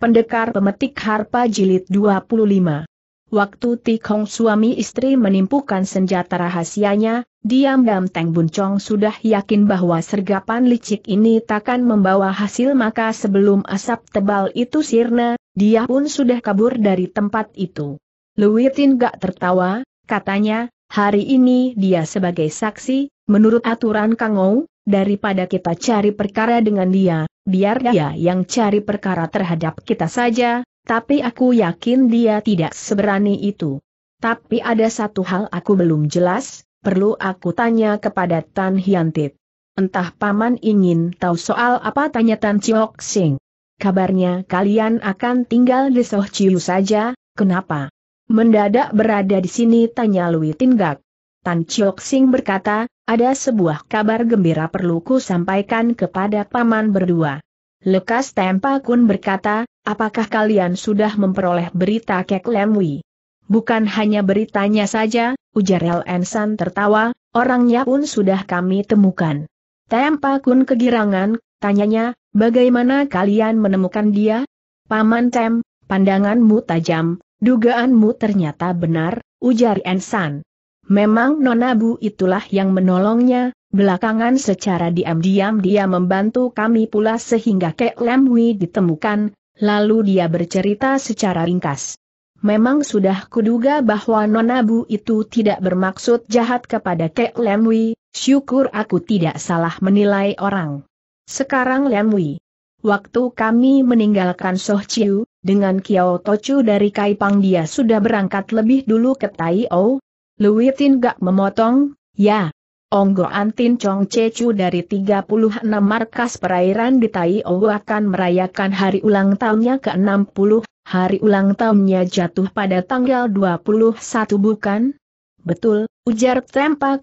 Pendekar Pemetik Harpa Jilid 25 Waktu Tikong suami istri menimpukan senjata rahasianya, diam-diam Teng Buncong sudah yakin bahwa sergapan licik ini takkan membawa hasil maka sebelum asap tebal itu sirna, dia pun sudah kabur dari tempat itu. Luitin gak tertawa, katanya, hari ini dia sebagai saksi, menurut aturan Kangou, daripada kita cari perkara dengan dia, biar ya. dia yang cari perkara terhadap kita saja, tapi aku yakin dia tidak seberani itu. Tapi ada satu hal aku belum jelas, perlu aku tanya kepada Tan Hyantit. Entah Paman ingin tahu soal apa tanya Tan Chiok Sing. Kabarnya kalian akan tinggal di Soh Chiu saja, kenapa? Mendadak berada di sini tanya Lui Tinggak. Tan Chiok Sing berkata, ada sebuah kabar gembira perlu ku sampaikan kepada paman berdua. Lekas Tempa Kun berkata, apakah kalian sudah memperoleh berita Kek Lemwi? Bukan hanya beritanya saja, ujar El Ensan tertawa, orangnya pun sudah kami temukan. Tempa Kun kegirangan, tanyanya, bagaimana kalian menemukan dia? Paman Tem, pandanganmu tajam, dugaanmu ternyata benar, ujar Ensan. Memang Nonabu itulah yang menolongnya, belakangan secara diam-diam dia membantu kami pula sehingga Kek Lemwi ditemukan, lalu dia bercerita secara ringkas. Memang sudah kuduga bahwa Nonabu itu tidak bermaksud jahat kepada Kek Lemwi, syukur aku tidak salah menilai orang. Sekarang Lemwi, waktu kami meninggalkan Soh Chiu, dengan Kiao Tochu dari Kaipang dia sudah berangkat lebih dulu ke Tai O, Lui Gak memotong, ya. Onggo Antin Chong Cecu dari 36 markas perairan di Tai O akan merayakan hari ulang tahunnya ke-60, hari ulang tahunnya jatuh pada tanggal 21 bukan? Betul, ujar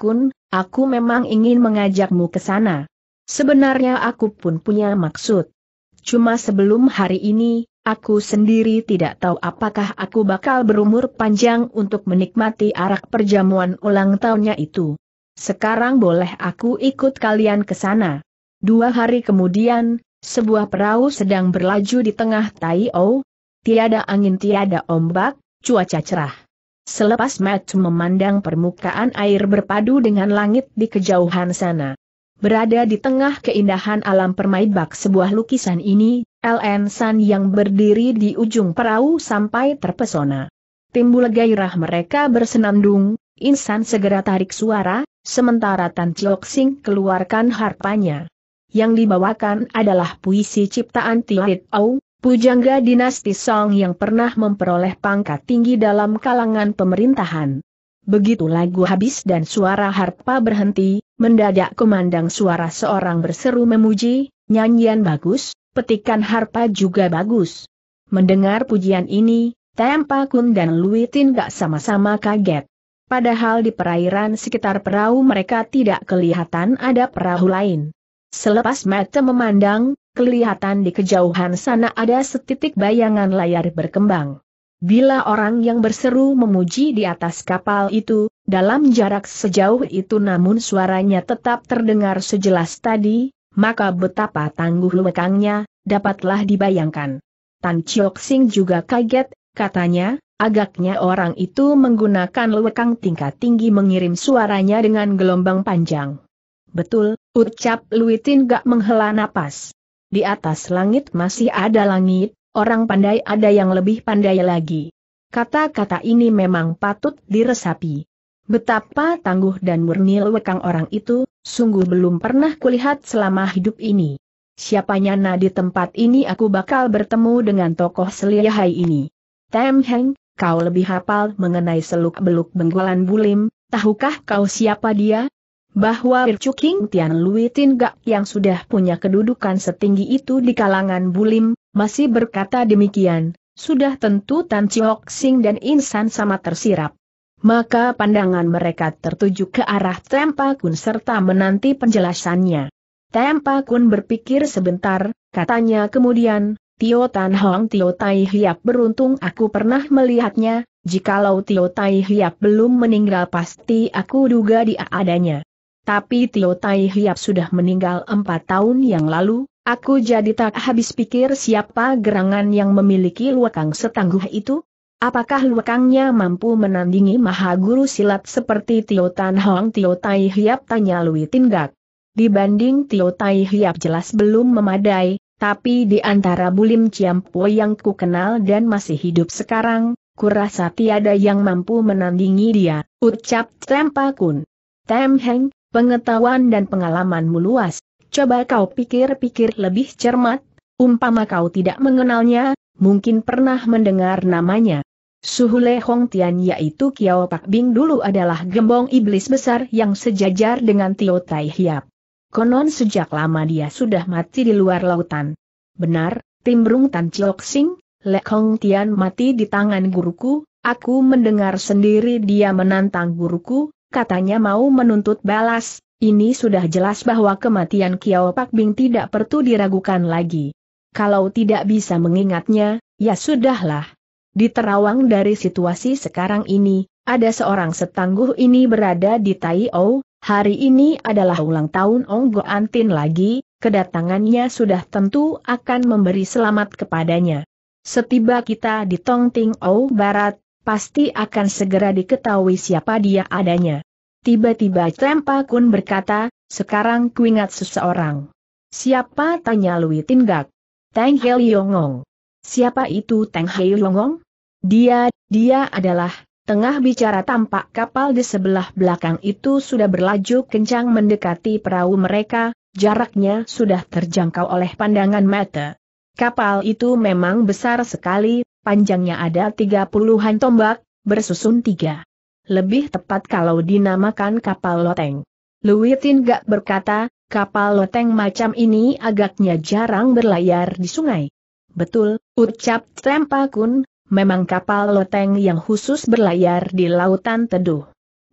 Kun, aku memang ingin mengajakmu ke sana. Sebenarnya aku pun punya maksud. Cuma sebelum hari ini, Aku sendiri tidak tahu apakah aku bakal berumur panjang untuk menikmati arak perjamuan ulang tahunnya itu. Sekarang boleh aku ikut kalian ke sana. Dua hari kemudian, sebuah perahu sedang berlaju di tengah Tai O. Tiada angin tiada ombak, cuaca cerah. Selepas Matt memandang permukaan air berpadu dengan langit di kejauhan sana. Berada di tengah keindahan alam permaibak sebuah lukisan ini, LN San yang berdiri di ujung perahu sampai terpesona. Timbul gairah mereka bersenandung, Insan segera tarik suara, sementara Tan Chok Sing keluarkan harpanya. Yang dibawakan adalah puisi ciptaan Tiarit Au, pujangga dinasti Song yang pernah memperoleh pangkat tinggi dalam kalangan pemerintahan. Begitu lagu habis dan suara harpa berhenti, mendadak kumandang suara seorang berseru memuji, nyanyian bagus, Petikan harpa juga bagus. Mendengar pujian ini, Tempa Kun dan Luitin gak sama-sama kaget. Padahal di perairan sekitar perahu mereka tidak kelihatan ada perahu lain. Selepas mata memandang, kelihatan di kejauhan sana ada setitik bayangan layar berkembang. Bila orang yang berseru memuji di atas kapal itu, dalam jarak sejauh itu namun suaranya tetap terdengar sejelas tadi, maka betapa tangguh lekangnya, dapatlah dibayangkan. Tan Chiok Sing juga kaget, katanya, agaknya orang itu menggunakan lekang tingkat tinggi mengirim suaranya dengan gelombang panjang. Betul, ucap Luitin gak menghela napas. Di atas langit masih ada langit, orang pandai ada yang lebih pandai lagi. Kata-kata ini memang patut diresapi. Betapa tangguh dan murni lekang orang itu, Sungguh belum pernah kulihat selama hidup ini. Siapa nyana di tempat ini aku bakal bertemu dengan tokoh seliahai ini. Tem Heng, kau lebih hafal mengenai seluk-beluk benggolan bulim, tahukah kau siapa dia? Bahwa King Tian Lui Tin Gak yang sudah punya kedudukan setinggi itu di kalangan bulim, masih berkata demikian, sudah tentu Tan Chiok Sing dan Insan sama tersirap maka pandangan mereka tertuju ke arah Tempa Kun serta menanti penjelasannya. Tempa Kun berpikir sebentar, katanya kemudian, Tio Tan Hong Tio Tai Hiap beruntung aku pernah melihatnya, jikalau Tio Tai Hiap belum meninggal pasti aku duga dia adanya. Tapi Tio Tai Hiap sudah meninggal empat tahun yang lalu, aku jadi tak habis pikir siapa gerangan yang memiliki luakang setangguh itu, Apakah lekangnya mampu menandingi maha guru silat seperti Tio Tan Hong Tio Tai Hiap tanya Lui Tinggak? Dibanding Tio Tai Hiap jelas belum memadai, tapi di antara Bulim Ciampo yang ku kenal dan masih hidup sekarang, kurasa tiada yang mampu menandingi dia, ucap Tempa Kun. Tem Heng, pengetahuan dan pengalamanmu luas, coba kau pikir-pikir lebih cermat, umpama kau tidak mengenalnya, mungkin pernah mendengar namanya. Suhu Le Hong Tian yaitu Kiao Pak Bing dulu adalah gembong iblis besar yang sejajar dengan Tio Tai Hiap. Konon sejak lama dia sudah mati di luar lautan. Benar, Timbrung Tan Chiok Sing, Le Hong Tian mati di tangan guruku, aku mendengar sendiri dia menantang guruku, katanya mau menuntut balas, ini sudah jelas bahwa kematian Kiao Pak Bing tidak perlu diragukan lagi. Kalau tidak bisa mengingatnya, ya sudahlah. Diterawang dari situasi sekarang ini, ada seorang setangguh ini berada di Tai O. hari ini adalah ulang tahun Ong Go Antin lagi, kedatangannya sudah tentu akan memberi selamat kepadanya. Setiba kita di Tong Ting O Barat, pasti akan segera diketahui siapa dia adanya. Tiba-tiba Tempa Kun berkata, sekarang kuingat seseorang. Siapa tanya Lui Tinggak? Tang Hei Yongong. Siapa itu Tang Hei Yongong? Dia, dia adalah, tengah bicara tampak kapal di sebelah belakang itu sudah berlaju kencang mendekati perahu mereka, jaraknya sudah terjangkau oleh pandangan mata. Kapal itu memang besar sekali, panjangnya ada tiga puluhan tombak, bersusun tiga. Lebih tepat kalau dinamakan kapal loteng. Louis Tin gak berkata, kapal loteng macam ini agaknya jarang berlayar di sungai. Betul, ucap Kun, memang kapal loteng yang khusus berlayar di lautan teduh.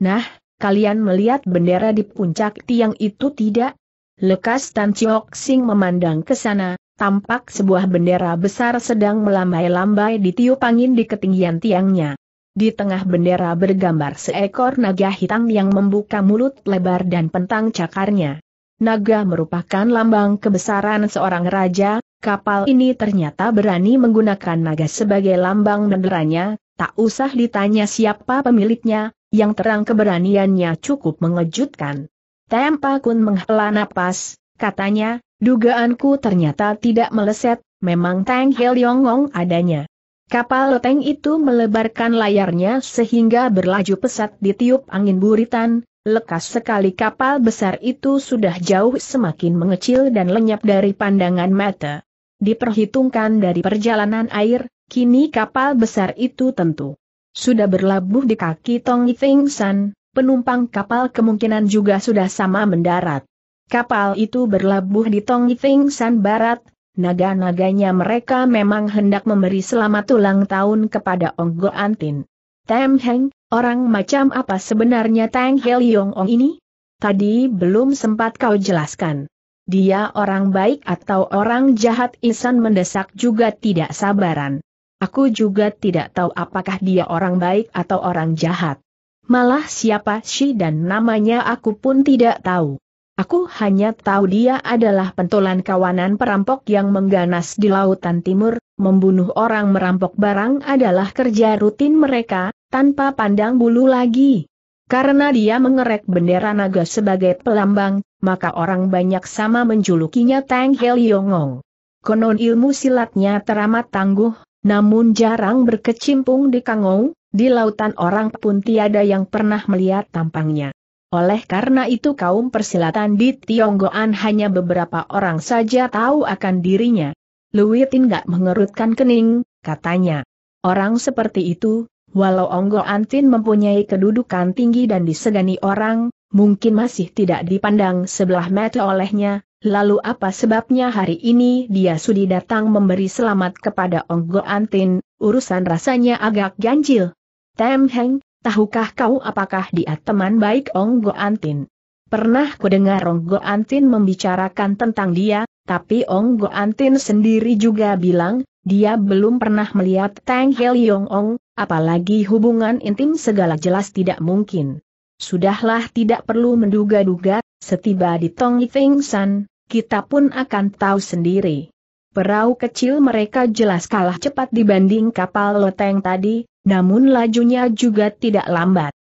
Nah, kalian melihat bendera di puncak tiang itu tidak? Lekas Tan Chiok Sing memandang ke sana, tampak sebuah bendera besar sedang melambai-lambai di tiup angin di ketinggian tiangnya. Di tengah bendera bergambar seekor naga hitam yang membuka mulut lebar dan pentang cakarnya naga merupakan lambang kebesaran seorang raja, kapal ini ternyata berani menggunakan naga sebagai lambang benderanya, tak usah ditanya siapa pemiliknya, yang terang keberaniannya cukup mengejutkan. Tempa Kun menghela napas, katanya, dugaanku ternyata tidak meleset, memang Tang Yongong adanya. Kapal Teng itu melebarkan layarnya sehingga berlaju pesat ditiup angin buritan, Lekas sekali kapal besar itu sudah jauh semakin mengecil dan lenyap dari pandangan mata. Diperhitungkan dari perjalanan air, kini kapal besar itu tentu sudah berlabuh di kaki Tong Yifeng San, penumpang kapal kemungkinan juga sudah sama mendarat. Kapal itu berlabuh di Tong Yifeng San Barat, naga-naganya mereka memang hendak memberi selamat ulang tahun kepada Go Antin. Tem Heng, Orang macam apa sebenarnya Tang Hel Yong Ong ini? Tadi belum sempat kau jelaskan. Dia orang baik atau orang jahat Isan mendesak juga tidak sabaran. Aku juga tidak tahu apakah dia orang baik atau orang jahat. Malah siapa sih dan namanya aku pun tidak tahu. Aku hanya tahu dia adalah pentolan kawanan perampok yang mengganas di lautan timur, membunuh orang merampok barang adalah kerja rutin mereka, tanpa pandang bulu lagi. Karena dia mengerek bendera naga sebagai pelambang, maka orang banyak sama menjulukinya Tang Hel Yongong. Konon ilmu silatnya teramat tangguh, namun jarang berkecimpung di Kangou, di lautan orang pun tiada yang pernah melihat tampangnya. Oleh karena itu kaum persilatan di Tionggoan hanya beberapa orang saja tahu akan dirinya. Luitin gak mengerutkan kening, katanya. Orang seperti itu, walau Onggo Antin mempunyai kedudukan tinggi dan disegani orang, mungkin masih tidak dipandang sebelah mata olehnya, lalu apa sebabnya hari ini dia sudi datang memberi selamat kepada Onggo Antin, urusan rasanya agak ganjil. Tem Heng, Tahukah kau apakah dia teman baik Ong Go Antin? Pernah kudengar Ong Go Antin membicarakan tentang dia, tapi Ong Go Antin sendiri juga bilang, dia belum pernah melihat Tang Hel Yong Ong, apalagi hubungan intim segala jelas tidak mungkin. Sudahlah tidak perlu menduga-duga, setiba di Tong Itsing San, kita pun akan tahu sendiri. Perahu kecil mereka jelas kalah cepat dibanding kapal loteng tadi, namun lajunya juga tidak lambat.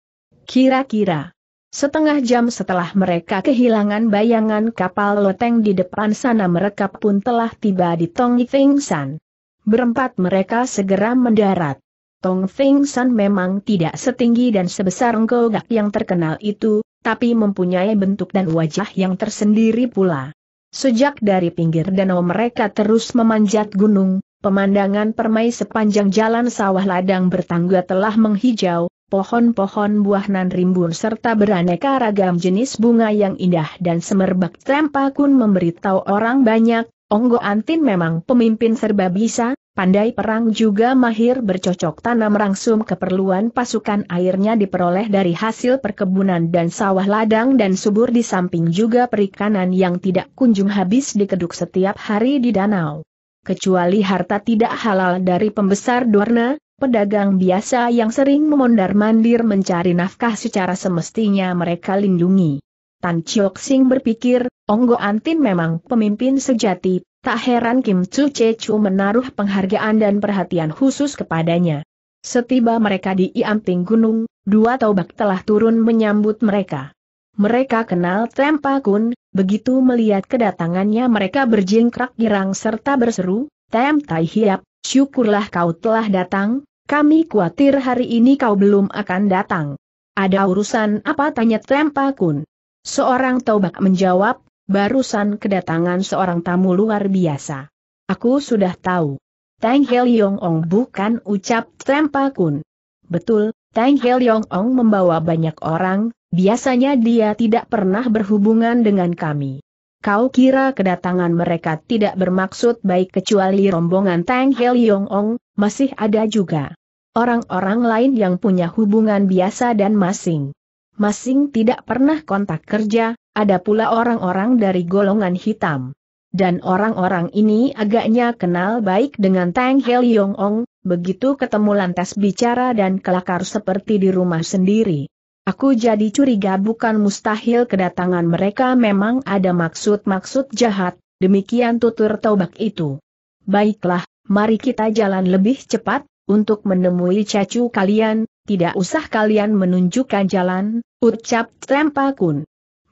Kira-kira setengah jam setelah mereka kehilangan bayangan kapal loteng di depan sana mereka pun telah tiba di Tong Feng San. Berempat mereka segera mendarat. Tong Feng San memang tidak setinggi dan sebesar Gak yang terkenal itu, tapi mempunyai bentuk dan wajah yang tersendiri pula. Sejak dari pinggir danau mereka terus memanjat gunung, Pemandangan permai sepanjang jalan sawah ladang bertangga telah menghijau, pohon-pohon buah nan rimbun serta beraneka ragam jenis bunga yang indah dan semerbak Trempa Kun memberitahu orang banyak, Onggo Antin memang pemimpin serba bisa, pandai perang juga mahir bercocok tanam rangsum keperluan pasukan airnya diperoleh dari hasil perkebunan dan sawah ladang dan subur di samping juga perikanan yang tidak kunjung habis dikeduk setiap hari di danau kecuali harta tidak halal dari pembesar Dorna, pedagang biasa yang sering memondar-mandir mencari nafkah secara semestinya mereka lindungi. Tan Chiok Sing berpikir, Onggo Antin memang pemimpin sejati, tak heran Kim Chu Chu menaruh penghargaan dan perhatian khusus kepadanya. Setiba mereka di Iamping Gunung, dua taubak telah turun menyambut mereka. Mereka kenal Tempakun, begitu melihat kedatangannya mereka berjingkrak girang serta berseru, Tem Tai Hiap, syukurlah kau telah datang, kami khawatir hari ini kau belum akan datang. Ada urusan apa tanya Tempakun? Seorang taubat menjawab, barusan kedatangan seorang tamu luar biasa. Aku sudah tahu. Tang Yong Ong bukan ucap Tempakun. Betul, Tang Yong Ong membawa banyak orang, biasanya dia tidak pernah berhubungan dengan kami. Kau kira kedatangan mereka tidak bermaksud baik kecuali rombongan Tang Yong Ong, masih ada juga. Orang-orang lain yang punya hubungan biasa dan masing. Masing tidak pernah kontak kerja, ada pula orang-orang dari golongan hitam. Dan orang-orang ini agaknya kenal baik dengan Tang Yong Ong, begitu ketemu lantas bicara dan kelakar seperti di rumah sendiri. Aku jadi curiga bukan mustahil kedatangan mereka memang ada maksud-maksud jahat, demikian tutur tobak itu. Baiklah, mari kita jalan lebih cepat, untuk menemui cacu kalian, tidak usah kalian menunjukkan jalan, ucap Kun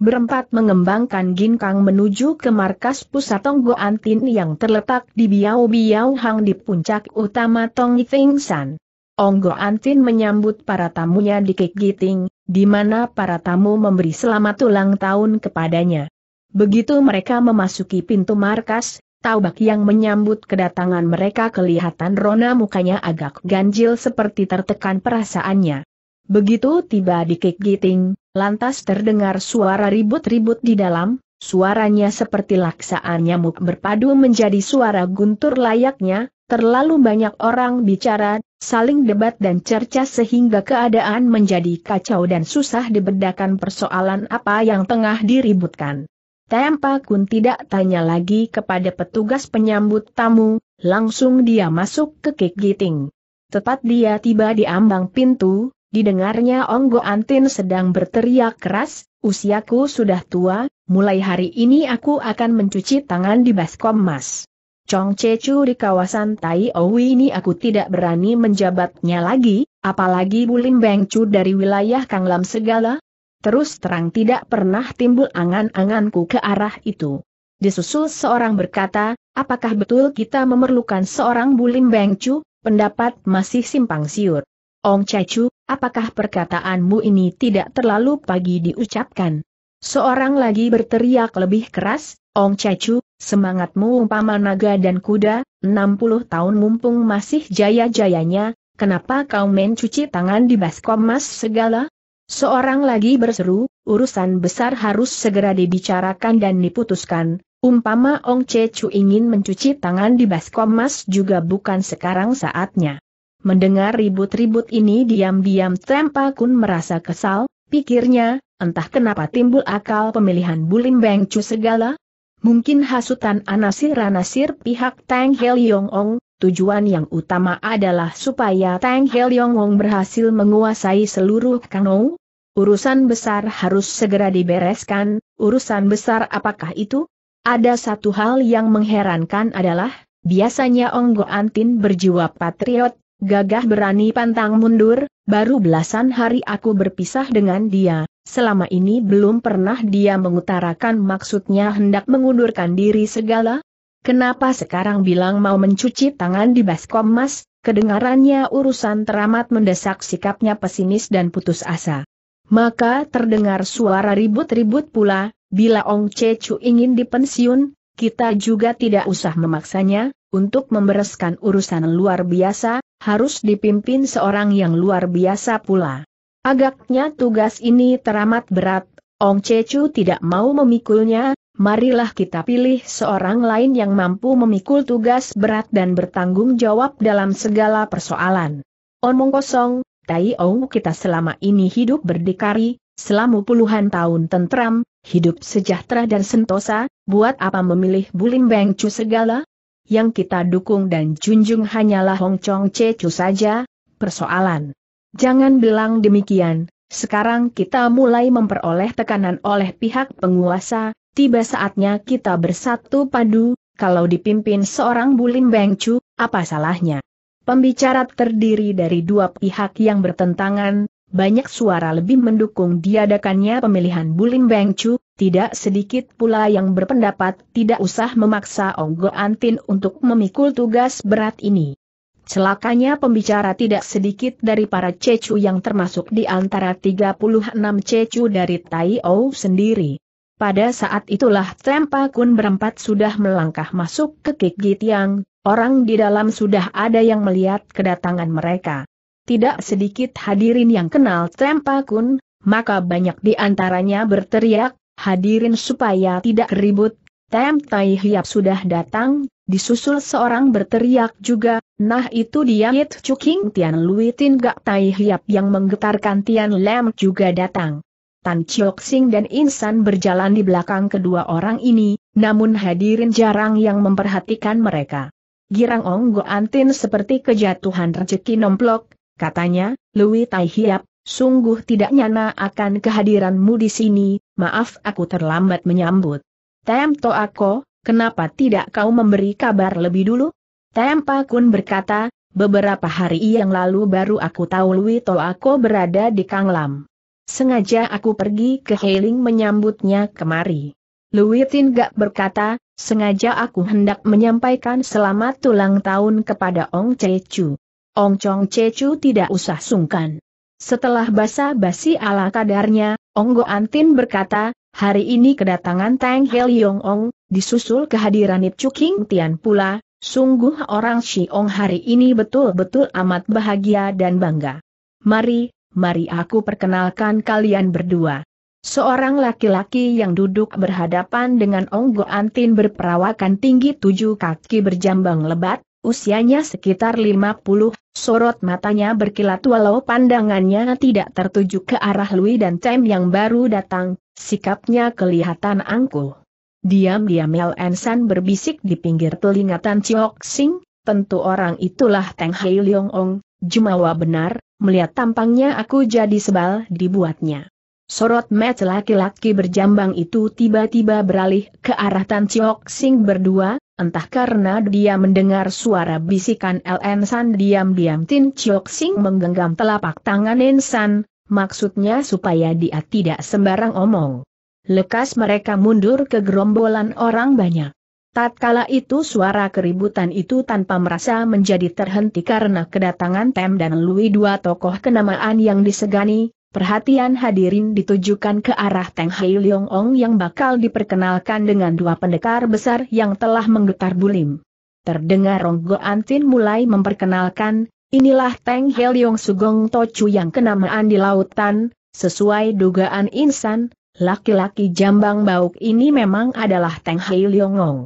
berempat mengembangkan ginkang menuju ke markas pusat Tonggo Antin yang terletak di Biao Biao Hang di puncak utama Tong San. Onggo Antin menyambut para tamunya di Kek Giting, di mana para tamu memberi selamat ulang tahun kepadanya. Begitu mereka memasuki pintu markas, Taubak yang menyambut kedatangan mereka kelihatan Rona mukanya agak ganjil seperti tertekan perasaannya. Begitu tiba di cake Giting, lantas terdengar suara ribut-ribut di dalam, suaranya seperti laksaan nyamuk berpadu menjadi suara guntur layaknya, terlalu banyak orang bicara, saling debat dan cerca sehingga keadaan menjadi kacau dan susah dibedakan persoalan apa yang tengah diributkan. Tempa Kun tidak tanya lagi kepada petugas penyambut tamu, langsung dia masuk ke cake Giting. Tepat dia tiba di ambang pintu, Didengarnya Onggo Antin sedang berteriak keras, usiaku sudah tua, mulai hari ini aku akan mencuci tangan di baskom mas. Chong Chechu di kawasan Tai Owi ini aku tidak berani menjabatnya lagi, apalagi Bulim Beng Chu dari wilayah Kang Lam segala. Terus terang tidak pernah timbul angan-anganku ke arah itu. Disusul seorang berkata, apakah betul kita memerlukan seorang Bulim Beng Chu? Pendapat masih simpang siur. Ong Cecu, apakah perkataanmu ini tidak terlalu pagi diucapkan? Seorang lagi berteriak lebih keras, Ong Cecu, semangatmu umpama naga dan kuda, 60 tahun mumpung masih jaya-jayanya, kenapa kau mencuci tangan di baskom mas segala? Seorang lagi berseru, urusan besar harus segera dibicarakan dan diputuskan, umpama Ong Cecu ingin mencuci tangan di baskom mas juga bukan sekarang saatnya. Mendengar ribut-ribut ini diam-diam Tempa Kun merasa kesal, pikirnya, entah kenapa timbul akal pemilihan Bulim Beng segala. Mungkin hasutan anasir-anasir pihak Tang Heliong Ong, tujuan yang utama adalah supaya Tang Heliong Ong berhasil menguasai seluruh Kangou. Urusan besar harus segera dibereskan, urusan besar apakah itu? Ada satu hal yang mengherankan adalah, biasanya Ong Go Antin berjiwa patriot gagah berani pantang mundur, baru belasan hari aku berpisah dengan dia, selama ini belum pernah dia mengutarakan maksudnya hendak mengundurkan diri segala. Kenapa sekarang bilang mau mencuci tangan di baskom mas, kedengarannya urusan teramat mendesak sikapnya pesimis dan putus asa. Maka terdengar suara ribut-ribut pula, bila Ong Chu ingin dipensiun, kita juga tidak usah memaksanya, untuk membereskan urusan luar biasa, harus dipimpin seorang yang luar biasa pula. Agaknya tugas ini teramat berat, Ong Cecu tidak mau memikulnya, marilah kita pilih seorang lain yang mampu memikul tugas berat dan bertanggung jawab dalam segala persoalan. Omong kosong, Tai Ong kita selama ini hidup berdikari, selama puluhan tahun tentram, Hidup sejahtera dan sentosa, buat apa memilih Bulim Beng segala? Yang kita dukung dan junjung hanyalah Hong Chong Che Chu saja, persoalan. Jangan bilang demikian, sekarang kita mulai memperoleh tekanan oleh pihak penguasa, tiba saatnya kita bersatu padu, kalau dipimpin seorang Bulim Beng apa salahnya? Pembicara terdiri dari dua pihak yang bertentangan, banyak suara lebih mendukung diadakannya pemilihan Bulim Bengcu, tidak sedikit pula yang berpendapat tidak usah memaksa Onggo Antin untuk memikul tugas berat ini. Celakanya pembicara tidak sedikit dari para cecu yang termasuk di antara 36 cecu dari Tai O sendiri. Pada saat itulah Tempa Kun berempat sudah melangkah masuk ke Kik Gitiang, orang di dalam sudah ada yang melihat kedatangan mereka tidak sedikit hadirin yang kenal Tempa Kun, maka banyak di antaranya berteriak, hadirin supaya tidak ribut, Tem Tai Hiap sudah datang, disusul seorang berteriak juga, nah itu dia Yit Cuking Tian Lui Tin Gak Tai Hiap yang menggetarkan Tian Lem juga datang. Tan Chiok Sing dan Insan berjalan di belakang kedua orang ini, namun hadirin jarang yang memperhatikan mereka. Girang Ong Antin seperti kejatuhan rezeki nomplok, Katanya, Lui Tai Hiap, sungguh tidak nyana akan kehadiranmu di sini, maaf aku terlambat menyambut. Tem to aku, kenapa tidak kau memberi kabar lebih dulu? Tem Pakun berkata, beberapa hari yang lalu baru aku tahu Lui To aku berada di Kanglam. Sengaja aku pergi ke Heiling menyambutnya kemari. Lui Tin gak berkata, sengaja aku hendak menyampaikan selamat ulang tahun kepada Ong Chu. Ong Chong Cecu tidak usah sungkan. Setelah basa-basi ala kadarnya, Ong Go Antin berkata, hari ini kedatangan Tang Hel Yong Ong, disusul kehadiran Nip Chuking Tian pula, sungguh orang Si Ong hari ini betul-betul amat bahagia dan bangga. Mari, mari aku perkenalkan kalian berdua. Seorang laki-laki yang duduk berhadapan dengan Ong Go Antin berperawakan tinggi tujuh kaki berjambang lebat, usianya sekitar 50, sorot matanya berkilat walau pandangannya tidak tertuju ke arah Louis dan Tem yang baru datang, sikapnya kelihatan angkuh. Diam-diam Ensan berbisik di pinggir telinga Tan Chiok Sing, tentu orang itulah Teng Hei Leong Ong, jumawa benar, melihat tampangnya aku jadi sebal dibuatnya. Sorot match laki-laki berjambang itu tiba-tiba beralih ke arah Tan Chiok Sing berdua, entah karena dia mendengar suara bisikan LN San diam-diam Tin Chiok Sing menggenggam telapak tangan Insan, maksudnya supaya dia tidak sembarang omong. Lekas mereka mundur ke gerombolan orang banyak. Tatkala itu suara keributan itu tanpa merasa menjadi terhenti karena kedatangan Tem dan Lui dua tokoh kenamaan yang disegani, Perhatian hadirin ditujukan ke arah Teng Hai Leong Ong yang bakal diperkenalkan dengan dua pendekar besar yang telah menggetar bulim. Terdengar Ronggo Antin mulai memperkenalkan, inilah Teng Hai Leong Sugong Tochu yang kenamaan di lautan, sesuai dugaan insan, laki-laki jambang bauk ini memang adalah Teng Hai Leong Ong.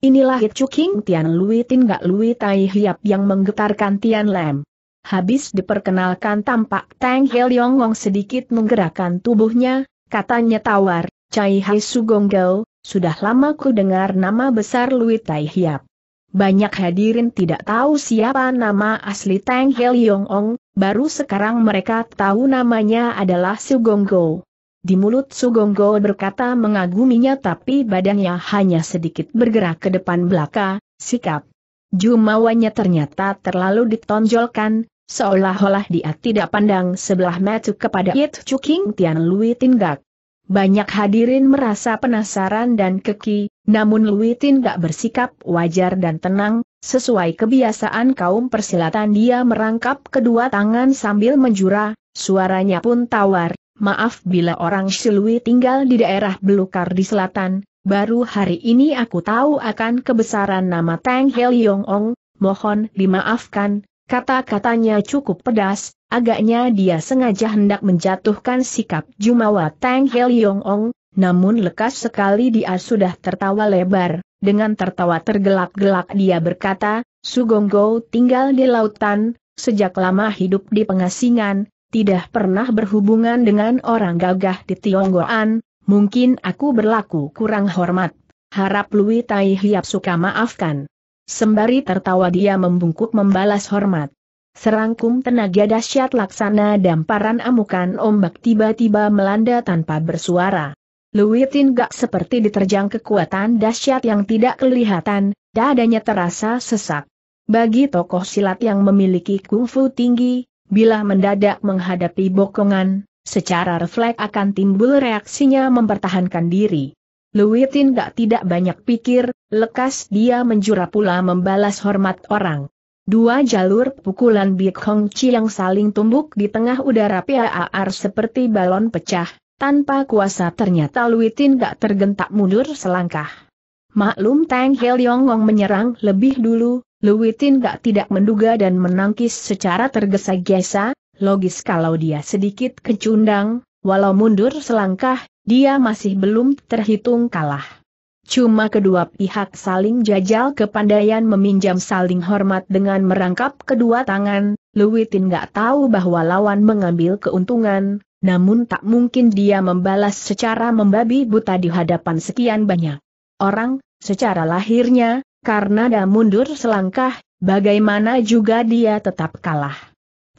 Inilah Hicu King Tian Lui Tin Gak Lui Tai Hiap yang menggetarkan Tian Lam. Habis diperkenalkan tampak Tang Yong Wong sedikit menggerakkan tubuhnya, katanya tawar, Cai Hai Gong sudah lama ku dengar nama besar Lui Tai Hiap. Banyak hadirin tidak tahu siapa nama asli Tang Yong Wong, baru sekarang mereka tahu namanya adalah Sugonggao. Gao. Di mulut Gong berkata mengaguminya tapi badannya hanya sedikit bergerak ke depan belaka, sikap Jumawanya ternyata terlalu ditonjolkan, Seolah-olah dia tidak pandang sebelah mata kepada Yit Chuking Tian Lui Tinggak. Banyak hadirin merasa penasaran dan keki, namun Lui Tinggak bersikap wajar dan tenang, sesuai kebiasaan kaum persilatan dia merangkap kedua tangan sambil menjura, suaranya pun tawar, maaf bila orang Silui tinggal di daerah Belukar di selatan, Baru hari ini aku tahu akan kebesaran nama Tang Yong Ong, mohon dimaafkan, Kata-katanya cukup pedas, agaknya dia sengaja hendak menjatuhkan sikap Jumawa Tang Heliong Ong, namun lekas sekali dia sudah tertawa lebar, dengan tertawa tergelak-gelak dia berkata, Sugonggo tinggal di lautan, sejak lama hidup di pengasingan, tidak pernah berhubungan dengan orang gagah di Tionggoan, mungkin aku berlaku kurang hormat. Harap Lui Tai Hiap suka maafkan. Sembari tertawa dia membungkuk membalas hormat. Serangkum tenaga dahsyat laksana damparan amukan ombak tiba-tiba melanda tanpa bersuara. Luitin gak seperti diterjang kekuatan dahsyat yang tidak kelihatan, dadanya terasa sesak. Bagi tokoh silat yang memiliki kungfu tinggi, bila mendadak menghadapi bokongan, secara refleks akan timbul reaksinya mempertahankan diri. Luitin gak tidak banyak pikir, lekas dia menjura pula membalas hormat orang. Dua jalur pukulan Big Hong Chi yang saling tumbuk di tengah udara P.A.A.R seperti balon pecah, tanpa kuasa ternyata Luitin gak tergentak mundur selangkah. Maklum Tang Wong menyerang lebih dulu, Luitin gak tidak menduga dan menangkis secara tergesa-gesa, logis kalau dia sedikit kecundang, walau mundur selangkah, dia masih belum terhitung kalah. Cuma kedua pihak saling jajal kepandaian meminjam saling hormat dengan merangkap kedua tangan, Luwitin gak tahu bahwa lawan mengambil keuntungan, namun tak mungkin dia membalas secara membabi buta di hadapan sekian banyak orang, secara lahirnya, karena dah mundur selangkah, bagaimana juga dia tetap kalah.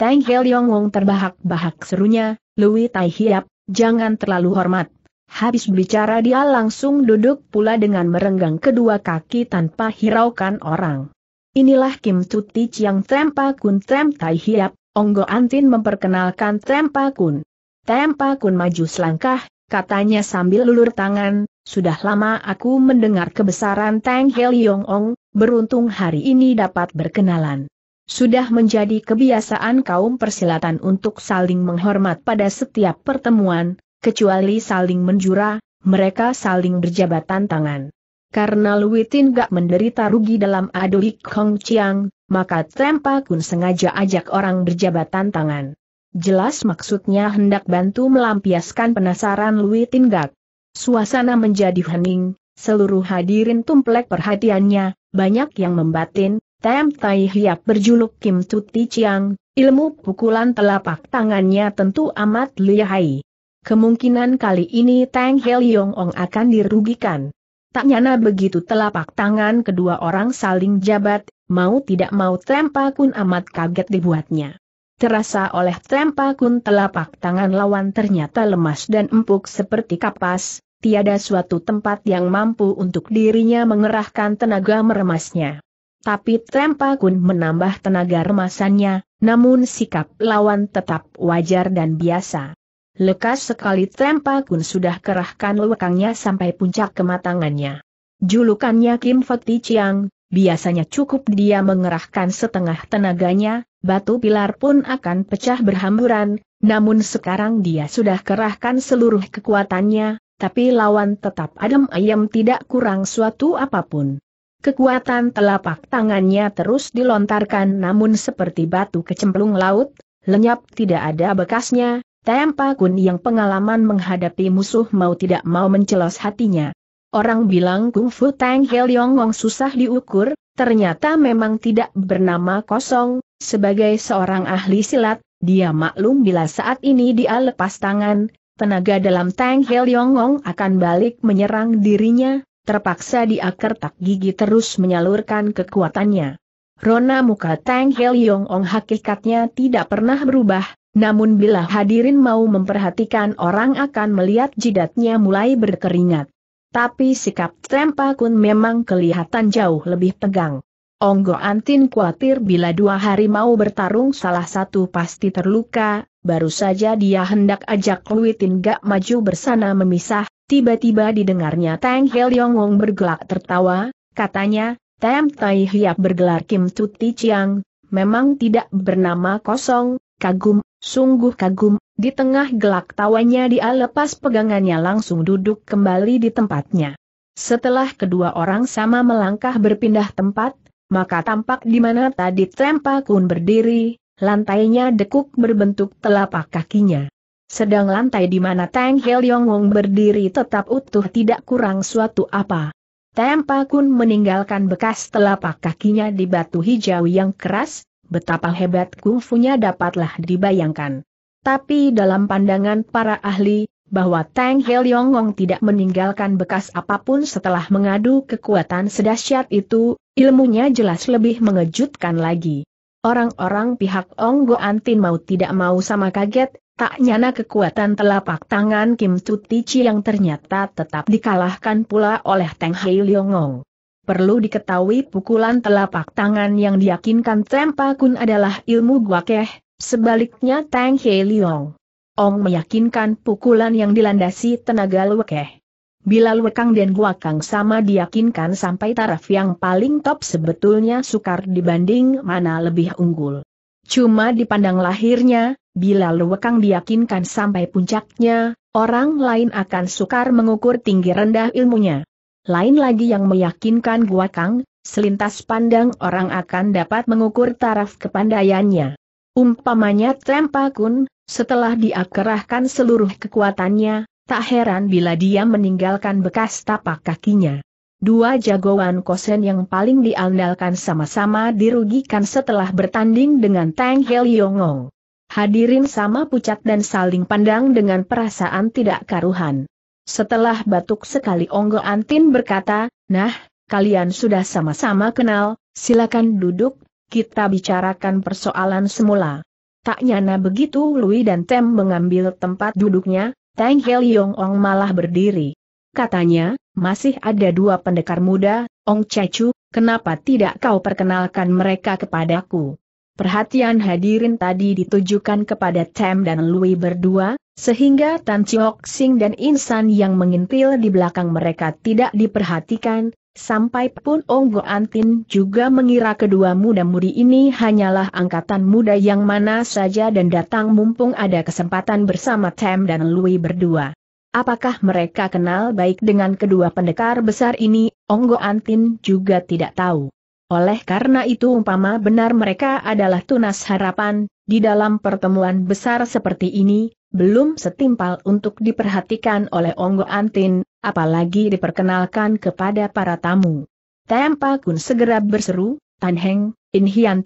Tang Hel Yong Wong terbahak-bahak serunya, Louis Tai Hiap, Jangan terlalu hormat. Habis bicara dia langsung duduk pula dengan merenggang kedua kaki tanpa hiraukan orang. Inilah Kim Tuti yang Tempa Kun Tem Tai Hiap, Onggo Antin memperkenalkan Tempa Kun. Tempa Kun maju selangkah, katanya sambil lulur tangan, sudah lama aku mendengar kebesaran Tang Heliong Ong, beruntung hari ini dapat berkenalan. Sudah menjadi kebiasaan kaum persilatan untuk saling menghormat pada setiap pertemuan, kecuali saling menjura, mereka saling berjabatan tangan. Karena Luitin gak menderita rugi dalam adu Hong Chiang, maka Trempa Kun sengaja ajak orang berjabatan tangan. Jelas maksudnya hendak bantu melampiaskan penasaran Luitin gak. Suasana menjadi hening, seluruh hadirin tumplek perhatiannya, banyak yang membatin, Tem Tai Hiap berjuluk Kim Tuti Chiang, ilmu pukulan telapak tangannya tentu amat lihai. Kemungkinan kali ini Tang Hel Yong Ong akan dirugikan. Tak nyana begitu telapak tangan kedua orang saling jabat, mau tidak mau Tempa Kun amat kaget dibuatnya. Terasa oleh Tempa Kun telapak tangan lawan ternyata lemas dan empuk seperti kapas, tiada suatu tempat yang mampu untuk dirinya mengerahkan tenaga meremasnya. Tapi Trempa Kun menambah tenaga remasannya, namun sikap lawan tetap wajar dan biasa. Lekas sekali Trempa Kun sudah kerahkan lekangnya sampai puncak kematangannya. Julukannya Kim Chiang, biasanya cukup dia mengerahkan setengah tenaganya, batu pilar pun akan pecah berhamburan, namun sekarang dia sudah kerahkan seluruh kekuatannya, tapi lawan tetap adem ayam tidak kurang suatu apapun. Kekuatan telapak tangannya terus dilontarkan namun seperti batu kecemplung laut, lenyap tidak ada bekasnya, Tempa Kun yang pengalaman menghadapi musuh mau tidak mau mencelos hatinya. Orang bilang Kung Fu Tang Helyongong susah diukur, ternyata memang tidak bernama kosong, sebagai seorang ahli silat, dia maklum bila saat ini dia lepas tangan, tenaga dalam Tang Helyongong akan balik menyerang dirinya, Terpaksa dia kertak gigi terus menyalurkan kekuatannya. Rona muka Tang Hel Ong hakikatnya tidak pernah berubah, namun bila hadirin mau memperhatikan orang akan melihat jidatnya mulai berkeringat. Tapi sikap Trempa Kun memang kelihatan jauh lebih tegang. Onggo Antin khawatir bila dua hari mau bertarung salah satu pasti terluka, baru saja dia hendak ajak Luitin gak maju bersana memisah, Tiba-tiba didengarnya Tang Hel Yong Wong bergelak tertawa, katanya, Tam Tai Hiap bergelar Kim Tuti Chiang, memang tidak bernama kosong, kagum, sungguh kagum, di tengah gelak tawanya dia lepas pegangannya langsung duduk kembali di tempatnya. Setelah kedua orang sama melangkah berpindah tempat, maka tampak di mana tadi Trempa Kun berdiri, lantainya dekuk berbentuk telapak kakinya. Sedang lantai di mana Tang Hel Yong Wong berdiri tetap utuh tidak kurang suatu apa. Tempa Kun meninggalkan bekas telapak kakinya di batu hijau yang keras, betapa hebat kungfunya dapatlah dibayangkan. Tapi dalam pandangan para ahli, bahwa Tang Hel Yong Wong tidak meninggalkan bekas apapun setelah mengadu kekuatan sedahsyat itu, ilmunya jelas lebih mengejutkan lagi. Orang-orang pihak Ong Go Antin mau tidak mau sama kaget, Tak nyana kekuatan telapak tangan Kim Chi yang ternyata tetap dikalahkan pula oleh Teng Hei Leongong. Perlu diketahui pukulan telapak tangan yang diyakinkan Tempa Kun adalah ilmu guakeh, sebaliknya Teng Hei Leong. Ong meyakinkan pukulan yang dilandasi tenaga luakeh. Bila kang dan Guakang sama diyakinkan sampai taraf yang paling top sebetulnya sukar dibanding mana lebih unggul. Cuma dipandang lahirnya, bila luwekang diyakinkan sampai puncaknya, orang lain akan sukar mengukur tinggi rendah ilmunya. Lain lagi yang meyakinkan gua kang, selintas pandang orang akan dapat mengukur taraf kepandaiannya. Umpamanya Trempakun, setelah diakerahkan seluruh kekuatannya, tak heran bila dia meninggalkan bekas tapak kakinya. Dua jagoan Kosen yang paling diandalkan sama-sama dirugikan setelah bertanding dengan Tang Yongong. Hadirin sama pucat dan saling pandang dengan perasaan tidak karuhan. Setelah batuk sekali Onggo Antin berkata, Nah, kalian sudah sama-sama kenal, silakan duduk, kita bicarakan persoalan semula. Tak nyana begitu Lui dan Tem mengambil tempat duduknya, Tang Yongong malah berdiri. Katanya, masih ada dua pendekar muda, Ong Cecu, kenapa tidak kau perkenalkan mereka kepadaku? Perhatian hadirin tadi ditujukan kepada Tem dan Lui berdua, sehingga Tan Chiok Sing dan Insan yang mengintil di belakang mereka tidak diperhatikan, sampai pun Ong Go Antin juga mengira kedua muda-mudi ini hanyalah angkatan muda yang mana saja dan datang mumpung ada kesempatan bersama Tem dan Lui berdua. Apakah mereka kenal baik dengan kedua pendekar besar ini, Onggo Antin juga tidak tahu. Oleh karena itu umpama benar mereka adalah tunas harapan, di dalam pertemuan besar seperti ini, belum setimpal untuk diperhatikan oleh Onggo Antin, apalagi diperkenalkan kepada para tamu. Tempa Kun segera berseru, Tan Heng, In Hian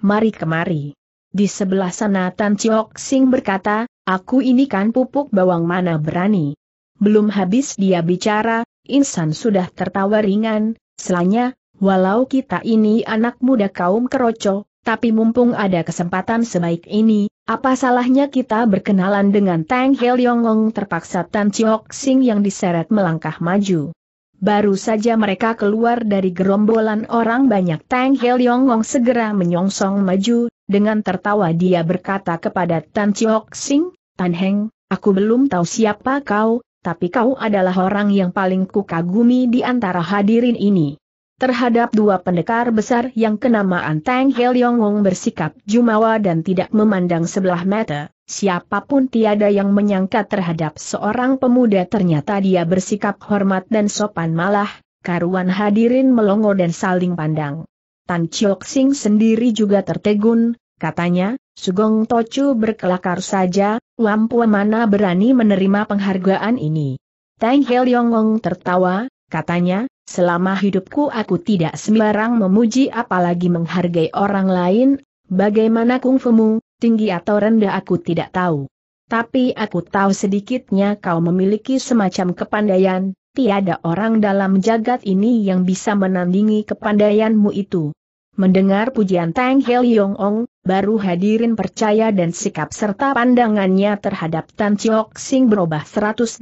mari kemari. Di sebelah sana Tan Chiok Sing berkata, Aku ini kan pupuk bawang mana berani. Belum habis dia bicara, insan sudah tertawa ringan, selanya, walau kita ini anak muda kaum keroco, tapi mumpung ada kesempatan sebaik ini, apa salahnya kita berkenalan dengan Tang Heliongong terpaksa Tan Chiok Sing yang diseret melangkah maju. Baru saja mereka keluar dari gerombolan orang banyak Tang Heliongong segera menyongsong maju, dengan tertawa dia berkata kepada Tan Chiok Sing, Tan Heng, aku belum tahu siapa kau, tapi kau adalah orang yang paling kukagumi di antara hadirin ini. Terhadap dua pendekar besar yang kenamaan Tang Heliong Wong bersikap jumawa dan tidak memandang sebelah mata, siapapun tiada yang menyangka terhadap seorang pemuda ternyata dia bersikap hormat dan sopan malah, karuan hadirin melongo dan saling pandang. Tan Chiok Sing sendiri juga tertegun, katanya, Sugong Tochu berkelakar saja, lampu mana berani menerima penghargaan ini. Tang Hel tertawa, katanya, selama hidupku aku tidak sembarang memuji apalagi menghargai orang lain, bagaimana kungfumu, tinggi atau rendah aku tidak tahu. Tapi aku tahu sedikitnya kau memiliki semacam kepandaian, tiada orang dalam jagat ini yang bisa menandingi kepandaianmu itu. Mendengar pujian Tang Hel Yong Ong, baru hadirin percaya dan sikap serta pandangannya terhadap Tan Chiok Sing berubah 180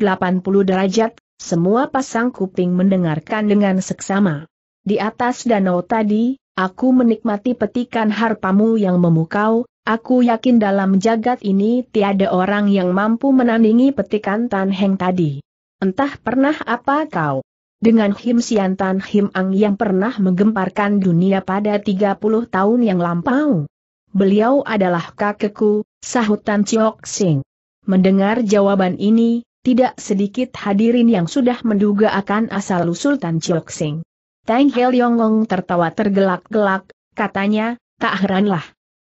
derajat, semua pasang kuping mendengarkan dengan seksama. Di atas danau tadi, aku menikmati petikan harpamu yang memukau, aku yakin dalam jagat ini tiada orang yang mampu menandingi petikan Tan Heng tadi. Entah pernah apa kau. Dengan Him Siantan Him Ang yang pernah menggemparkan dunia pada 30 tahun yang lampau. Beliau adalah kakekku, sahutan Tan Sing. Mendengar jawaban ini, tidak sedikit hadirin yang sudah menduga akan asal-usul Tan Chiok Sing. Tang Hel Yong tertawa tergelak-gelak, katanya, tak heranlah.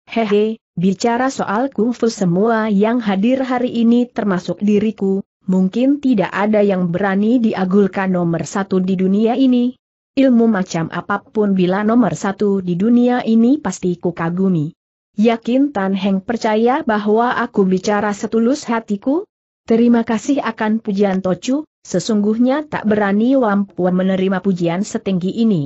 Hehe, bicara soal kungfu semua yang hadir hari ini termasuk diriku, mungkin tidak ada yang berani diagulkan nomor satu di dunia ini. Ilmu macam apapun bila nomor satu di dunia ini pasti kukagumi. Yakin Tan Heng percaya bahwa aku bicara setulus hatiku? Terima kasih akan pujian Tocu, sesungguhnya tak berani Wampuan menerima pujian setinggi ini.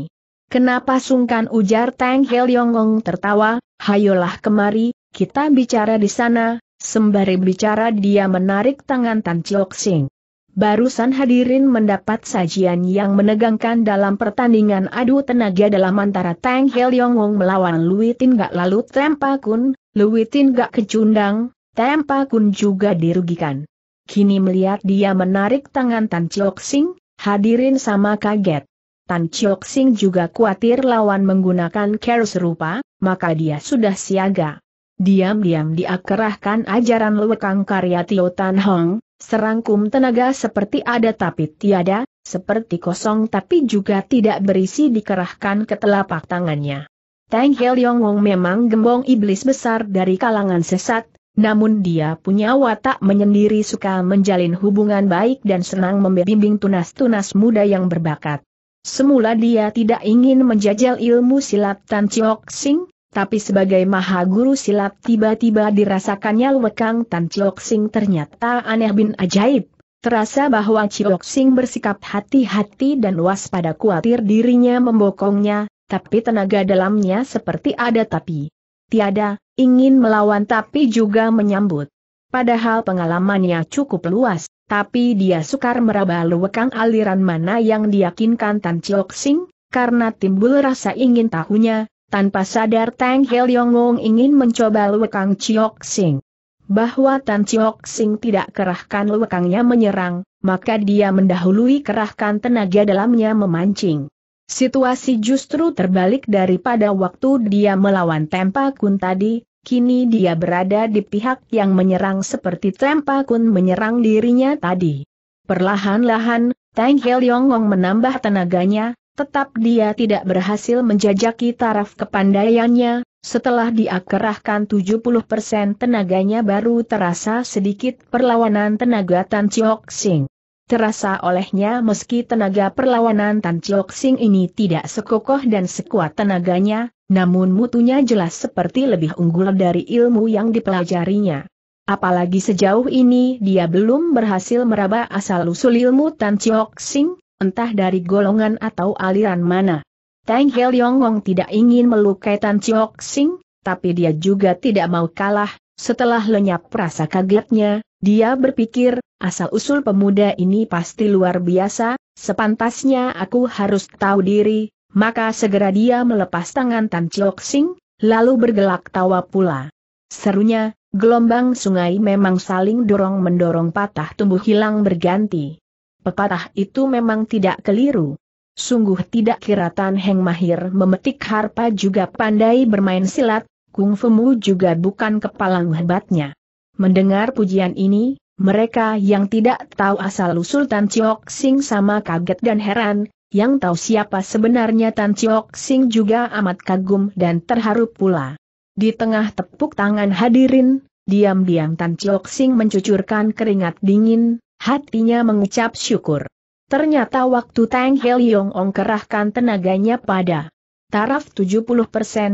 Kenapa sungkan ujar Tang Heliongong tertawa, hayolah kemari, kita bicara di sana, Sembari bicara dia menarik tangan Tan Chiok Sing. Barusan hadirin mendapat sajian yang menegangkan dalam pertandingan adu tenaga dalam antara Tang Hel Yong Wong melawan Lui Tin Gak lalu Tempa Kun, Lui Tin Gak kecundang, Tempa Kun juga dirugikan. Kini melihat dia menarik tangan Tan Chiok Sing, hadirin sama kaget. Tan Chiok Sing juga khawatir lawan menggunakan cara serupa, maka dia sudah siaga. Diam-diam diakerahkan ajaran lewekang karya Tio Tan Hong, serangkum tenaga seperti ada tapi tiada, seperti kosong tapi juga tidak berisi dikerahkan ke telapak tangannya. Tang Yong Wong memang gembong iblis besar dari kalangan sesat, namun dia punya watak menyendiri suka menjalin hubungan baik dan senang membimbing tunas-tunas muda yang berbakat. Semula dia tidak ingin menjajal ilmu silat Tan Chiok Sing, tapi sebagai maha guru silat tiba-tiba dirasakannya lekang Tan Chiok Sing ternyata aneh bin ajaib. Terasa bahwa Chiok Sing bersikap hati-hati dan waspada khawatir dirinya membokongnya, tapi tenaga dalamnya seperti ada tapi tiada, ingin melawan tapi juga menyambut. Padahal pengalamannya cukup luas, tapi dia sukar meraba lekang aliran mana yang diyakinkan Tan Chiok Sing, karena timbul rasa ingin tahunya, tanpa sadar Tang Yong Wong ingin mencoba Luekang Chiok Sing. Bahwa Tan Chiok Sing tidak kerahkan Kangnya menyerang, maka dia mendahului kerahkan tenaga dalamnya memancing. Situasi justru terbalik daripada waktu dia melawan Tempa Kun tadi, kini dia berada di pihak yang menyerang seperti Tempa Kun menyerang dirinya tadi. Perlahan-lahan, Tang Yong Wong menambah tenaganya, tetap dia tidak berhasil menjajaki taraf kepandaiannya, setelah diakerahkan 70% tenaganya baru terasa sedikit perlawanan tenaga Tan Chiok Sing. Terasa olehnya meski tenaga perlawanan Tan Chiok Sing ini tidak sekokoh dan sekuat tenaganya, namun mutunya jelas seperti lebih unggul dari ilmu yang dipelajarinya. Apalagi sejauh ini dia belum berhasil meraba asal-usul ilmu Tan Chiok Sing, entah dari golongan atau aliran mana. Tang Hel Yong tidak ingin melukai Tan Chiok Sing, tapi dia juga tidak mau kalah, setelah lenyap rasa kagetnya, dia berpikir, asal-usul pemuda ini pasti luar biasa, sepantasnya aku harus tahu diri, maka segera dia melepas tangan Tan Chiok Sing, lalu bergelak tawa pula. Serunya, gelombang sungai memang saling dorong-mendorong patah tumbuh hilang berganti. Pepatah itu memang tidak keliru. Sungguh tidak kiratan Heng mahir memetik harpa juga pandai bermain silat, Kung Fu juga bukan kepalang hebatnya. Mendengar pujian ini, mereka yang tidak tahu asal-usul Tan Chiok Sing sama kaget dan heran, yang tahu siapa sebenarnya Tan Chiok Sing juga amat kagum dan terharu pula. Di tengah tepuk tangan hadirin, diam-diam Tan Chiok Sing mencucurkan keringat dingin, Hatinya mengucap syukur. Ternyata waktu Tang Heliong Ong kerahkan tenaganya pada taraf 70%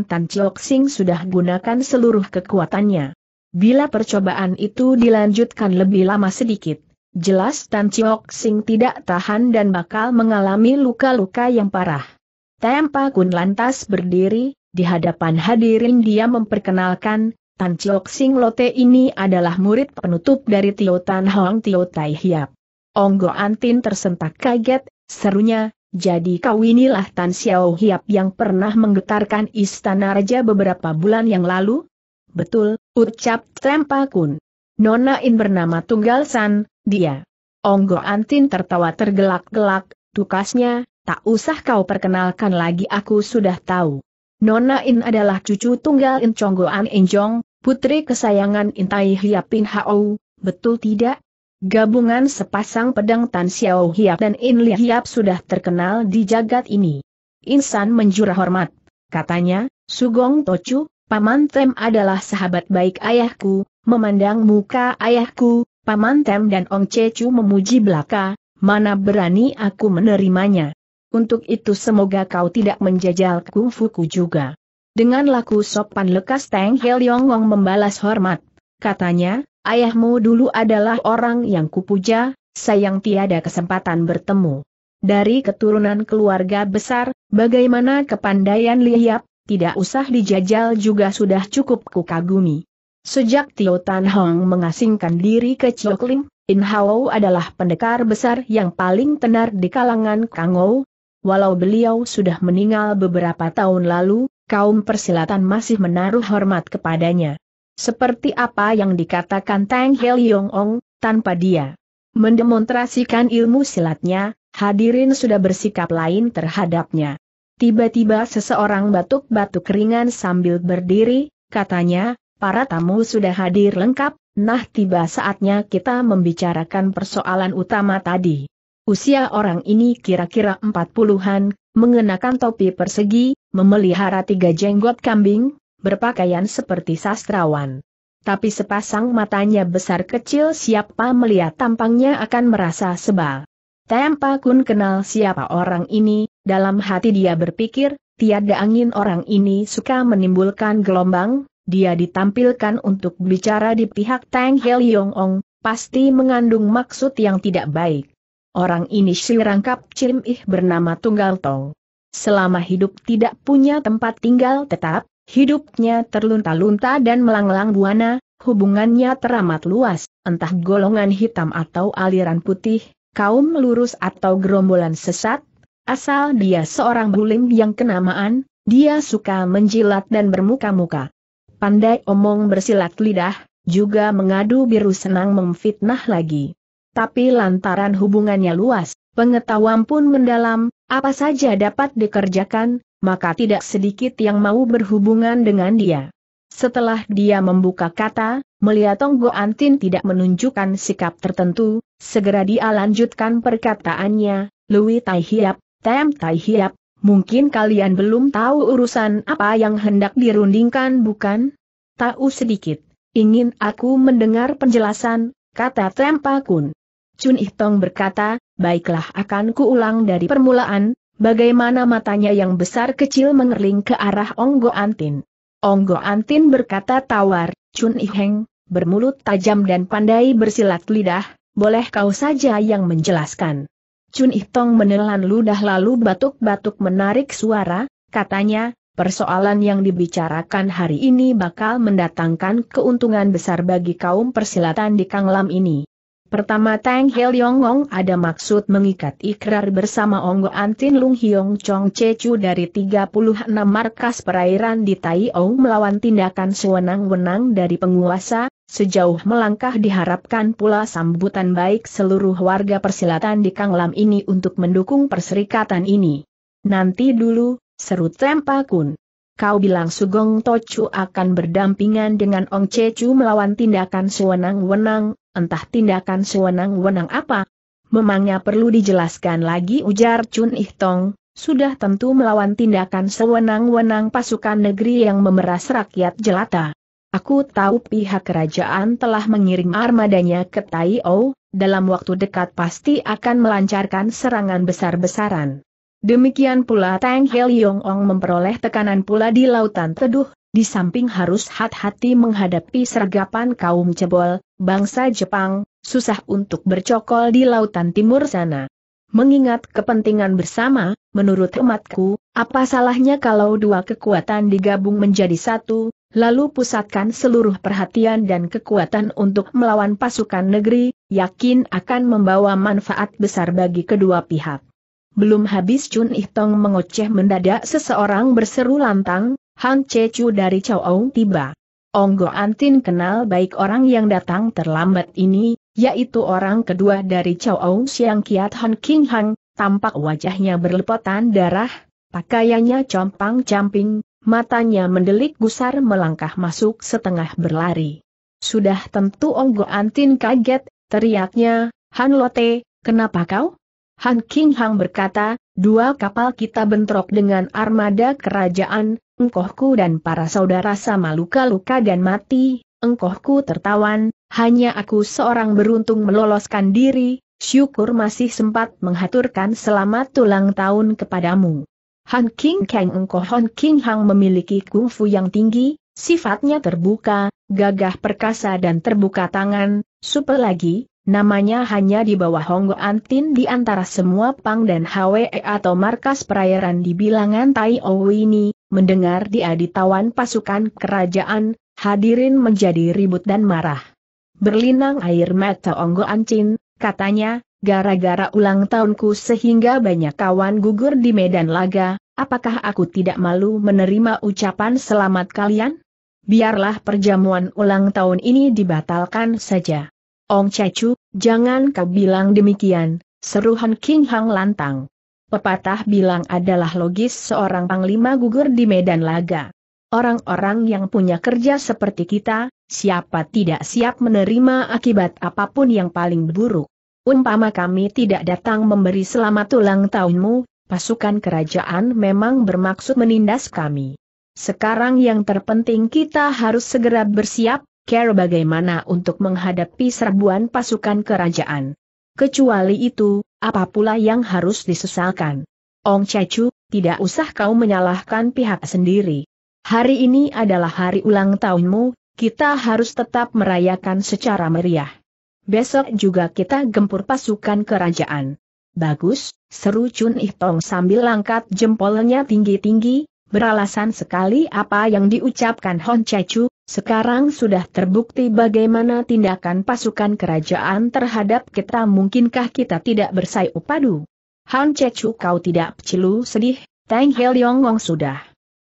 Tan Chiok Sing sudah gunakan seluruh kekuatannya. Bila percobaan itu dilanjutkan lebih lama sedikit, jelas Tan Chiok Sing tidak tahan dan bakal mengalami luka-luka yang parah. Tempa Kun lantas berdiri, di hadapan hadirin dia memperkenalkan, Tan Chiok Sing Lote ini adalah murid penutup dari Tio Tan Hong Tio Tai Hiap. Onggo Antin tersentak kaget, serunya, jadi kau inilah Tan Xiao Hiap yang pernah menggetarkan istana raja beberapa bulan yang lalu? Betul, ucap Kun. Nona In bernama Tunggal San, dia. Onggo Antin tertawa tergelak-gelak, tukasnya, tak usah kau perkenalkan lagi aku sudah tahu. Nona In adalah cucu tunggal In Chonggoan Enjong, Putri kesayangan Intai Hiapin Pin Hao, betul tidak? Gabungan sepasang pedang Tan Xiao Hiap dan In Li Hiap sudah terkenal di jagat ini. Insan menjura hormat. Katanya, Sugong Tochu, Paman Tem adalah sahabat baik ayahku, memandang muka ayahku, Paman Tem dan Ong Cecu memuji belaka, mana berani aku menerimanya. Untuk itu semoga kau tidak menjajal kungfuku juga. Dengan laku sopan lekas Teng Yong Wong membalas hormat. Katanya, ayahmu dulu adalah orang yang kupuja, sayang tiada kesempatan bertemu. Dari keturunan keluarga besar, bagaimana kepandaian Liap, tidak usah dijajal juga sudah cukup kukagumi. Sejak Tio Tan Hong mengasingkan diri ke Chokling, In Hao adalah pendekar besar yang paling tenar di kalangan Kangou. Walau beliau sudah meninggal beberapa tahun lalu, kaum persilatan masih menaruh hormat kepadanya. Seperti apa yang dikatakan Tang Hel Yong Ong, tanpa dia mendemonstrasikan ilmu silatnya, hadirin sudah bersikap lain terhadapnya. Tiba-tiba seseorang batuk-batuk ringan sambil berdiri, katanya, para tamu sudah hadir lengkap, nah tiba saatnya kita membicarakan persoalan utama tadi. Usia orang ini kira-kira empat puluhan, mengenakan topi persegi, memelihara tiga jenggot kambing, berpakaian seperti sastrawan. Tapi sepasang matanya besar kecil siapa melihat tampangnya akan merasa sebal. Tempa kun kenal siapa orang ini, dalam hati dia berpikir, tiada angin orang ini suka menimbulkan gelombang, dia ditampilkan untuk bicara di pihak Tang Hel Yong Ong, pasti mengandung maksud yang tidak baik. Orang ini si rangkap Ih bernama Tunggal Tong. Selama hidup tidak punya tempat tinggal tetap, hidupnya terlunta-lunta dan melanglang buana, hubungannya teramat luas, entah golongan hitam atau aliran putih, kaum lurus atau gerombolan sesat, asal dia seorang bulim yang kenamaan, dia suka menjilat dan bermuka-muka. Pandai omong bersilat lidah, juga mengadu biru senang memfitnah lagi tapi lantaran hubungannya luas, pengetahuan pun mendalam, apa saja dapat dikerjakan, maka tidak sedikit yang mau berhubungan dengan dia. Setelah dia membuka kata, melihat Tonggo Antin tidak menunjukkan sikap tertentu, segera dia lanjutkan perkataannya, Lui Tai Hiap, Tem Tai Hiap, mungkin kalian belum tahu urusan apa yang hendak dirundingkan bukan? Tahu sedikit, ingin aku mendengar penjelasan, kata Tem Pakun. Chun Ihtong berkata, baiklah akan kuulang dari permulaan, bagaimana matanya yang besar kecil mengerling ke arah Onggo Antin. Onggo Antin berkata tawar, Chun Iheng, bermulut tajam dan pandai bersilat lidah, boleh kau saja yang menjelaskan. Chun Ihtong menelan ludah lalu batuk-batuk menarik suara, katanya, persoalan yang dibicarakan hari ini bakal mendatangkan keuntungan besar bagi kaum persilatan di Kanglam ini. Pertama Tang Hel Ong ada maksud mengikat ikrar bersama Go Antin Lung Hiong Chong Chechu dari 36 markas perairan di Tai O melawan tindakan sewenang-wenang dari penguasa, sejauh melangkah diharapkan pula sambutan baik seluruh warga persilatan di Kang Lam ini untuk mendukung perserikatan ini. Nanti dulu, seru Tempa Kun. Kau bilang Sugong Tochu akan berdampingan dengan Ong Chechu melawan tindakan sewenang-wenang, entah tindakan sewenang-wenang apa. Memangnya perlu dijelaskan lagi ujar Chun Ih sudah tentu melawan tindakan sewenang-wenang pasukan negeri yang memeras rakyat jelata. Aku tahu pihak kerajaan telah mengirim armadanya ke Tai O, dalam waktu dekat pasti akan melancarkan serangan besar-besaran. Demikian pula Tang Hel Yong Ong memperoleh tekanan pula di Lautan Teduh, di samping harus hati-hati menghadapi sergapan kaum cebol, bangsa Jepang, susah untuk bercokol di lautan timur sana. Mengingat kepentingan bersama, menurut umatku, apa salahnya kalau dua kekuatan digabung menjadi satu, lalu pusatkan seluruh perhatian dan kekuatan untuk melawan pasukan negeri, yakin akan membawa manfaat besar bagi kedua pihak. Belum habis Chun Ih Tong mengoceh mendadak seseorang berseru lantang, Han Cecu dari Chao tiba. Onggo Antin kenal baik orang yang datang terlambat ini, yaitu orang kedua dari Chao Siang Kiat Han King Hang, tampak wajahnya berlepotan darah, pakaiannya compang-camping, matanya mendelik gusar melangkah masuk setengah berlari. Sudah tentu Onggo Antin kaget, teriaknya, Han Lote, kenapa kau? Han King Hang berkata, dua kapal kita bentrok dengan armada kerajaan, engkohku dan para saudara sama luka-luka dan mati, engkohku tertawan, hanya aku seorang beruntung meloloskan diri, syukur masih sempat menghaturkan selamat tulang tahun kepadamu. Han King Kang engkoh Han King Hang memiliki kungfu yang tinggi, sifatnya terbuka, gagah perkasa dan terbuka tangan, Super lagi, namanya hanya di bawah Honggo Antin di antara semua Pang dan HWE atau markas perairan di bilangan Tai ini. Mendengar dia ditawan pasukan kerajaan, hadirin menjadi ribut dan marah. Berlinang air mata Onggo Ancin, katanya, gara-gara ulang tahunku sehingga banyak kawan gugur di medan laga, apakah aku tidak malu menerima ucapan selamat kalian? Biarlah perjamuan ulang tahun ini dibatalkan saja. Ong Cecu, jangan kau bilang demikian, seruhan Kinghang King Hang lantang. Pepatah bilang adalah logis seorang panglima gugur di medan laga. Orang-orang yang punya kerja seperti kita, siapa tidak siap menerima akibat apapun yang paling buruk. Umpama kami tidak datang memberi selamat ulang tahunmu, pasukan kerajaan memang bermaksud menindas kami. Sekarang yang terpenting kita harus segera bersiap, care bagaimana untuk menghadapi serbuan pasukan kerajaan. Kecuali itu, apa pula yang harus disesalkan? Ong Cecu, tidak usah kau menyalahkan pihak sendiri. Hari ini adalah hari ulang tahunmu, kita harus tetap merayakan secara meriah. Besok juga kita gempur pasukan kerajaan. Bagus, seru Chun Ihtong sambil langkat jempolnya tinggi-tinggi, beralasan sekali apa yang diucapkan Hon Cecu, sekarang sudah terbukti bagaimana tindakan pasukan kerajaan terhadap kita mungkinkah kita tidak bersayu padu? Han Chechu kau tidak pecilu sedih, Tang Hel Yong sudah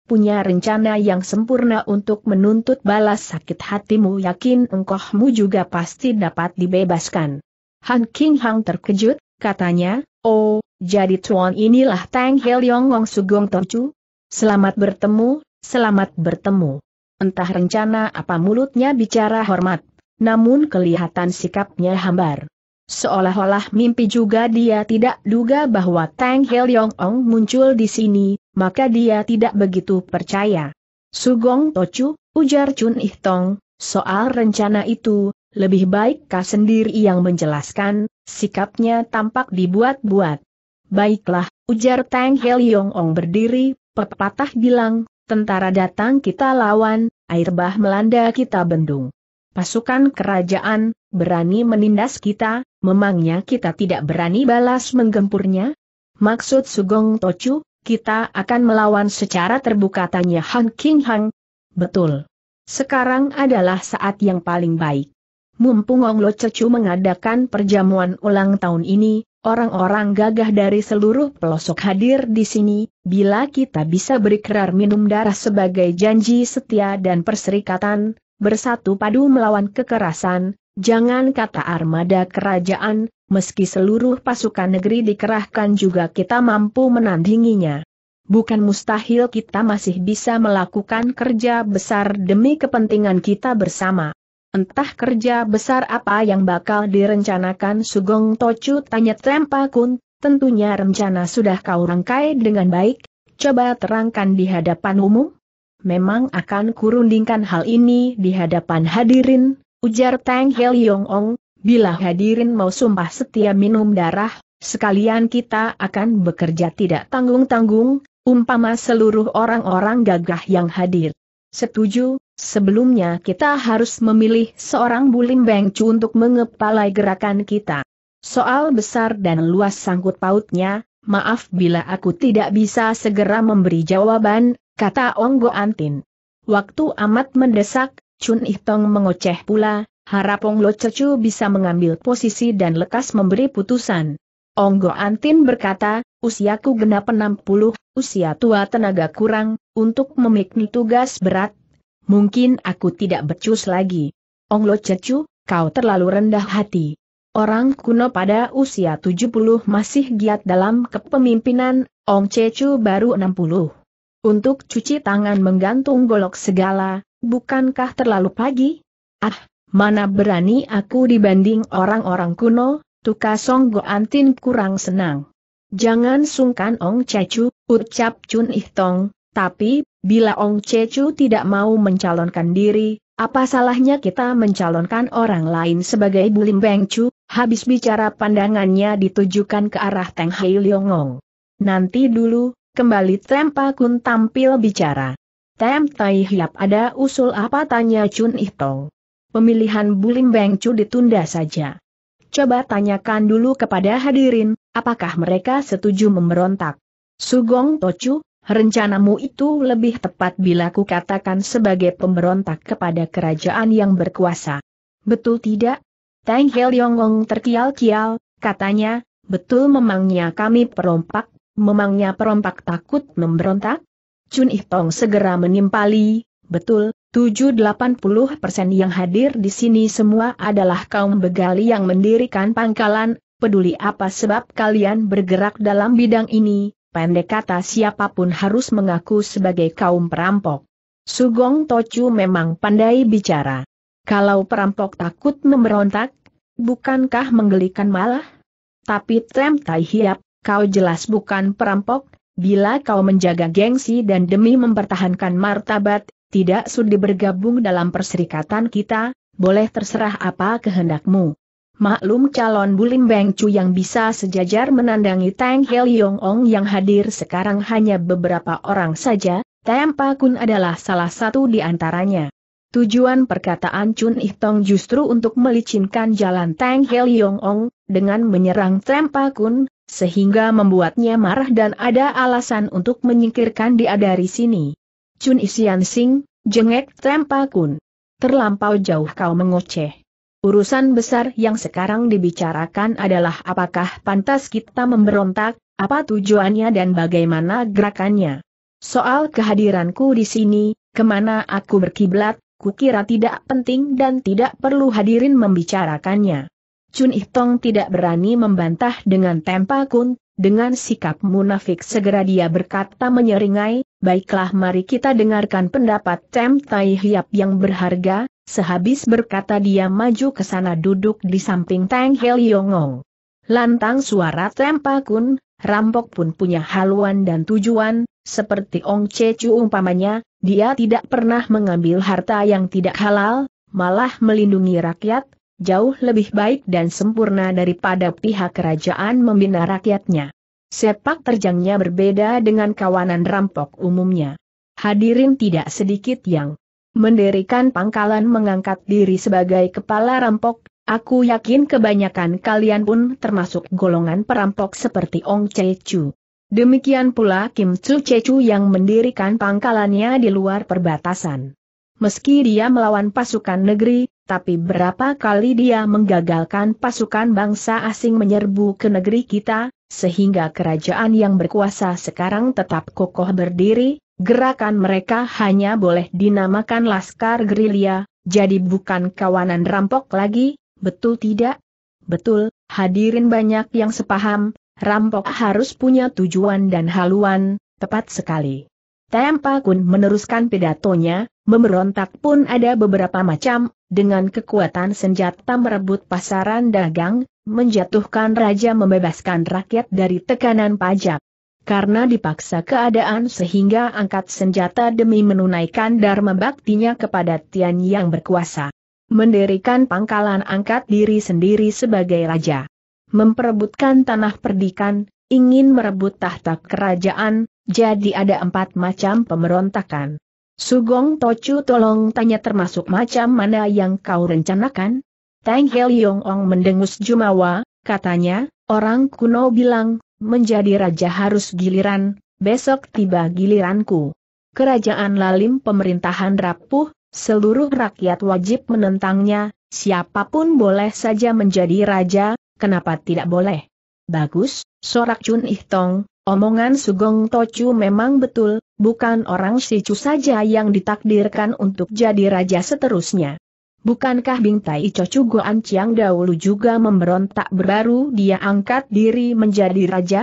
punya rencana yang sempurna untuk menuntut balas sakit hatimu yakin engkohmu juga pasti dapat dibebaskan. Han King Hang terkejut, katanya, oh, jadi tuan inilah Tang Hel Yong Sugong Tochu? Selamat bertemu, selamat bertemu. Entah rencana apa mulutnya bicara hormat, namun kelihatan sikapnya hambar. Seolah-olah mimpi juga dia tidak duga bahwa Tang Hel Yong Ong muncul di sini, maka dia tidak begitu percaya. Sugong Tochu, ujar Chun Ih Tong, soal rencana itu, lebih baik kau sendiri yang menjelaskan, sikapnya tampak dibuat-buat. Baiklah, ujar Tang Hel Yong Ong berdiri, pepatah bilang, Tentara datang kita lawan, air bah melanda kita bendung. Pasukan kerajaan, berani menindas kita, memangnya kita tidak berani balas menggempurnya? Maksud Sugong Tochu, kita akan melawan secara terbuka tanya Han King Hang. Betul. Sekarang adalah saat yang paling baik. Mumpung Ong Lo Cecu mengadakan perjamuan ulang tahun ini, orang-orang gagah dari seluruh pelosok hadir di sini, bila kita bisa berikrar minum darah sebagai janji setia dan perserikatan, bersatu padu melawan kekerasan, jangan kata armada kerajaan, meski seluruh pasukan negeri dikerahkan juga kita mampu menandinginya. Bukan mustahil kita masih bisa melakukan kerja besar demi kepentingan kita bersama. Entah kerja besar apa yang bakal direncanakan Sugong Tochu tanya Trempa Kun, tentunya rencana sudah kau rangkai dengan baik, coba terangkan di hadapan umum. Memang akan kurundingkan hal ini di hadapan hadirin, ujar Tang Hel Yong Ong, bila hadirin mau sumpah setia minum darah, sekalian kita akan bekerja tidak tanggung-tanggung, umpama seluruh orang-orang gagah yang hadir. Setuju, Sebelumnya kita harus memilih seorang Bulim Bengcu untuk mengepalai gerakan kita. Soal besar dan luas sangkut pautnya, maaf bila aku tidak bisa segera memberi jawaban, kata Onggo Antin. Waktu amat mendesak, Chun Ihtong mengoceh pula, harap Ong Lo Cecu bisa mengambil posisi dan lekas memberi putusan. Onggo Antin berkata, usiaku genap 60, usia tua tenaga kurang, untuk memikni tugas berat, Mungkin aku tidak becus lagi. Lo Cecu, kau terlalu rendah hati. Orang kuno pada usia 70 masih giat dalam kepemimpinan, Ong Cecu baru 60. Untuk cuci tangan menggantung golok segala, bukankah terlalu pagi? Ah, mana berani aku dibanding orang-orang kuno, Tuka Songgo Antin kurang senang. Jangan sungkan Ong Cecu, ucap Chun Ihtong, tapi Bila Ong Cecu tidak mau mencalonkan diri, apa salahnya kita mencalonkan orang lain sebagai Bulim Beng Chu? Habis bicara pandangannya ditujukan ke arah Teng Hai Leongong. Nanti dulu, kembali Tem Kun tampil bicara. Tem Tai Hiap ada usul apa tanya Chun Itong. Pemilihan Bulim Beng Chu ditunda saja. Coba tanyakan dulu kepada hadirin, apakah mereka setuju memberontak. Sugong Tochu, Rencanamu itu lebih tepat bila kukatakan sebagai pemberontak kepada kerajaan yang berkuasa. Betul tidak? Tang Hel Yonggong terkial-kial, katanya, betul memangnya kami perompak, memangnya perompak takut memberontak? Chun Ihtong segera menimpali, betul, 780% yang hadir di sini semua adalah kaum begali yang mendirikan pangkalan, peduli apa sebab kalian bergerak dalam bidang ini, pendek kata siapapun harus mengaku sebagai kaum perampok. Sugong Tochu memang pandai bicara. Kalau perampok takut memberontak, bukankah menggelikan malah? Tapi Trem Tai Hiap, kau jelas bukan perampok, bila kau menjaga gengsi dan demi mempertahankan martabat, tidak sudi bergabung dalam perserikatan kita, boleh terserah apa kehendakmu. Maklum calon Bulim Beng Chu yang bisa sejajar menandangi Tang Hel Yong Ong yang hadir sekarang hanya beberapa orang saja, Tem Pakun adalah salah satu di antaranya. Tujuan perkataan Chun Ih Tong justru untuk melicinkan jalan Tang Hel Yong Ong, dengan menyerang Tem Kun, sehingga membuatnya marah dan ada alasan untuk menyingkirkan dia dari sini. Chun Isian Sing, jengek Tem Kun. Terlampau jauh kau mengoceh. Urusan besar yang sekarang dibicarakan adalah apakah pantas kita memberontak, apa tujuannya dan bagaimana gerakannya. Soal kehadiranku di sini, kemana aku berkiblat, kukira tidak penting dan tidak perlu hadirin membicarakannya. Chun Ihtong tidak berani membantah dengan tempa kun, dengan sikap munafik segera dia berkata menyeringai, baiklah mari kita dengarkan pendapat Tem Tai Hiap yang berharga, Sehabis berkata dia maju ke sana duduk di samping Tang Yongong. Lantang suara Tempakun, rampok pun punya haluan dan tujuan, seperti Ong Cecu umpamanya, dia tidak pernah mengambil harta yang tidak halal, malah melindungi rakyat, jauh lebih baik dan sempurna daripada pihak kerajaan membina rakyatnya. Sepak terjangnya berbeda dengan kawanan rampok umumnya. Hadirin tidak sedikit yang mendirikan pangkalan mengangkat diri sebagai kepala rampok, aku yakin kebanyakan kalian pun termasuk golongan perampok seperti Ong Chu. Demikian pula Kim Chu Chu yang mendirikan pangkalannya di luar perbatasan. Meski dia melawan pasukan negeri, tapi berapa kali dia menggagalkan pasukan bangsa asing menyerbu ke negeri kita, sehingga kerajaan yang berkuasa sekarang tetap kokoh berdiri, Gerakan mereka hanya boleh dinamakan laskar gerilya, jadi bukan kawanan rampok lagi, betul tidak? Betul, hadirin banyak yang sepaham, rampok harus punya tujuan dan haluan, tepat sekali. Tempa Kun meneruskan pidatonya, memberontak pun ada beberapa macam, dengan kekuatan senjata merebut pasaran dagang, menjatuhkan raja membebaskan rakyat dari tekanan pajak karena dipaksa keadaan sehingga angkat senjata demi menunaikan dharma baktinya kepada Tian yang berkuasa. Mendirikan pangkalan angkat diri sendiri sebagai raja. Memperebutkan tanah perdikan, ingin merebut tahta kerajaan, jadi ada empat macam pemberontakan. Sugong Tochu tolong tanya termasuk macam mana yang kau rencanakan? Tang Hel Yong Ong mendengus Jumawa, katanya, orang kuno bilang, Menjadi raja harus giliran, besok tiba giliranku. Kerajaan lalim pemerintahan rapuh, seluruh rakyat wajib menentangnya, siapapun boleh saja menjadi raja, kenapa tidak boleh? Bagus, sorak Chun Ihtong, omongan Sugong Tochu memang betul, bukan orang Sichu saja yang ditakdirkan untuk jadi raja seterusnya. Bukankah Bingtai Cocu Goan Chiang dahulu juga memberontak baru dia angkat diri menjadi raja?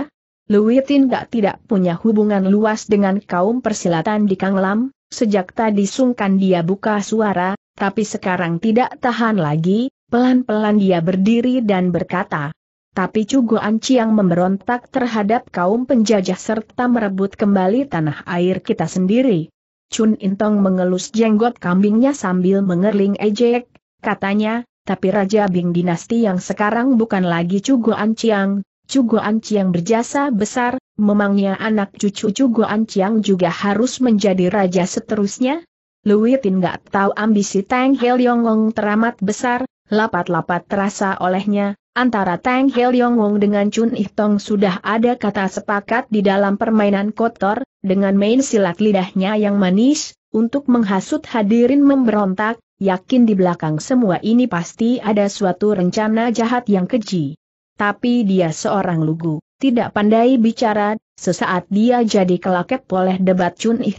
Luitin gak tidak punya hubungan luas dengan kaum persilatan di Kanglam, sejak tadi sungkan dia buka suara, tapi sekarang tidak tahan lagi, pelan-pelan dia berdiri dan berkata. Tapi cuguan Ciang memberontak terhadap kaum penjajah serta merebut kembali tanah air kita sendiri. Chun Intong mengelus jenggot kambingnya sambil mengerling ejek, katanya, tapi Raja Bing dinasti yang sekarang bukan lagi Cugo Anciang, Cugo Anciang berjasa besar, memangnya anak cucu Cugo Anciang juga harus menjadi raja seterusnya? Luitin gak tahu ambisi Tang Hel Yongong teramat besar, lapat-lapat terasa olehnya, Antara Tang Yong Wong dengan Chun Ih sudah ada kata sepakat di dalam permainan kotor, dengan main silat lidahnya yang manis, untuk menghasut hadirin memberontak, yakin di belakang semua ini pasti ada suatu rencana jahat yang keji. Tapi dia seorang lugu, tidak pandai bicara, sesaat dia jadi kelaket oleh debat Chun Ih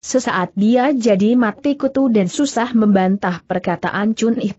sesaat dia jadi mati kutu dan susah membantah perkataan Chun Ih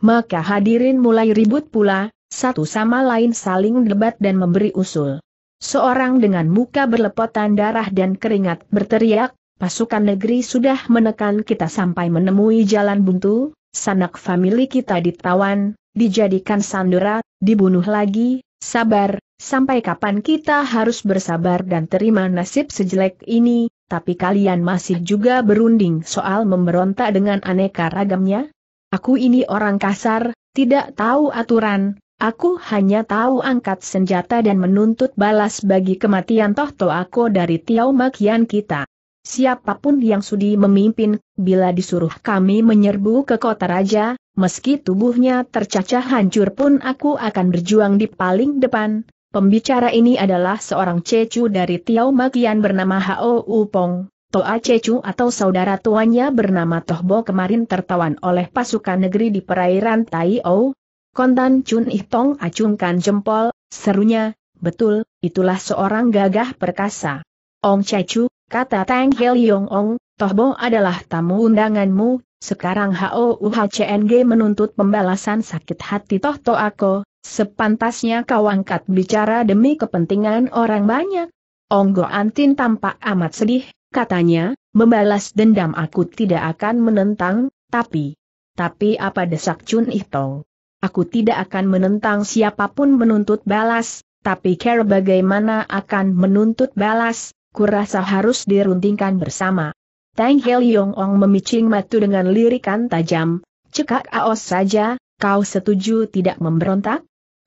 maka hadirin mulai ribut pula, satu sama lain saling debat dan memberi usul. Seorang dengan muka berlepotan darah dan keringat berteriak, pasukan negeri sudah menekan kita sampai menemui jalan buntu, sanak famili kita ditawan, dijadikan sandera, dibunuh lagi, sabar, sampai kapan kita harus bersabar dan terima nasib sejelek ini, tapi kalian masih juga berunding soal memberontak dengan aneka ragamnya? Aku ini orang kasar, tidak tahu aturan, aku hanya tahu angkat senjata dan menuntut balas bagi kematian tohto aku dari Tiau Makian kita. Siapapun yang sudi memimpin, bila disuruh kami menyerbu ke kota raja, meski tubuhnya tercacah hancur pun aku akan berjuang di paling depan. Pembicara ini adalah seorang cecu dari Tiau Makian bernama Hao Upong, Toa Cecu atau saudara tuanya bernama Tohbo kemarin tertawan oleh pasukan negeri di perairan Tai O. Kontan Chun Ihtong acungkan jempol, serunya, betul, itulah seorang gagah perkasa. Ong Cecu, kata Tang Hel Yong Ong, Tohbo adalah tamu undanganmu, sekarang HOUHCNG menuntut pembalasan sakit hati Toh Toako, sepantasnya kau angkat bicara demi kepentingan orang banyak. Ong Antin tampak amat sedih, katanya, membalas dendam aku tidak akan menentang, tapi... Tapi apa desak Chun Ihtong? Aku tidak akan menentang siapapun menuntut balas, tapi care bagaimana akan menuntut balas, kurasa harus diruntingkan bersama. Tang Hel Yong Ong memicing matu dengan lirikan tajam, cekak aos saja, kau setuju tidak memberontak?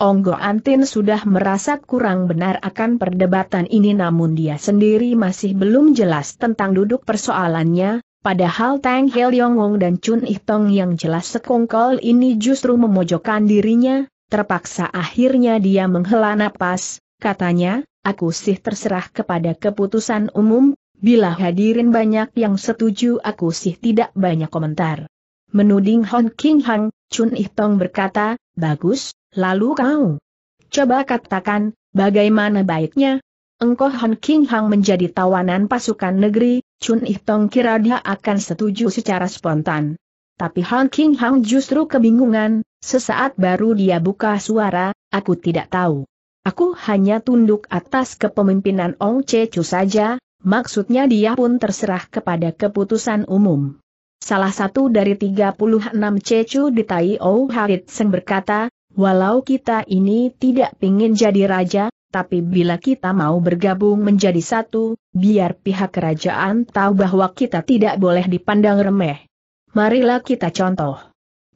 Onggo Antin sudah merasa kurang benar akan perdebatan ini namun dia sendiri masih belum jelas tentang duduk persoalannya, padahal Tang Yong Wong dan Chun Ihtong yang jelas sekongkol ini justru memojokkan dirinya, terpaksa akhirnya dia menghela napas, katanya, aku sih terserah kepada keputusan umum, bila hadirin banyak yang setuju aku sih tidak banyak komentar. Menuding Hon King Hang, Chun Ihtong berkata, bagus, Lalu kau? Coba katakan, bagaimana baiknya? Engkau Han King Hang menjadi tawanan pasukan negeri, Chun Ih Tong kira dia akan setuju secara spontan. Tapi Han King Hang justru kebingungan, sesaat baru dia buka suara, aku tidak tahu. Aku hanya tunduk atas kepemimpinan Ong Chu saja, maksudnya dia pun terserah kepada keputusan umum. Salah satu dari 36 Cecu di Tai O Harit Seng berkata, Walau kita ini tidak ingin jadi raja, tapi bila kita mau bergabung menjadi satu, biar pihak kerajaan tahu bahwa kita tidak boleh dipandang remeh. Marilah kita contoh.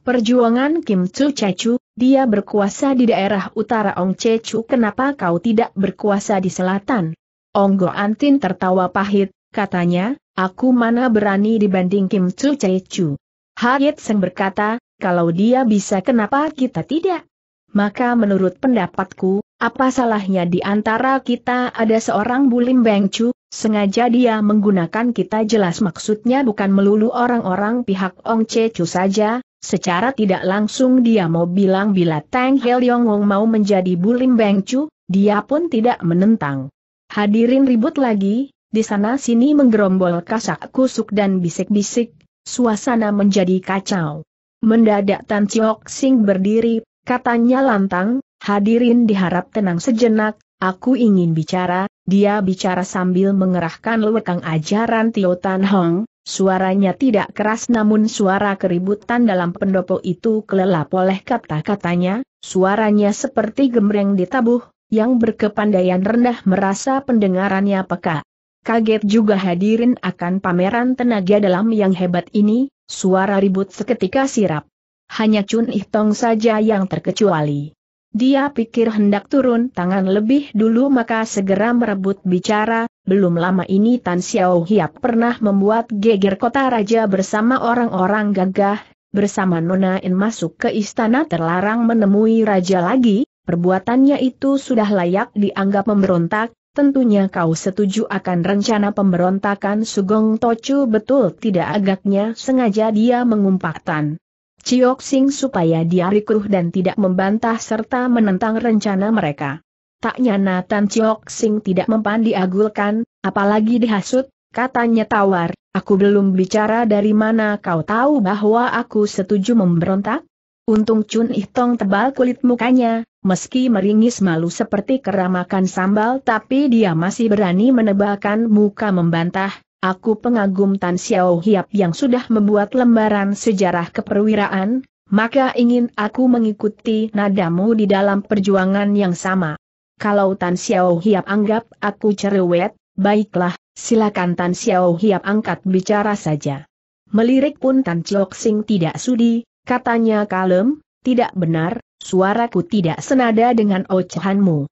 Perjuangan Kim Chu Chechu, dia berkuasa di daerah utara Ong Chechu kenapa kau tidak berkuasa di selatan? Ong Go Antin tertawa pahit, katanya, aku mana berani dibanding Kim Chu Chechu. Hayat Seng berkata, kalau dia bisa kenapa kita tidak? maka menurut pendapatku, apa salahnya di antara kita ada seorang Bulim Bengcu, sengaja dia menggunakan kita jelas maksudnya bukan melulu orang-orang pihak Ong Cecu saja, secara tidak langsung dia mau bilang bila Tang Hel Wong mau menjadi Bulim Bengcu, dia pun tidak menentang. Hadirin ribut lagi, di sana sini menggerombol kasak kusuk dan bisik-bisik, suasana menjadi kacau. Mendadak Tan Chiok Sing berdiri Katanya lantang, hadirin diharap tenang sejenak, aku ingin bicara, dia bicara sambil mengerahkan lekang ajaran Tio Tan Hong, suaranya tidak keras namun suara keributan dalam pendopo itu kelelap oleh kata-katanya, suaranya seperti gemreng ditabuh, yang berkepandaian rendah merasa pendengarannya peka. Kaget juga hadirin akan pameran tenaga dalam yang hebat ini, suara ribut seketika sirap hanya Chun Ih saja yang terkecuali. Dia pikir hendak turun tangan lebih dulu maka segera merebut bicara, belum lama ini Tan Xiao Hiap pernah membuat geger kota raja bersama orang-orang gagah, bersama Nona In masuk ke istana terlarang menemui raja lagi, perbuatannya itu sudah layak dianggap memberontak, tentunya kau setuju akan rencana pemberontakan Sugong Tochu betul tidak agaknya sengaja dia mengumpatkan. Chiok Sing supaya dia rikuh dan tidak membantah serta menentang rencana mereka. Tak nyana Tan Chiok Sing tidak mempan diagulkan, apalagi dihasut, katanya tawar, aku belum bicara dari mana kau tahu bahwa aku setuju memberontak? Untung Chun Ihtong tebal kulit mukanya, meski meringis malu seperti keramakan sambal tapi dia masih berani menebalkan muka membantah, Aku pengagum Tan Xiao Hiap yang sudah membuat lembaran sejarah keperwiraan, maka ingin aku mengikuti nadamu di dalam perjuangan yang sama. Kalau Tan Xiao Hiap anggap aku cerewet, baiklah, silakan Tan Xiao Hiap angkat bicara saja. Melirik pun Tan Chok Sing tidak sudi, katanya kalem, tidak benar, suaraku tidak senada dengan ocehanmu.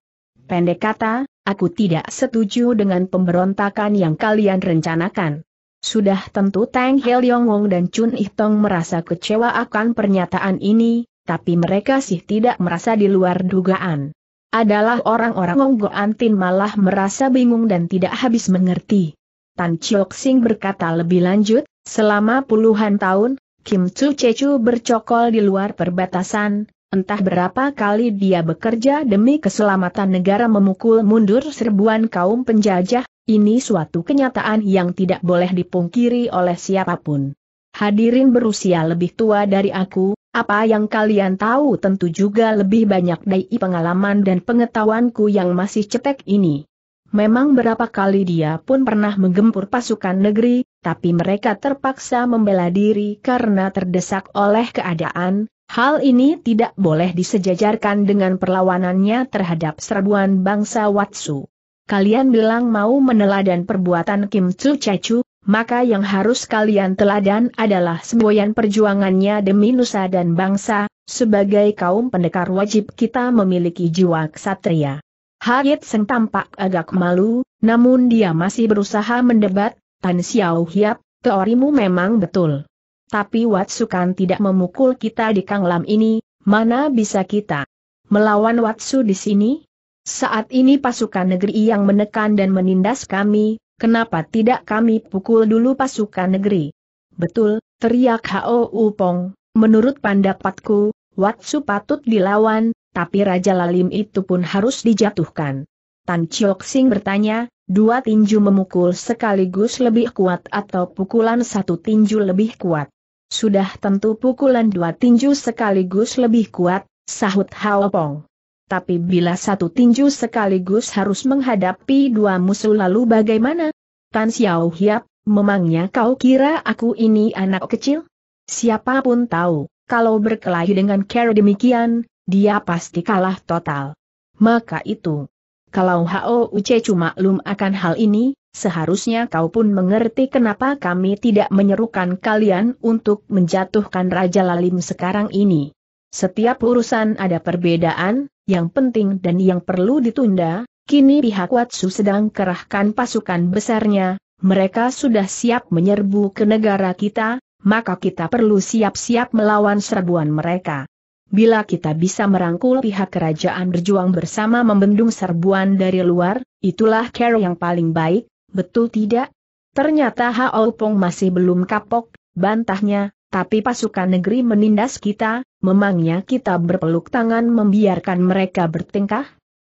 Pendek kata, Aku tidak setuju dengan pemberontakan yang kalian rencanakan. Sudah tentu Tang Heliong Wong dan Chun Ih merasa kecewa akan pernyataan ini, tapi mereka sih tidak merasa di luar dugaan. Adalah orang-orang Go Antin malah merasa bingung dan tidak habis mengerti. Tan Chiok Sing berkata lebih lanjut, selama puluhan tahun, Kim Chu Chechu bercokol di luar perbatasan, Entah berapa kali dia bekerja demi keselamatan negara memukul mundur serbuan kaum penjajah, ini suatu kenyataan yang tidak boleh dipungkiri oleh siapapun. Hadirin berusia lebih tua dari aku, apa yang kalian tahu tentu juga lebih banyak dari pengalaman dan pengetahuanku yang masih cetek ini. Memang berapa kali dia pun pernah menggempur pasukan negeri, tapi mereka terpaksa membela diri karena terdesak oleh keadaan, Hal ini tidak boleh disejajarkan dengan perlawanannya terhadap serbuan bangsa Watsu. Kalian bilang mau meneladan perbuatan Kim Tzu Cacu, maka yang harus kalian teladan adalah semboyan perjuangannya demi nusa dan bangsa, sebagai kaum pendekar wajib kita memiliki jiwa ksatria. Hayat Seng tampak agak malu, namun dia masih berusaha mendebat, Tan Xiao Hiap, teorimu memang betul. Tapi Watsukan tidak memukul kita di Kanglam ini, mana bisa kita melawan Watsu di sini? Saat ini pasukan negeri yang menekan dan menindas kami, kenapa tidak kami pukul dulu pasukan negeri? Betul, teriak Hao Upong, menurut pendapatku, Watsu patut dilawan, tapi Raja Lalim itu pun harus dijatuhkan. Tan Chiok Sing bertanya, dua tinju memukul sekaligus lebih kuat atau pukulan satu tinju lebih kuat? Sudah tentu pukulan dua tinju sekaligus lebih kuat, sahut Haopong. Tapi bila satu tinju sekaligus harus menghadapi dua musuh lalu bagaimana? Tan Xiao Hiap, memangnya kau kira aku ini anak kecil? Siapapun tahu, kalau berkelahi dengan Carol demikian, dia pasti kalah total. Maka itu, kalau HOUC cuma lum akan hal ini, seharusnya kau pun mengerti kenapa kami tidak menyerukan kalian untuk menjatuhkan Raja Lalim sekarang ini. Setiap urusan ada perbedaan, yang penting dan yang perlu ditunda, kini pihak Watsu sedang kerahkan pasukan besarnya, mereka sudah siap menyerbu ke negara kita, maka kita perlu siap-siap melawan serbuan mereka. Bila kita bisa merangkul pihak kerajaan berjuang bersama membendung serbuan dari luar, itulah care yang paling baik, betul tidak? Ternyata Hao Pong masih belum kapok, bantahnya, tapi pasukan negeri menindas kita, memangnya kita berpeluk tangan membiarkan mereka bertingkah?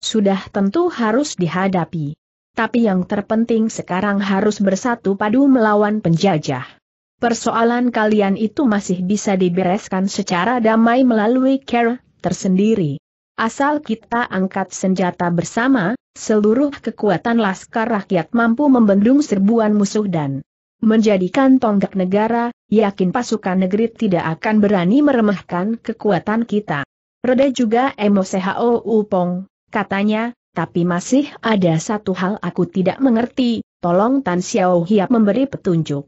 Sudah tentu harus dihadapi. Tapi yang terpenting sekarang harus bersatu padu melawan penjajah. Persoalan kalian itu masih bisa dibereskan secara damai melalui care tersendiri. Asal kita angkat senjata bersama, seluruh kekuatan laskar rakyat mampu membendung serbuan musuh dan menjadikan tonggak negara, yakin pasukan negeri tidak akan berani meremehkan kekuatan kita. Reda juga HO Upong, katanya, tapi masih ada satu hal aku tidak mengerti, tolong Tan Xiao Hiap memberi petunjuk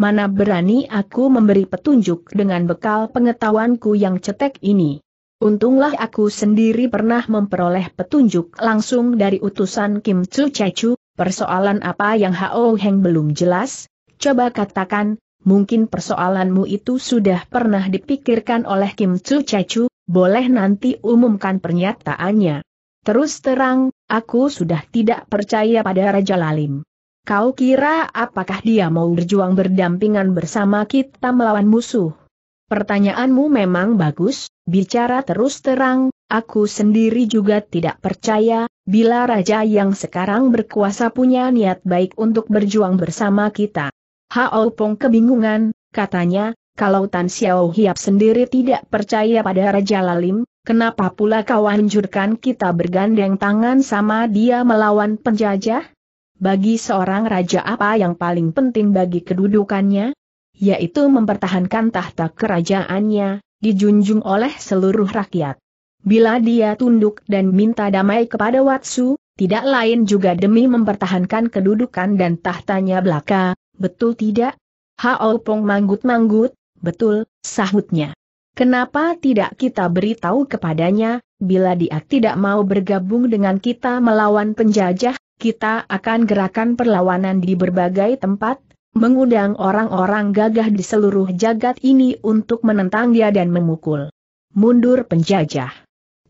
mana berani aku memberi petunjuk dengan bekal pengetahuanku yang cetek ini. Untunglah aku sendiri pernah memperoleh petunjuk langsung dari utusan Kim Tzu Chechu, persoalan apa yang Hao Heng belum jelas, coba katakan, mungkin persoalanmu itu sudah pernah dipikirkan oleh Kim Tzu Chechu, boleh nanti umumkan pernyataannya. Terus terang, aku sudah tidak percaya pada Raja Lalim. Kau kira apakah dia mau berjuang berdampingan bersama kita melawan musuh? Pertanyaanmu memang bagus, bicara terus terang, aku sendiri juga tidak percaya, bila raja yang sekarang berkuasa punya niat baik untuk berjuang bersama kita. Hao Pong kebingungan, katanya, kalau Tan Xiao Hiap sendiri tidak percaya pada Raja Lalim, kenapa pula kau anjurkan kita bergandeng tangan sama dia melawan penjajah? bagi seorang raja apa yang paling penting bagi kedudukannya? Yaitu mempertahankan tahta kerajaannya, dijunjung oleh seluruh rakyat. Bila dia tunduk dan minta damai kepada Watsu, tidak lain juga demi mempertahankan kedudukan dan tahtanya belaka, betul tidak? Hao Pong manggut-manggut, betul, sahutnya. Kenapa tidak kita beritahu kepadanya, bila dia tidak mau bergabung dengan kita melawan penjajah, kita akan gerakan perlawanan di berbagai tempat, mengundang orang-orang gagah di seluruh jagat ini untuk menentang dia dan memukul. Mundur penjajah.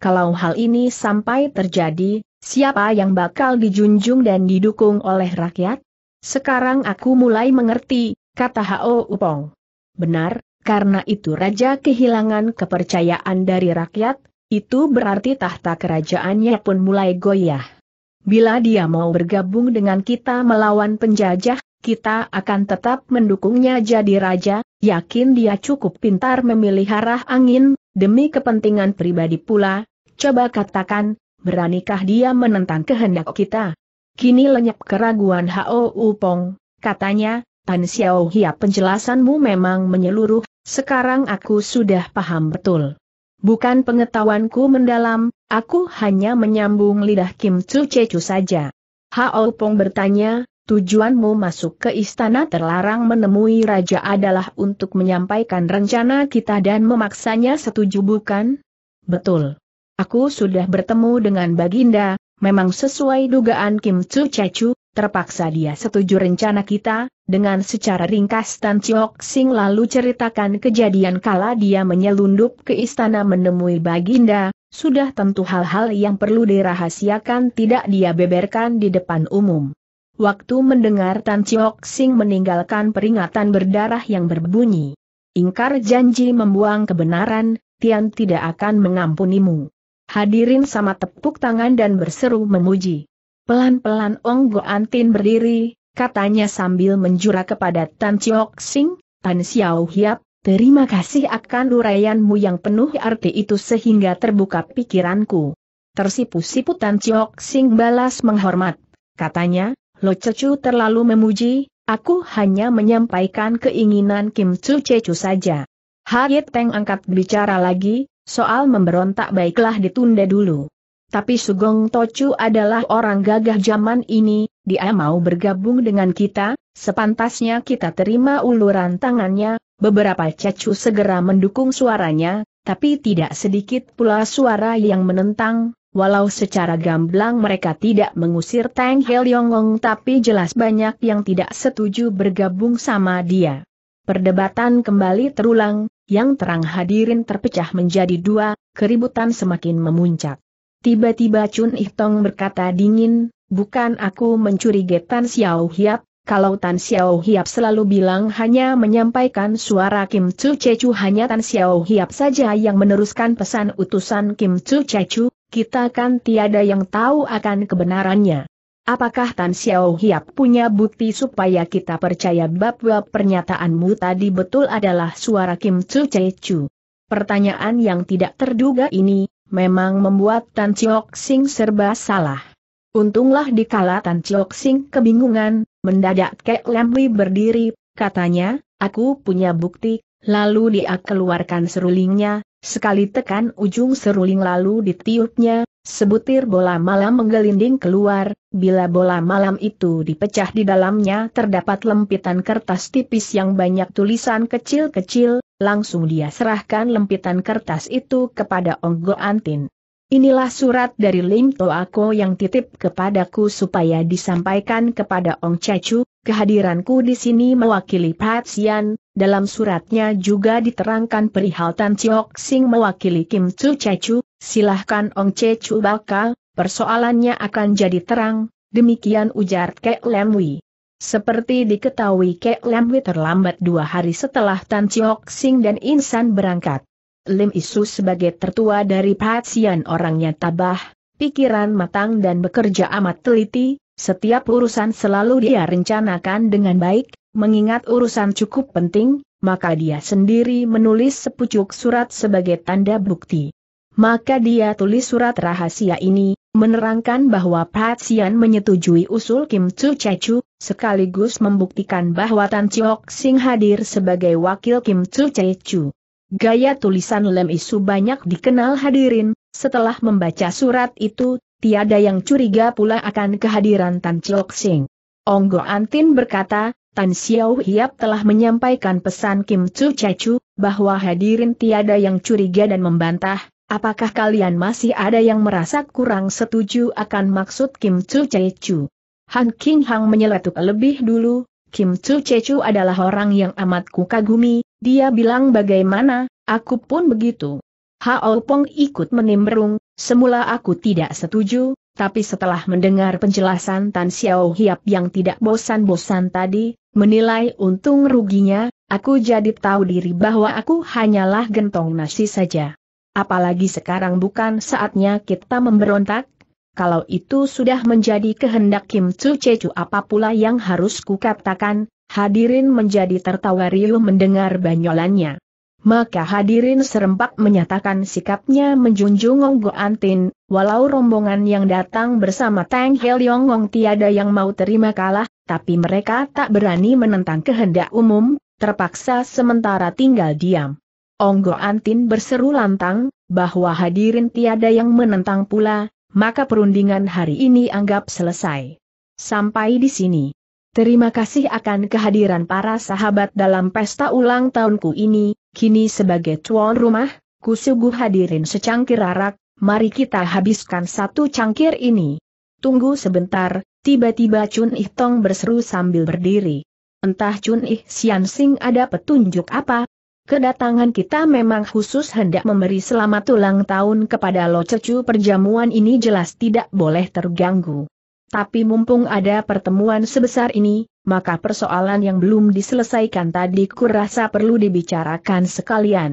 Kalau hal ini sampai terjadi, siapa yang bakal dijunjung dan didukung oleh rakyat? Sekarang aku mulai mengerti, kata Hao Upong. Benar, karena itu raja kehilangan kepercayaan dari rakyat, itu berarti tahta kerajaannya pun mulai goyah. Bila dia mau bergabung dengan kita melawan penjajah, kita akan tetap mendukungnya jadi raja, yakin dia cukup pintar memilih arah angin, demi kepentingan pribadi pula, coba katakan, beranikah dia menentang kehendak kita? Kini lenyap keraguan Hao Upong, katanya, Tan Xiao Hia penjelasanmu memang menyeluruh, sekarang aku sudah paham betul. Bukan pengetahuanku mendalam, aku hanya menyambung lidah Kim Chu Chechu saja. Hao Pong bertanya, tujuanmu masuk ke istana terlarang menemui raja adalah untuk menyampaikan rencana kita dan memaksanya setuju bukan? Betul. Aku sudah bertemu dengan Baginda, Memang sesuai dugaan Kim Chu Chu, terpaksa dia setuju rencana kita, dengan secara ringkas Tan Chiok Sing lalu ceritakan kejadian kala dia menyelundup ke istana menemui Baginda, sudah tentu hal-hal yang perlu dirahasiakan tidak dia beberkan di depan umum. Waktu mendengar Tan Chiok Sing meninggalkan peringatan berdarah yang berbunyi. Ingkar janji membuang kebenaran, Tian tidak akan mengampunimu. Hadirin sama tepuk tangan dan berseru memuji. Pelan-pelan Ong Go Antin berdiri, katanya sambil menjura kepada Tan Chiok Sing, Tan Xiao Hiap, terima kasih akan uraianmu yang penuh arti itu sehingga terbuka pikiranku. Tersipu-sipu Tan Chiok Sing balas menghormat, katanya, Lo Cecu terlalu memuji, Aku hanya menyampaikan keinginan Kim Chu Cecu saja. Hai Teng angkat bicara lagi, Soal memberontak baiklah ditunda dulu. Tapi Sugong Tochu adalah orang gagah zaman ini, dia mau bergabung dengan kita, sepantasnya kita terima uluran tangannya, beberapa cacu segera mendukung suaranya, tapi tidak sedikit pula suara yang menentang, walau secara gamblang mereka tidak mengusir Tang Hel Yongong tapi jelas banyak yang tidak setuju bergabung sama dia. Perdebatan kembali terulang, yang terang hadirin terpecah menjadi dua, keributan semakin memuncak. Tiba-tiba Chun Ih berkata dingin, bukan aku mencurigai Tan Xiao Hiap, kalau Tan Xiao Hiap selalu bilang hanya menyampaikan suara Kim Chu Chechu hanya Tan Xiao Hiap saja yang meneruskan pesan utusan Kim Chu Chechu, kita kan tiada yang tahu akan kebenarannya. Apakah Tan Xiao Hiap punya bukti supaya kita percaya bahwa pernyataanmu tadi betul adalah suara Kim Chu Che Chu? Pertanyaan yang tidak terduga ini, memang membuat Tan Chiok Sing serba salah. Untunglah dikala Tan Chiok Sing kebingungan, mendadak Kek Lam berdiri, katanya, aku punya bukti, lalu dia keluarkan serulingnya, sekali tekan ujung seruling lalu ditiupnya, Sebutir bola malam menggelinding keluar, bila bola malam itu dipecah di dalamnya terdapat lempitan kertas tipis yang banyak tulisan kecil-kecil, langsung dia serahkan lempitan kertas itu kepada Onggo Antin. Inilah surat dari Lim Ako yang titip kepadaku supaya disampaikan kepada Ong Cecu, kehadiranku di sini mewakili Patsian, dalam suratnya juga diterangkan perihal Tan Chiok Sing mewakili Kim Chu Cecu, Silahkan Ong Che Chu bakal, persoalannya akan jadi terang, demikian ujar Kek Lemwi. Seperti diketahui Kek Lemwi terlambat dua hari setelah Tan Chiok Sing dan Insan berangkat. Lim Isu sebagai tertua dari pasien orangnya tabah, pikiran matang dan bekerja amat teliti, setiap urusan selalu dia rencanakan dengan baik, mengingat urusan cukup penting, maka dia sendiri menulis sepucuk surat sebagai tanda bukti maka dia tulis surat rahasia ini, menerangkan bahwa Sian menyetujui usul Kim Chu Chechu, sekaligus membuktikan bahwa Tan Chiok Sing hadir sebagai wakil Kim Chu Chechu. Gaya tulisan Lem Isu banyak dikenal hadirin, setelah membaca surat itu, tiada yang curiga pula akan kehadiran Tan Chiok Sing. Onggo Antin berkata, Tan Xiao Hiap telah menyampaikan pesan Kim Chu Chechu, bahwa hadirin tiada yang curiga dan membantah, Apakah kalian masih ada yang merasa kurang setuju akan maksud Kim Chu Chu? Han King Hang menyeletuk lebih dulu, Kim Chu Chu adalah orang yang amat kukagumi, dia bilang bagaimana, aku pun begitu. Hao Pong ikut menimbrung, semula aku tidak setuju, tapi setelah mendengar penjelasan Tan Xiao Hiap yang tidak bosan-bosan tadi, menilai untung ruginya, aku jadi tahu diri bahwa aku hanyalah gentong nasi saja. Apalagi sekarang bukan saatnya kita memberontak? Kalau itu sudah menjadi kehendak Kim Chu Chechu apa pula yang harus kukatakan, hadirin menjadi tertawa riuh mendengar banyolannya. Maka hadirin serempak menyatakan sikapnya menjunjung Go Antin, walau rombongan yang datang bersama Tang Yong Ong tiada yang mau terima kalah, tapi mereka tak berani menentang kehendak umum, terpaksa sementara tinggal diam. Onggo Antin berseru lantang, bahwa hadirin tiada yang menentang pula, maka perundingan hari ini anggap selesai. Sampai di sini. Terima kasih akan kehadiran para sahabat dalam pesta ulang tahunku ini, kini sebagai tuan rumah, kusuguh hadirin secangkir arak, mari kita habiskan satu cangkir ini. Tunggu sebentar, tiba-tiba Chun Ih Tong berseru sambil berdiri. Entah Chun Ih Sian Sing ada petunjuk apa, Kedatangan kita memang khusus hendak memberi selamat ulang tahun kepada Lo Cecu perjamuan ini jelas tidak boleh terganggu. Tapi mumpung ada pertemuan sebesar ini, maka persoalan yang belum diselesaikan tadi kurasa perlu dibicarakan sekalian.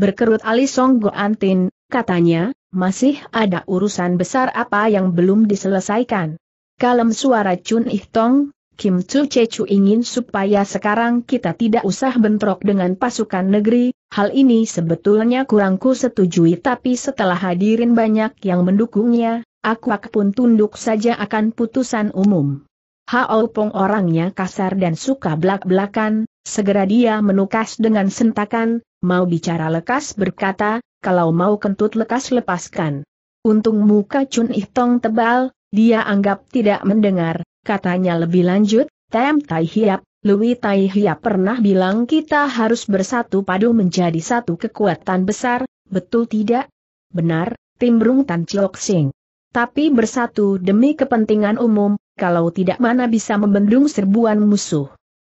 Berkerut alis Song Antin, katanya, masih ada urusan besar apa yang belum diselesaikan. Kalem suara Chun Ih Tong, Kim Chu Chechu ingin supaya sekarang kita tidak usah bentrok dengan pasukan negeri, hal ini sebetulnya kurang ku setujui tapi setelah hadirin banyak yang mendukungnya, aku pun tunduk saja akan putusan umum. Hao Pong orangnya kasar dan suka belak-belakan, segera dia menukas dengan sentakan, mau bicara lekas berkata, kalau mau kentut lekas lepaskan. Untung muka Chun Ih Tong tebal, dia anggap tidak mendengar, katanya lebih lanjut, Tem Tai Hiap, Lui Tai Hiap pernah bilang kita harus bersatu padu menjadi satu kekuatan besar, betul tidak? Benar, timbrung Tan Chiok Sing. Tapi bersatu demi kepentingan umum, kalau tidak mana bisa membendung serbuan musuh.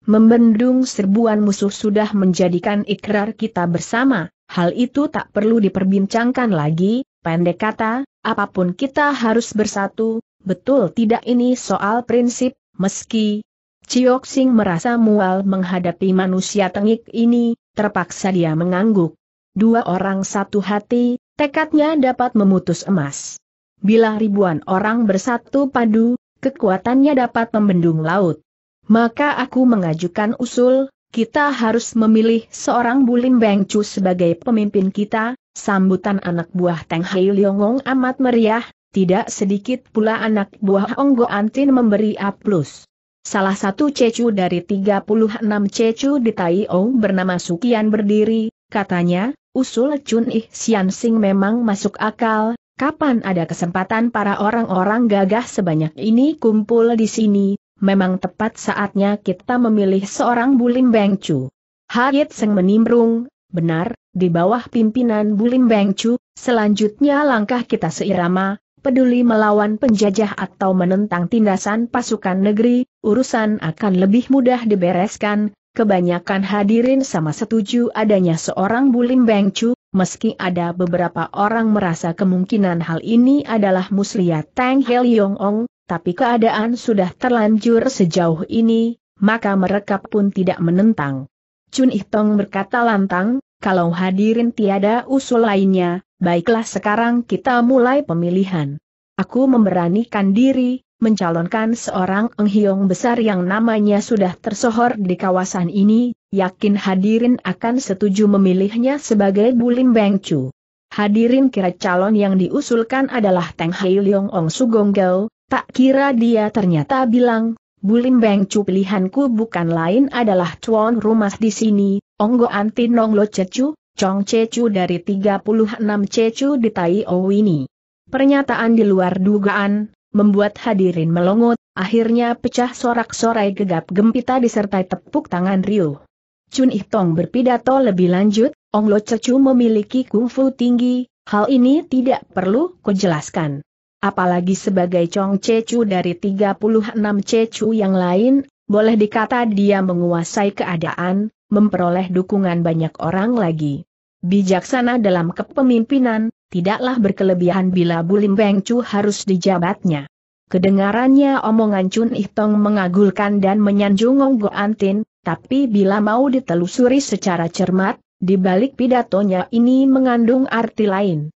Membendung serbuan musuh sudah menjadikan ikrar kita bersama, hal itu tak perlu diperbincangkan lagi, pendek kata, apapun kita harus bersatu, betul tidak ini soal prinsip, meski Chiok Sing merasa mual menghadapi manusia tengik ini, terpaksa dia mengangguk. Dua orang satu hati, tekadnya dapat memutus emas. Bila ribuan orang bersatu padu, kekuatannya dapat membendung laut. Maka aku mengajukan usul, kita harus memilih seorang Bulim Bengcu sebagai pemimpin kita, sambutan anak buah Teng Hei Liongong amat meriah, tidak sedikit pula anak buah Onggo Antin memberi A+. Salah satu cecu dari 36 cecu di o bernama Sukian berdiri, katanya, usul Chun Ih Sian Sing memang masuk akal, kapan ada kesempatan para orang-orang gagah sebanyak ini kumpul di sini, memang tepat saatnya kita memilih seorang Bulim Beng Chu. Hayat Seng menimbrung, benar, di bawah pimpinan Bulim Beng Chu, selanjutnya langkah kita seirama, peduli melawan penjajah atau menentang tindasan pasukan negeri, urusan akan lebih mudah dibereskan, kebanyakan hadirin sama setuju adanya seorang Bulim Bengcu, meski ada beberapa orang merasa kemungkinan hal ini adalah muslihat Tang Hel Yong Ong, tapi keadaan sudah terlanjur sejauh ini, maka mereka pun tidak menentang. Chun Ih berkata lantang, kalau hadirin tiada usul lainnya, baiklah sekarang kita mulai pemilihan. Aku memberanikan diri, mencalonkan seorang enghiong besar yang namanya sudah tersohor di kawasan ini, yakin hadirin akan setuju memilihnya sebagai Bulim Bengcu. Hadirin kira calon yang diusulkan adalah Teng Hai Leong Ong Sugonggao, tak kira dia ternyata bilang, Bulim Bengcu pilihanku bukan lain adalah tuan rumah di sini, Onggo Anti lo Cecu, cong Cecu dari 36 Cecu di Tai O ini. Pernyataan di luar dugaan, membuat hadirin melongot, akhirnya pecah sorak-sorai gegap gempita disertai tepuk tangan Rio. Chun Ih berpidato lebih lanjut, Onglo Cecu memiliki kungfu tinggi, hal ini tidak perlu kujelaskan. Apalagi sebagai Chong Cecu dari 36 Cecu yang lain, boleh dikata dia menguasai keadaan, memperoleh dukungan banyak orang lagi. Bijaksana dalam kepemimpinan, tidaklah berkelebihan bila Bulim Beng Chu harus dijabatnya. Kedengarannya omongan Chun Ihtong mengagulkan dan menyanjung Onggo Antin, tapi bila mau ditelusuri secara cermat, di balik pidatonya ini mengandung arti lain.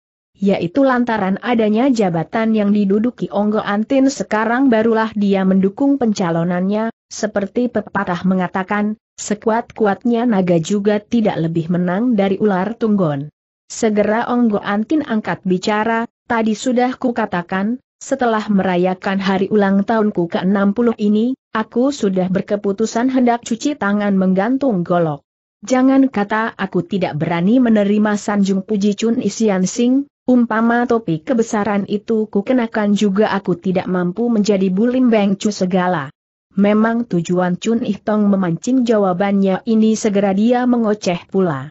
Yaitu lantaran adanya jabatan yang diduduki Onggo Antin sekarang barulah dia mendukung pencalonannya, seperti pepatah mengatakan, sekuat-kuatnya naga juga tidak lebih menang dari ular tunggon. Segera Onggo Antin angkat bicara, tadi sudah kukatakan, setelah merayakan hari ulang tahunku ke-60 ini, aku sudah berkeputusan hendak cuci tangan menggantung golok. Jangan kata aku tidak berani menerima sanjung puji Chun Isian Sing, umpama topi kebesaran itu kukenakan juga aku tidak mampu menjadi bulim bengcu segala. Memang tujuan Chun Ih memancing jawabannya ini segera dia mengoceh pula.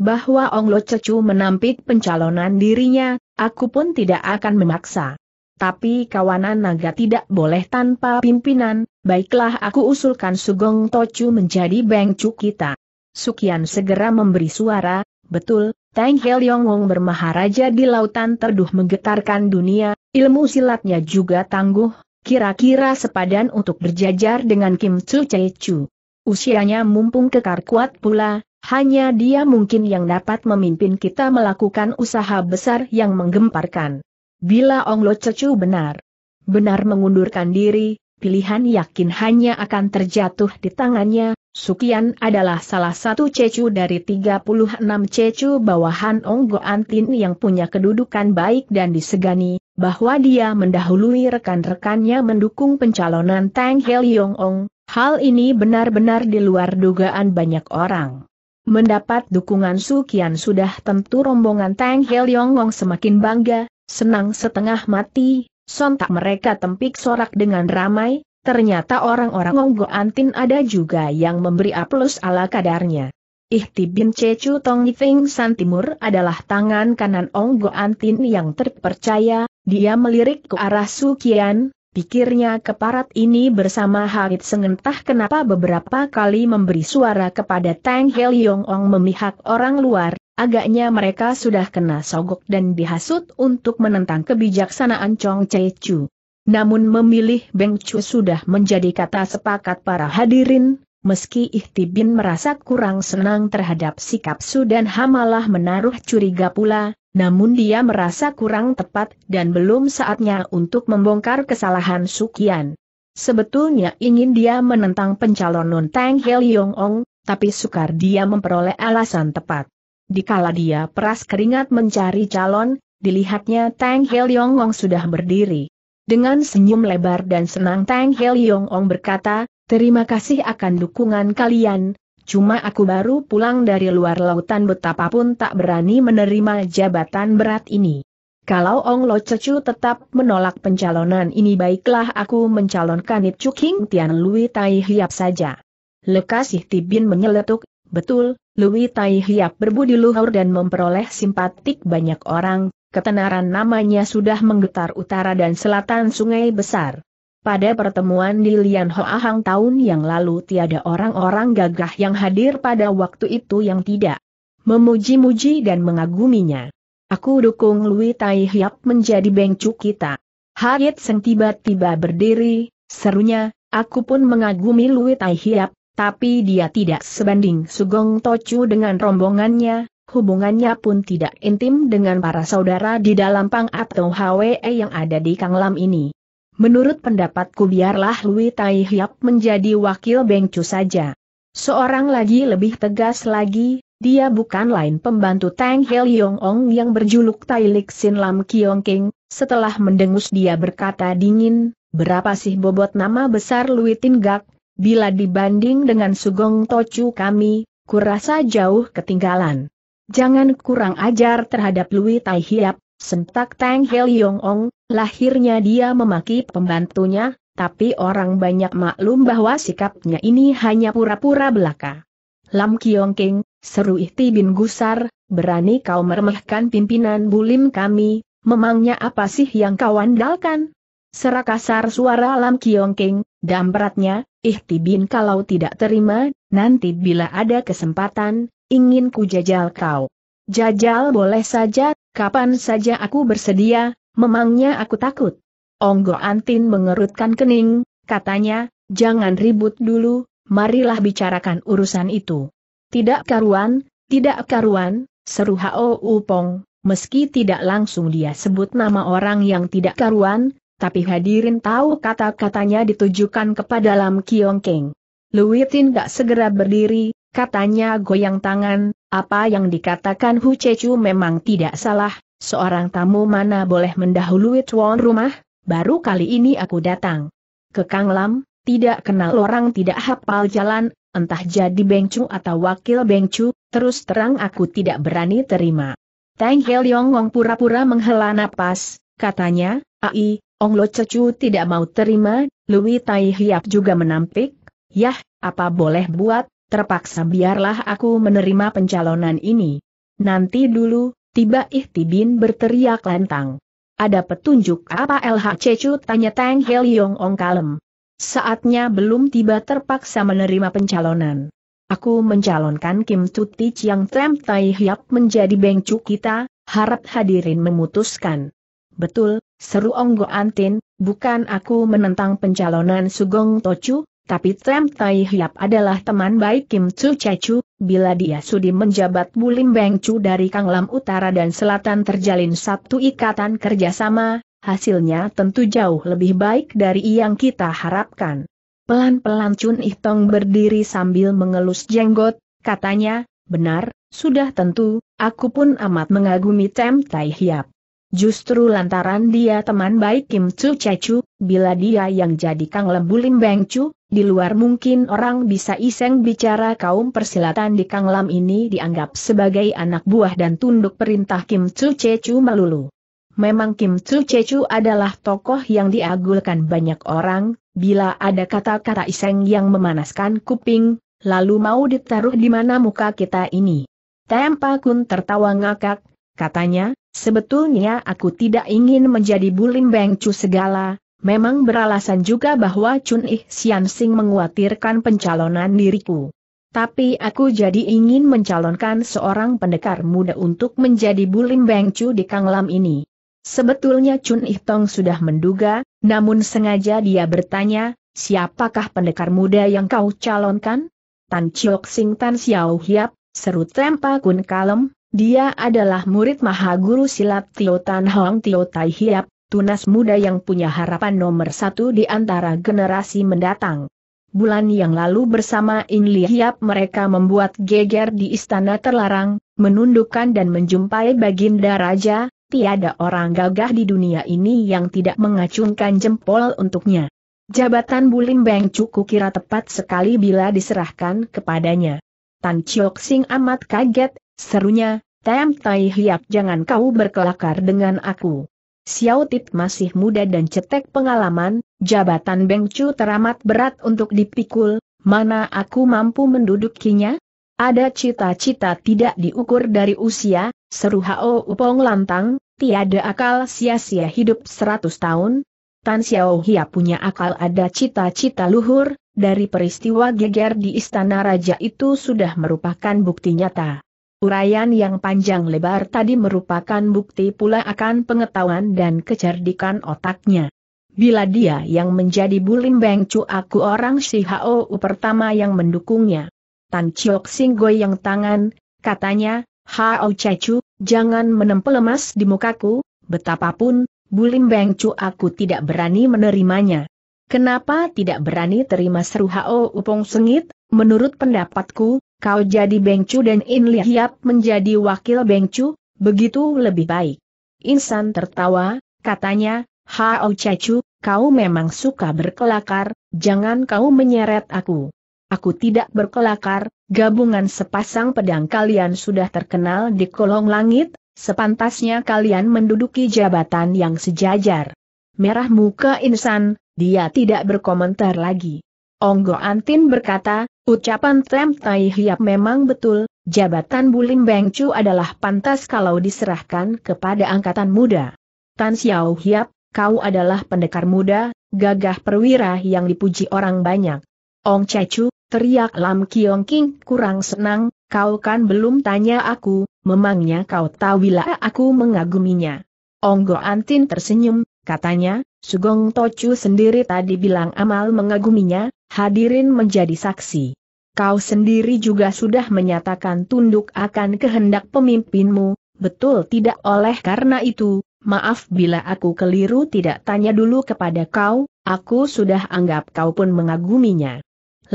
Bahwa Ong Lo Cecu menampik pencalonan dirinya, aku pun tidak akan memaksa. Tapi kawanan naga tidak boleh tanpa pimpinan, baiklah aku usulkan Sugong Tocu menjadi bengcu kita. Sukian segera memberi suara, betul, Tang Yong Wong bermaharaja di lautan terduh menggetarkan dunia, ilmu silatnya juga tangguh, Kira-kira sepadan untuk berjajar dengan Kim Chu Chee Chu. Usianya mumpung kekar kuat pula, hanya dia mungkin yang dapat memimpin kita melakukan usaha besar yang menggemparkan. Bila Ong Lo Cecu benar, benar mengundurkan diri, pilihan yakin hanya akan terjatuh di tangannya, Sukian adalah salah satu cecu dari 36 cecu bawahan Ong Tin yang punya kedudukan baik dan disegani, bahwa dia mendahului rekan-rekannya mendukung pencalonan Tang Heliong Ong, hal ini benar-benar di luar dugaan banyak orang. Mendapat dukungan Su sudah tentu rombongan Tang Heliong Ong semakin bangga, senang setengah mati, sontak mereka tempik sorak dengan ramai, ternyata orang-orang Onggo Antin ada juga yang memberi aplaus ala kadarnya. Ihti bin Cecu Tong Yifeng San Timur adalah tangan kanan Ong Go Antin yang terpercaya, dia melirik ke arah Sukian, pikirnya keparat ini bersama Harit Sengentah kenapa beberapa kali memberi suara kepada Tang Hel Yong Ong memihak orang luar, agaknya mereka sudah kena sogok dan dihasut untuk menentang kebijaksanaan Chong Chai Chu. Namun memilih Beng Chu sudah menjadi kata sepakat para hadirin, Meski Ihtibin merasa kurang senang terhadap sikap Sudan Hamalah menaruh curiga pula, namun dia merasa kurang tepat dan belum saatnya untuk membongkar kesalahan Sukian. Sebetulnya ingin dia menentang pencalonan Tang Hel Yong Ong, tapi sukar dia memperoleh alasan tepat. Dikala dia peras keringat mencari calon, dilihatnya Tang Hel Yong Ong sudah berdiri. Dengan senyum lebar dan senang Tang Hel Yong Ong berkata, Terima kasih akan dukungan kalian, cuma aku baru pulang dari luar lautan betapapun tak berani menerima jabatan berat ini. Kalau Ong Lo Cecu tetap menolak pencalonan ini baiklah aku mencalonkan It Chuking Tian Lui Tai Hiap saja. Lekasih Tibin menyeletuk, betul, Lui Tai Hiap berbudi luhur dan memperoleh simpatik banyak orang, ketenaran namanya sudah menggetar utara dan selatan sungai besar. Pada pertemuan di Lian Hoahang tahun yang lalu tiada orang-orang gagah yang hadir pada waktu itu yang tidak memuji-muji dan mengaguminya. Aku dukung Lui Tai Hiap menjadi bengcu kita. Hayat Seng tiba-tiba berdiri, serunya, aku pun mengagumi Lui Tai Hiap, tapi dia tidak sebanding Sugong Tochu dengan rombongannya, hubungannya pun tidak intim dengan para saudara di dalam Pang atau Hwe yang ada di Kanglam ini. Menurut pendapatku biarlah Lui Tai Hiap menjadi wakil Bengcu saja. Seorang lagi lebih tegas lagi, dia bukan lain pembantu Tang Hel Yong Ong yang berjuluk Tai Lik Sin Lam Kiong King, setelah mendengus dia berkata dingin, berapa sih bobot nama besar Lui Tin Gak, bila dibanding dengan Sugong Tochu kami, kurasa jauh ketinggalan. Jangan kurang ajar terhadap Lui Tai Hiap, sentak Tang Hel Yong Ong, Lahirnya dia memaki pembantunya, tapi orang banyak maklum bahwa sikapnya ini hanya pura-pura belaka. Lam Kiong King, seru Ihti bin Gusar, berani kau meremehkan pimpinan bulim kami, memangnya apa sih yang kau andalkan? Serak kasar suara Lam Kiong King, dan beratnya, Ihti bin kalau tidak terima, nanti bila ada kesempatan, ingin ku jajal kau. Jajal boleh saja, kapan saja aku bersedia, Memangnya aku takut? Onggo Antin mengerutkan kening, katanya, jangan ribut dulu, marilah bicarakan urusan itu. Tidak karuan, tidak karuan, seru Hao Upong, meski tidak langsung dia sebut nama orang yang tidak karuan, tapi hadirin tahu kata-katanya ditujukan kepada Lam Kiong Keng. Luitin gak segera berdiri, katanya goyang tangan, apa yang dikatakan Hu Chechu memang tidak salah, Seorang tamu mana boleh mendahului tuan rumah, baru kali ini aku datang. Ke Kang Lam, tidak kenal orang tidak hafal jalan, entah jadi bengcu atau wakil bengcu, terus terang aku tidak berani terima. Tang Yong Ong pura-pura menghela napas, katanya, Ai, Ong Lo Cecu tidak mau terima, Lui Tai Hiap juga menampik, yah, apa boleh buat, terpaksa biarlah aku menerima pencalonan ini. Nanti dulu, Tiba Ihtibin berteriak lantang. Ada petunjuk apa LHC Cucu tanya Tang Yong Ong kalem. Saatnya belum tiba terpaksa menerima pencalonan. Aku mencalonkan Kim Tuti yang Tem Tai Hiap menjadi bengcu kita, harap hadirin memutuskan. Betul, seru Ong Go Antin, bukan aku menentang pencalonan Sugong Tochu, tapi Tram Tai Hiap adalah teman baik Kim Chu Chechu, bila dia sudi menjabat Bulim Beng Chu dari Kanglam Utara dan Selatan terjalin satu ikatan kerjasama, hasilnya tentu jauh lebih baik dari yang kita harapkan. Pelan-pelan Chun Ih berdiri sambil mengelus jenggot, katanya, benar, sudah tentu, aku pun amat mengagumi Tem Tai Hiap. Justru lantaran dia teman baik Kim Chu Chechu, bila dia yang jadi Kang Lembu Lim Beng Chu, di luar mungkin orang bisa iseng bicara kaum persilatan di Kang Lam ini dianggap sebagai anak buah dan tunduk perintah Kim Chu Chechu melulu. Memang Kim Chu Chechu adalah tokoh yang diagulkan banyak orang, bila ada kata-kata iseng yang memanaskan kuping, lalu mau ditaruh di mana muka kita ini. Tempa Kun tertawa ngakak, katanya, Sebetulnya aku tidak ingin menjadi bulim bengcu segala, memang beralasan juga bahwa Chun Ih Sian Sing menguatirkan pencalonan diriku. Tapi aku jadi ingin mencalonkan seorang pendekar muda untuk menjadi bulim bengcu di Kang Lam ini. Sebetulnya Chun Ih Tong sudah menduga, namun sengaja dia bertanya, siapakah pendekar muda yang kau calonkan? Tan Chiok Sing Tan Xiao Hiap, seru Tempa Kun Kalem, dia adalah murid maha guru silat Tio Tan Hong Tio Tai Hiap, tunas muda yang punya harapan nomor satu di antara generasi mendatang. Bulan yang lalu bersama In Li Hiap mereka membuat geger di istana terlarang, menundukkan dan menjumpai baginda raja, tiada orang gagah di dunia ini yang tidak mengacungkan jempol untuknya. Jabatan Bulim Beng cukup kira tepat sekali bila diserahkan kepadanya. Tan Chiok Sing amat kaget, Serunya, Tam Tai Hiap jangan kau berkelakar dengan aku. Xiao Tit masih muda dan cetek pengalaman, jabatan Beng Chu teramat berat untuk dipikul, mana aku mampu mendudukinya? Ada cita-cita tidak diukur dari usia, seru Hao Upong lantang, tiada akal sia-sia hidup seratus tahun. Tan Xiao Hiap punya akal ada cita-cita luhur, dari peristiwa geger di istana raja itu sudah merupakan bukti nyata. Uraian yang panjang lebar tadi merupakan bukti pula akan pengetahuan dan kecerdikan otaknya. Bila dia yang menjadi Bulim Beng aku orang si Hao pertama yang mendukungnya. Tan Chiok Sing goyang tangan, katanya, Hao Cecu, jangan menempel emas di mukaku, betapapun, Bulim Beng aku tidak berani menerimanya. Kenapa tidak berani terima seru Hao Upong Sengit? Menurut pendapatku, kau jadi Bengcu dan In Lihiap menjadi wakil Bengcu, begitu lebih baik. Insan tertawa, katanya, Hao Cecu, kau memang suka berkelakar, jangan kau menyeret aku. Aku tidak berkelakar, gabungan sepasang pedang kalian sudah terkenal di kolong langit, sepantasnya kalian menduduki jabatan yang sejajar. Merah muka insan, dia tidak berkomentar lagi. Onggo Antin berkata, Ucapan Tem Tai Hiap memang betul, jabatan Bulim Beng Chu adalah pantas kalau diserahkan kepada angkatan muda. Tan Xiao Hiap, kau adalah pendekar muda, gagah perwira yang dipuji orang banyak. Ong Chu, teriak Lam Kiong King kurang senang, kau kan belum tanya aku, memangnya kau tahu bila aku mengaguminya. Ong Go Antin tersenyum, katanya, Sugong Tochu sendiri tadi bilang amal mengaguminya, hadirin menjadi saksi kau sendiri juga sudah menyatakan tunduk akan kehendak pemimpinmu, betul tidak oleh karena itu, maaf bila aku keliru tidak tanya dulu kepada kau, aku sudah anggap kau pun mengaguminya.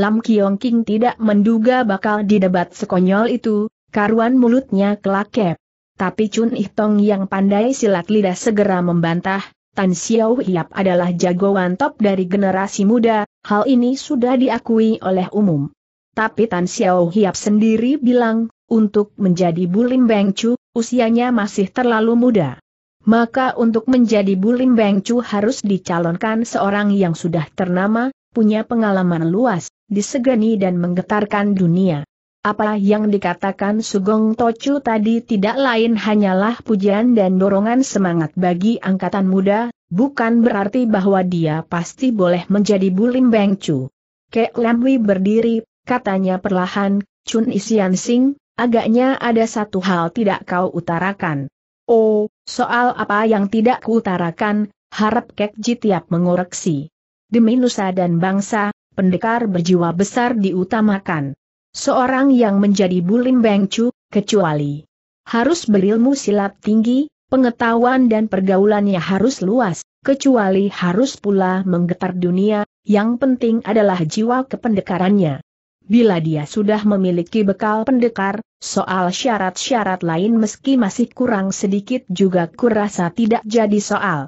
Lam Kiong King tidak menduga bakal didebat sekonyol itu, karuan mulutnya kelakep. Tapi Chun Ihtong yang pandai silat lidah segera membantah, Tan Xiao Hiap adalah jagoan top dari generasi muda, hal ini sudah diakui oleh umum. Tapi Tan Xiao Hiap sendiri bilang, untuk menjadi Bulim Bengcu, usianya masih terlalu muda. Maka untuk menjadi Bulim Bengcu harus dicalonkan seorang yang sudah ternama, punya pengalaman luas, disegani dan menggetarkan dunia. Apa yang dikatakan Sugong Tochu tadi tidak lain hanyalah pujian dan dorongan semangat bagi angkatan muda, bukan berarti bahwa dia pasti boleh menjadi Bulim Bengcu. Kek Lamwi berdiri katanya perlahan, Chun Isian Sing, agaknya ada satu hal tidak kau utarakan. Oh, soal apa yang tidak kuutarakan, harap Kek tiap mengoreksi. Demi nusa dan bangsa, pendekar berjiwa besar diutamakan. Seorang yang menjadi bulim bengcu, kecuali harus berilmu silat tinggi, pengetahuan dan pergaulannya harus luas, kecuali harus pula menggetar dunia, yang penting adalah jiwa kependekarannya. Bila dia sudah memiliki bekal pendekar, soal syarat-syarat lain meski masih kurang sedikit juga kurasa tidak jadi soal.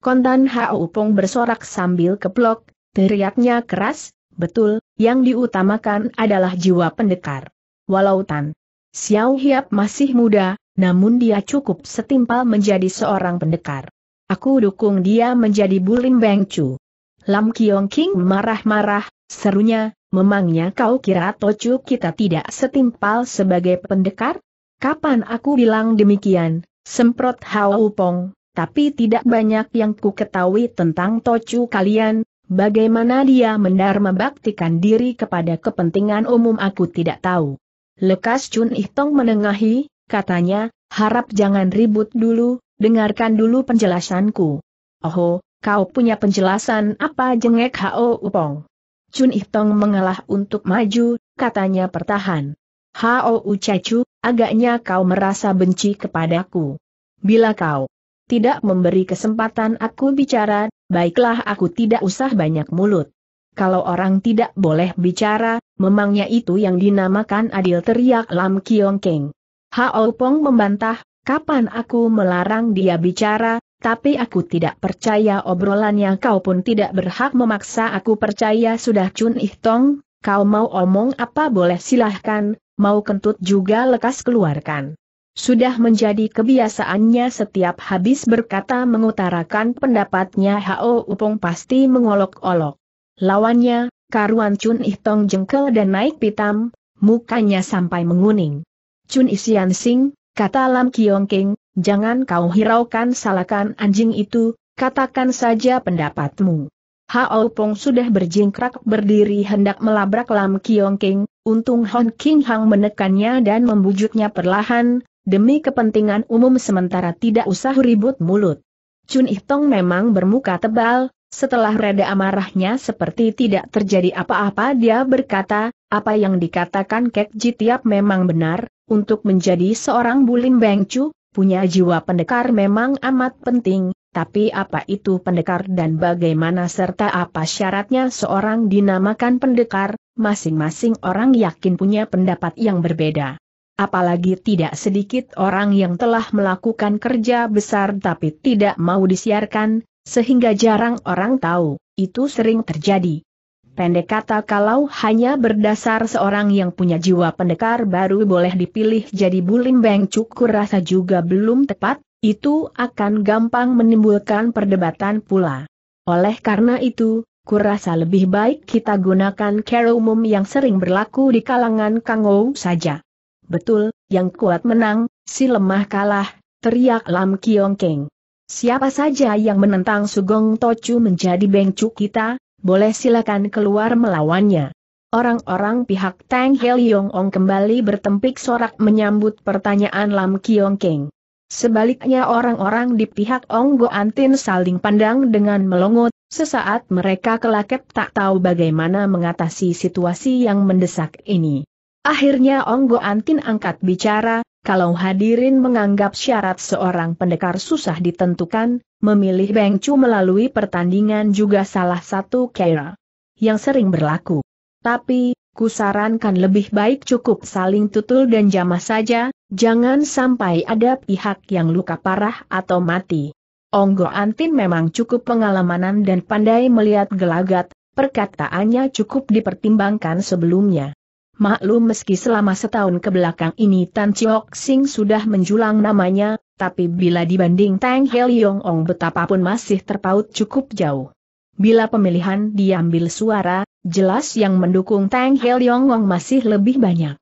Kontan Haupong Upung bersorak sambil keplok, teriaknya keras, betul, yang diutamakan adalah jiwa pendekar. Walau Tan Xiao Hiap masih muda, namun dia cukup setimpal menjadi seorang pendekar. Aku dukung dia menjadi Bulim Bengcu. Lam Kiong King marah-marah, serunya, Memangnya kau kira Tocu kita tidak setimpal sebagai pendekar? Kapan aku bilang demikian, semprot Hao Upong, tapi tidak banyak yang ku ketahui tentang Tocu kalian, bagaimana dia mendar membaktikan diri kepada kepentingan umum aku tidak tahu. Lekas Chun Ihtong menengahi, katanya, harap jangan ribut dulu, dengarkan dulu penjelasanku. Oho, kau punya penjelasan apa jengek Hao Upong? Chun Itong mengalah untuk maju, katanya pertahan. Hao Ucacu, agaknya kau merasa benci kepadaku. Bila kau tidak memberi kesempatan aku bicara, baiklah aku tidak usah banyak mulut. Kalau orang tidak boleh bicara, memangnya itu yang dinamakan adil teriak Lam Kiong Keng. Hao Pong membantah, kapan aku melarang dia bicara, tapi aku tidak percaya obrolannya kau pun tidak berhak memaksa aku percaya sudah Chun Ih Tong, kau mau omong apa boleh silahkan, mau kentut juga lekas keluarkan. Sudah menjadi kebiasaannya setiap habis berkata mengutarakan pendapatnya Hao Upong pasti mengolok-olok. Lawannya, karuan Chun Ih Tong jengkel dan naik pitam, mukanya sampai menguning. Chun Isian Sing, kata Lam Kiong King, Jangan kau hiraukan salakan anjing itu, katakan saja pendapatmu. Hao Pong sudah berjingkrak berdiri hendak melabrak Lam Kiong King, untung Hon King Hang menekannya dan membujuknya perlahan, demi kepentingan umum sementara tidak usah ribut mulut. Chun Ih memang bermuka tebal, setelah reda amarahnya seperti tidak terjadi apa-apa dia berkata, apa yang dikatakan Kek Ji Tiap memang benar, untuk menjadi seorang bulim bengcu, punya jiwa pendekar memang amat penting, tapi apa itu pendekar dan bagaimana serta apa syaratnya seorang dinamakan pendekar, masing-masing orang yakin punya pendapat yang berbeda. Apalagi tidak sedikit orang yang telah melakukan kerja besar tapi tidak mau disiarkan, sehingga jarang orang tahu, itu sering terjadi. Pendek kata kalau hanya berdasar seorang yang punya jiwa pendekar baru boleh dipilih jadi bulim beng cukur rasa juga belum tepat, itu akan gampang menimbulkan perdebatan pula. Oleh karena itu, kurasa lebih baik kita gunakan cara umum yang sering berlaku di kalangan Kangou saja. Betul, yang kuat menang, si lemah kalah, teriak Lam Kiong Keng. Siapa saja yang menentang Sugong Tochu menjadi bengcu kita, boleh silakan keluar melawannya. Orang-orang pihak Tang Hel Yong Ong kembali bertempik sorak menyambut pertanyaan Lam Kiong King. Sebaliknya orang-orang di pihak Ong Go Antin saling pandang dengan melongot, sesaat mereka kelaket tak tahu bagaimana mengatasi situasi yang mendesak ini. Akhirnya Ong Go Antin angkat bicara, kalau hadirin menganggap syarat seorang pendekar susah ditentukan, memilih Chu melalui pertandingan juga salah satu kera yang sering berlaku. Tapi, kusarankan lebih baik cukup saling tutul dan jamah saja, jangan sampai ada pihak yang luka parah atau mati. Onggo Antin memang cukup pengalamanan dan pandai melihat gelagat, perkataannya cukup dipertimbangkan sebelumnya. Maklum meski selama setahun kebelakang ini Tan Chiok Sing sudah menjulang namanya, tapi bila dibanding Tang Heliong Ong betapapun masih terpaut cukup jauh. Bila pemilihan diambil suara, jelas yang mendukung Tang Heliong Ong masih lebih banyak.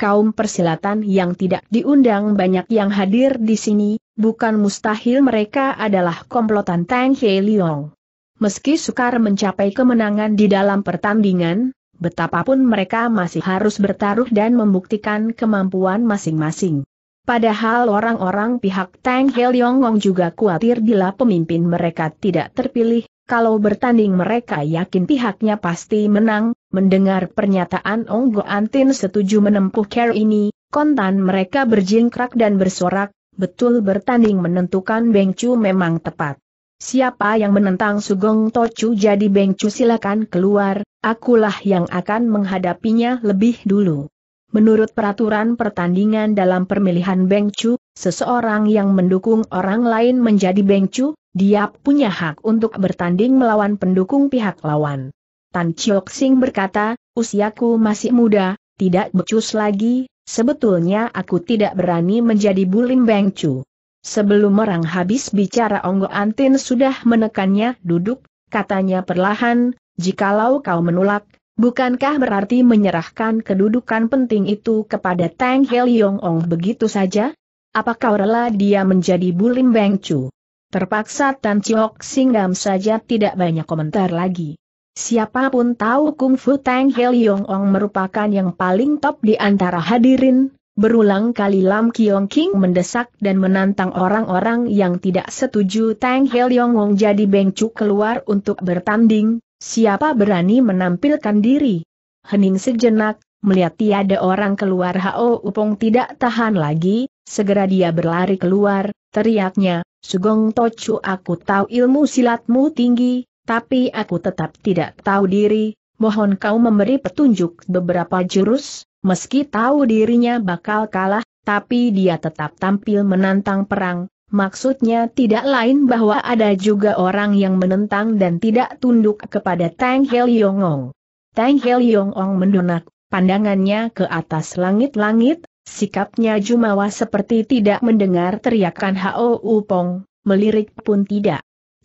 Kaum persilatan yang tidak diundang banyak yang hadir di sini, bukan mustahil mereka adalah komplotan Tang Heliong. Meski sukar mencapai kemenangan di dalam pertandingan, betapapun mereka masih harus bertaruh dan membuktikan kemampuan masing-masing. Padahal orang-orang pihak Tang Helyongong juga khawatir bila pemimpin mereka tidak terpilih, kalau bertanding mereka yakin pihaknya pasti menang, mendengar pernyataan Go Antin setuju menempuh care ini, kontan mereka berjingkrak dan bersorak, betul bertanding menentukan Beng Chu memang tepat. Siapa yang menentang Sugong Tochu jadi Bengcu silakan keluar, akulah yang akan menghadapinya lebih dulu. Menurut peraturan pertandingan dalam pemilihan Bengcu, seseorang yang mendukung orang lain menjadi Bengcu, dia punya hak untuk bertanding melawan pendukung pihak lawan. Tan Chiok Sing berkata, usiaku masih muda, tidak becus lagi, sebetulnya aku tidak berani menjadi bulim Bengcu. Sebelum orang habis bicara Onggo Antin sudah menekannya duduk, katanya perlahan, jikalau kau menolak, bukankah berarti menyerahkan kedudukan penting itu kepada Tang Heliong Ong begitu saja? Apa kau rela dia menjadi bulim Beng Chu? Terpaksa Tan Chiok Singgam saja tidak banyak komentar lagi. Siapapun tahu Kung Fu Tang Heliong Ong merupakan yang paling top di antara hadirin, Berulang kali Lam Kiong King mendesak dan menantang orang-orang yang tidak setuju Tang Hel Yong Wong jadi bengcu keluar untuk bertanding, siapa berani menampilkan diri. Hening sejenak, melihat tiada orang keluar Hao Upong tidak tahan lagi, segera dia berlari keluar, teriaknya, Sugong Tocu aku tahu ilmu silatmu tinggi, tapi aku tetap tidak tahu diri, mohon kau memberi petunjuk beberapa jurus, Meski tahu dirinya bakal kalah, tapi dia tetap tampil menantang perang, maksudnya tidak lain bahwa ada juga orang yang menentang dan tidak tunduk kepada Tang Yongong. Tang Helyongong mendonak, pandangannya ke atas langit-langit, sikapnya jumawa seperti tidak mendengar teriakan Hao Upong, melirik pun tidak.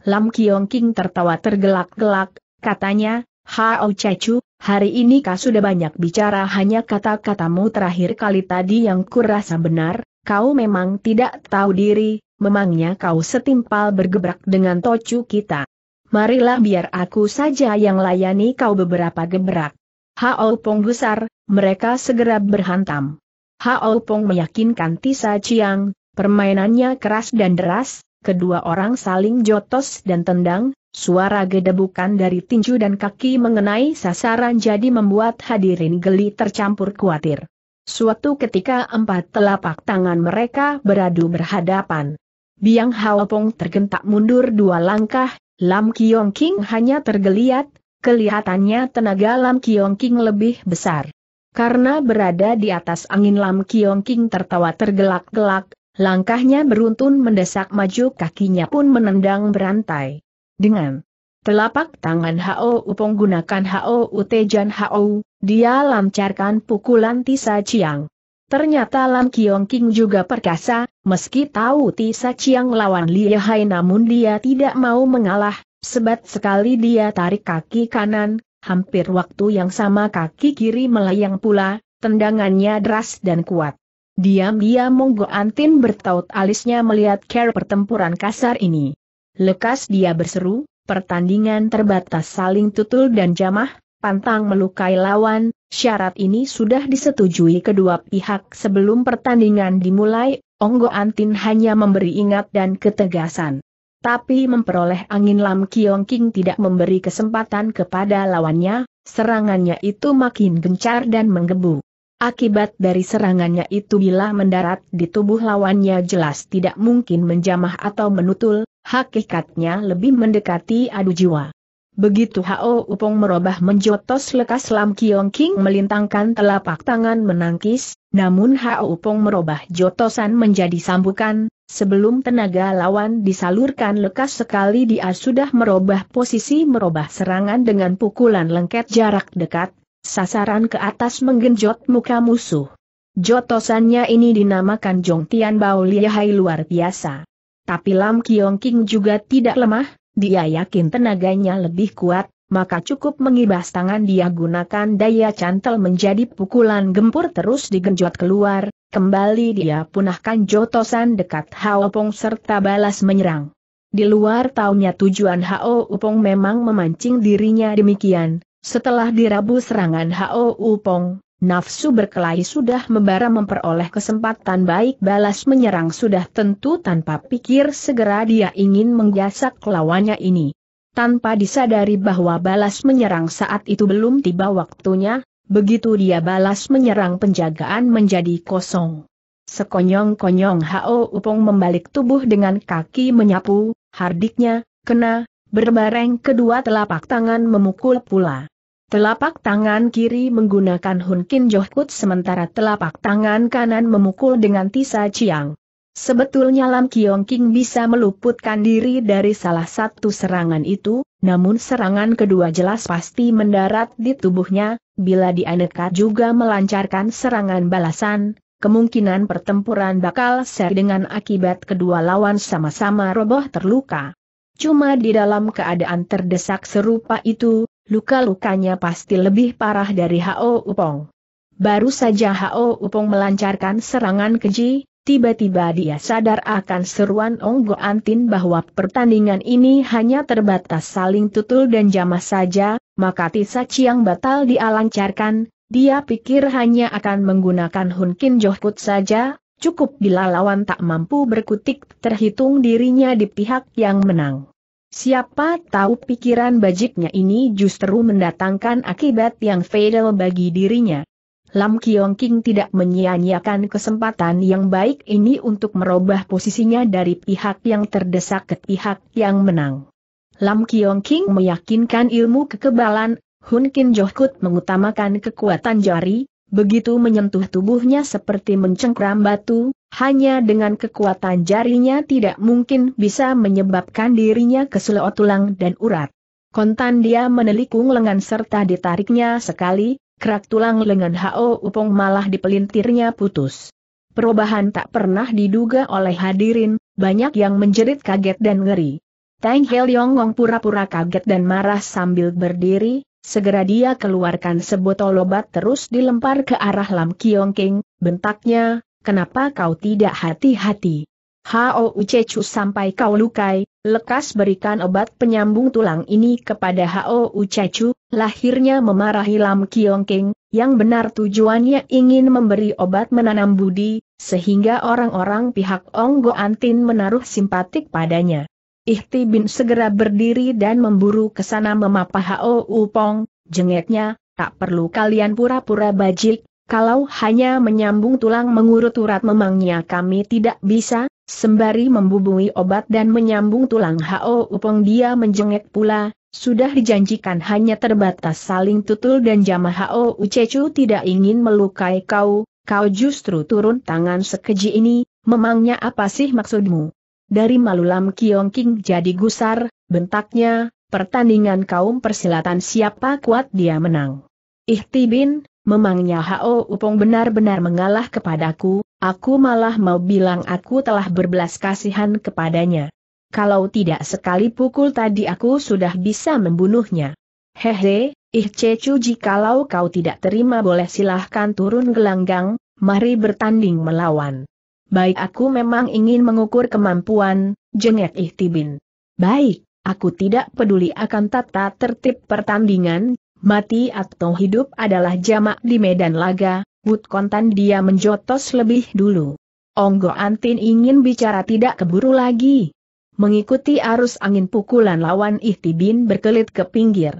Lam Kiong King tertawa tergelak-gelak, katanya, Hao Cacu, Hari ini kau sudah banyak bicara hanya kata-katamu terakhir kali tadi yang kurasa benar, kau memang tidak tahu diri, memangnya kau setimpal bergebrak dengan tocu kita. Marilah biar aku saja yang layani kau beberapa gebrak. Hao Pong gusar, mereka segera berhantam. Hao Pong meyakinkan Tisa Chiang, permainannya keras dan deras, kedua orang saling jotos dan tendang, suara gedebukan dari tinju dan kaki mengenai sasaran jadi membuat hadirin geli tercampur khawatir. Suatu ketika empat telapak tangan mereka beradu berhadapan. Biang Haopong tergentak mundur dua langkah, Lam Kiong King hanya tergeliat, kelihatannya tenaga Lam Kiong King lebih besar. Karena berada di atas angin Lam Kiong King tertawa tergelak-gelak, Langkahnya beruntun mendesak maju kakinya pun menendang berantai. Dengan telapak tangan Hao Upong gunakan Hao Utejan Hao, dia lancarkan pukulan Tisa Chiang. Ternyata Lam Kiong King juga perkasa, meski tahu Tisa Chiang lawan Liyahai, namun dia tidak mau mengalah, sebat sekali dia tarik kaki kanan, hampir waktu yang sama kaki kiri melayang pula, tendangannya deras dan kuat. Diam-diam iya, Monggo Antin bertaut alisnya melihat care pertempuran kasar ini. Lekas dia berseru, pertandingan terbatas saling tutul dan jamah, pantang melukai lawan, syarat ini sudah disetujui kedua pihak sebelum pertandingan dimulai, Onggo Antin hanya memberi ingat dan ketegasan. Tapi memperoleh angin Lam Kiong King tidak memberi kesempatan kepada lawannya, serangannya itu makin gencar dan menggebu. Akibat dari serangannya itu bila mendarat di tubuh lawannya jelas tidak mungkin menjamah atau menutul, hakikatnya lebih mendekati adu jiwa. Begitu Hao Upong merubah menjotos lekas Lam Kiong King melintangkan telapak tangan menangkis, namun Hao Upong merubah jotosan menjadi sambukan, sebelum tenaga lawan disalurkan lekas sekali dia sudah merubah posisi merubah serangan dengan pukulan lengket jarak dekat, Sasaran ke atas menggenjot muka musuh. Jotosannya ini dinamakan Jong Tian Bao luar biasa. Tapi Lam Kiong King juga tidak lemah, dia yakin tenaganya lebih kuat, maka cukup mengibas tangan dia gunakan daya cantel menjadi pukulan gempur terus digenjot keluar, kembali dia punahkan Jotosan dekat Hao Pong serta balas menyerang. Di luar taunya tujuan Hao Upong memang memancing dirinya demikian, setelah dirabu serangan H.O. Upong, nafsu berkelahi sudah membara memperoleh kesempatan baik balas menyerang sudah tentu tanpa pikir segera dia ingin menggasak lawannya ini. Tanpa disadari bahwa balas menyerang saat itu belum tiba waktunya, begitu dia balas menyerang penjagaan menjadi kosong. Sekonyong-konyong Hao Upong membalik tubuh dengan kaki menyapu, hardiknya, kena, berbareng kedua telapak tangan memukul pula. Telapak tangan kiri menggunakan Hun Kin Johkut sementara telapak tangan kanan memukul dengan Tisa Chiang. Sebetulnya Lam Kiong King bisa meluputkan diri dari salah satu serangan itu, namun serangan kedua jelas pasti mendarat di tubuhnya, bila Dianeka juga melancarkan serangan balasan, kemungkinan pertempuran bakal ser dengan akibat kedua lawan sama-sama roboh terluka. Cuma di dalam keadaan terdesak serupa itu, luka-lukanya pasti lebih parah dari Hao Upong. Baru saja Hao Upong melancarkan serangan keji, tiba-tiba dia sadar akan seruan Onggo Antin bahwa pertandingan ini hanya terbatas saling tutul dan jamah saja, maka Tisa Chiang batal dialancarkan, dia pikir hanya akan menggunakan Hunkin Johkut saja, cukup bila lawan tak mampu berkutik terhitung dirinya di pihak yang menang. Siapa tahu pikiran bajiknya ini justru mendatangkan akibat yang fatal bagi dirinya. Lam Kiong King tidak menyia-nyiakan kesempatan yang baik ini untuk merubah posisinya dari pihak yang terdesak ke pihak yang menang. Lam Kiong King meyakinkan ilmu kekebalan, Hun Kin Johkut mengutamakan kekuatan jari, Begitu menyentuh tubuhnya seperti mencengkram batu, hanya dengan kekuatan jarinya tidak mungkin bisa menyebabkan dirinya keselot tulang dan urat. Kontan dia menelikung lengan serta ditariknya sekali, kerak tulang lengan H.O. Upong malah dipelintirnya putus. Perubahan tak pernah diduga oleh hadirin, banyak yang menjerit kaget dan ngeri. Tang Heliong pura-pura kaget dan marah sambil berdiri, Segera dia keluarkan sebotol obat terus dilempar ke arah Lam Kiong King, bentaknya, kenapa kau tidak hati-hati? Hao Ucecu sampai kau lukai, lekas berikan obat penyambung tulang ini kepada Hao Ucecu, lahirnya memarahi Lam Kiong King, yang benar tujuannya ingin memberi obat menanam budi, sehingga orang-orang pihak Ong Go Antin menaruh simpatik padanya. Ihti Bin segera berdiri dan memburu ke sana memapah Hao Upong, jengeknya, tak perlu kalian pura-pura bajik, kalau hanya menyambung tulang mengurut urat memangnya kami tidak bisa, sembari membubui obat dan menyambung tulang Hao Upong dia menjengek pula, sudah dijanjikan hanya terbatas saling tutul dan jamah Hao Ucecu tidak ingin melukai kau, kau justru turun tangan sekeji ini, memangnya apa sih maksudmu? Dari Malulam Kiong King jadi gusar, bentaknya, pertandingan kaum persilatan siapa kuat dia menang. Ihtibin, memangnya Hao Upong benar-benar mengalah kepadaku, aku malah mau bilang aku telah berbelas kasihan kepadanya. Kalau tidak sekali pukul tadi aku sudah bisa membunuhnya. Hehe, Ih Cecu jikalau kau tidak terima boleh silahkan turun gelanggang, mari bertanding melawan. Baik aku memang ingin mengukur kemampuan, jengek Ihtibin. Baik, aku tidak peduli akan tata tertib pertandingan, mati atau hidup adalah jamak di medan laga, wood kontan dia menjotos lebih dulu. Onggo Antin ingin bicara tidak keburu lagi. Mengikuti arus angin pukulan lawan Ihtibin berkelit ke pinggir.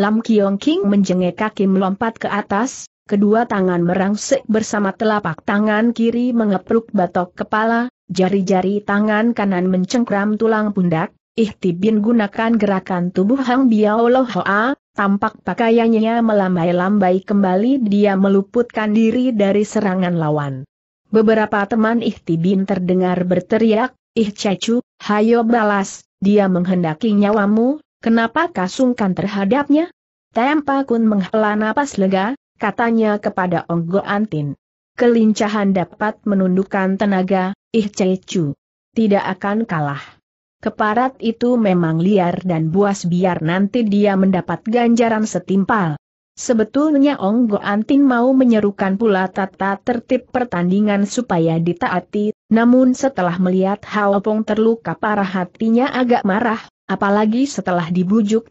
Lam Kiong King menjengek kaki melompat ke atas, kedua tangan merangsek bersama telapak tangan kiri mengepruk batok kepala, jari-jari tangan kanan mencengkram tulang pundak, Ihtibin gunakan gerakan tubuh Hang Biao Lo Hoa, tampak pakaiannya melambai-lambai kembali dia meluputkan diri dari serangan lawan. Beberapa teman Ihtibin terdengar berteriak, Ih Cecu, hayo balas, dia menghendaki nyawamu, kenapa kasungkan terhadapnya? Tempa Kun menghela napas lega, katanya kepada Onggo Antin. Kelincahan dapat menundukkan tenaga, ih cecu. Tidak akan kalah. Keparat itu memang liar dan buas biar nanti dia mendapat ganjaran setimpal. Sebetulnya Onggo Antin mau menyerukan pula tata tertib pertandingan supaya ditaati, namun setelah melihat Haopong terluka parah hatinya agak marah, apalagi setelah dibujuk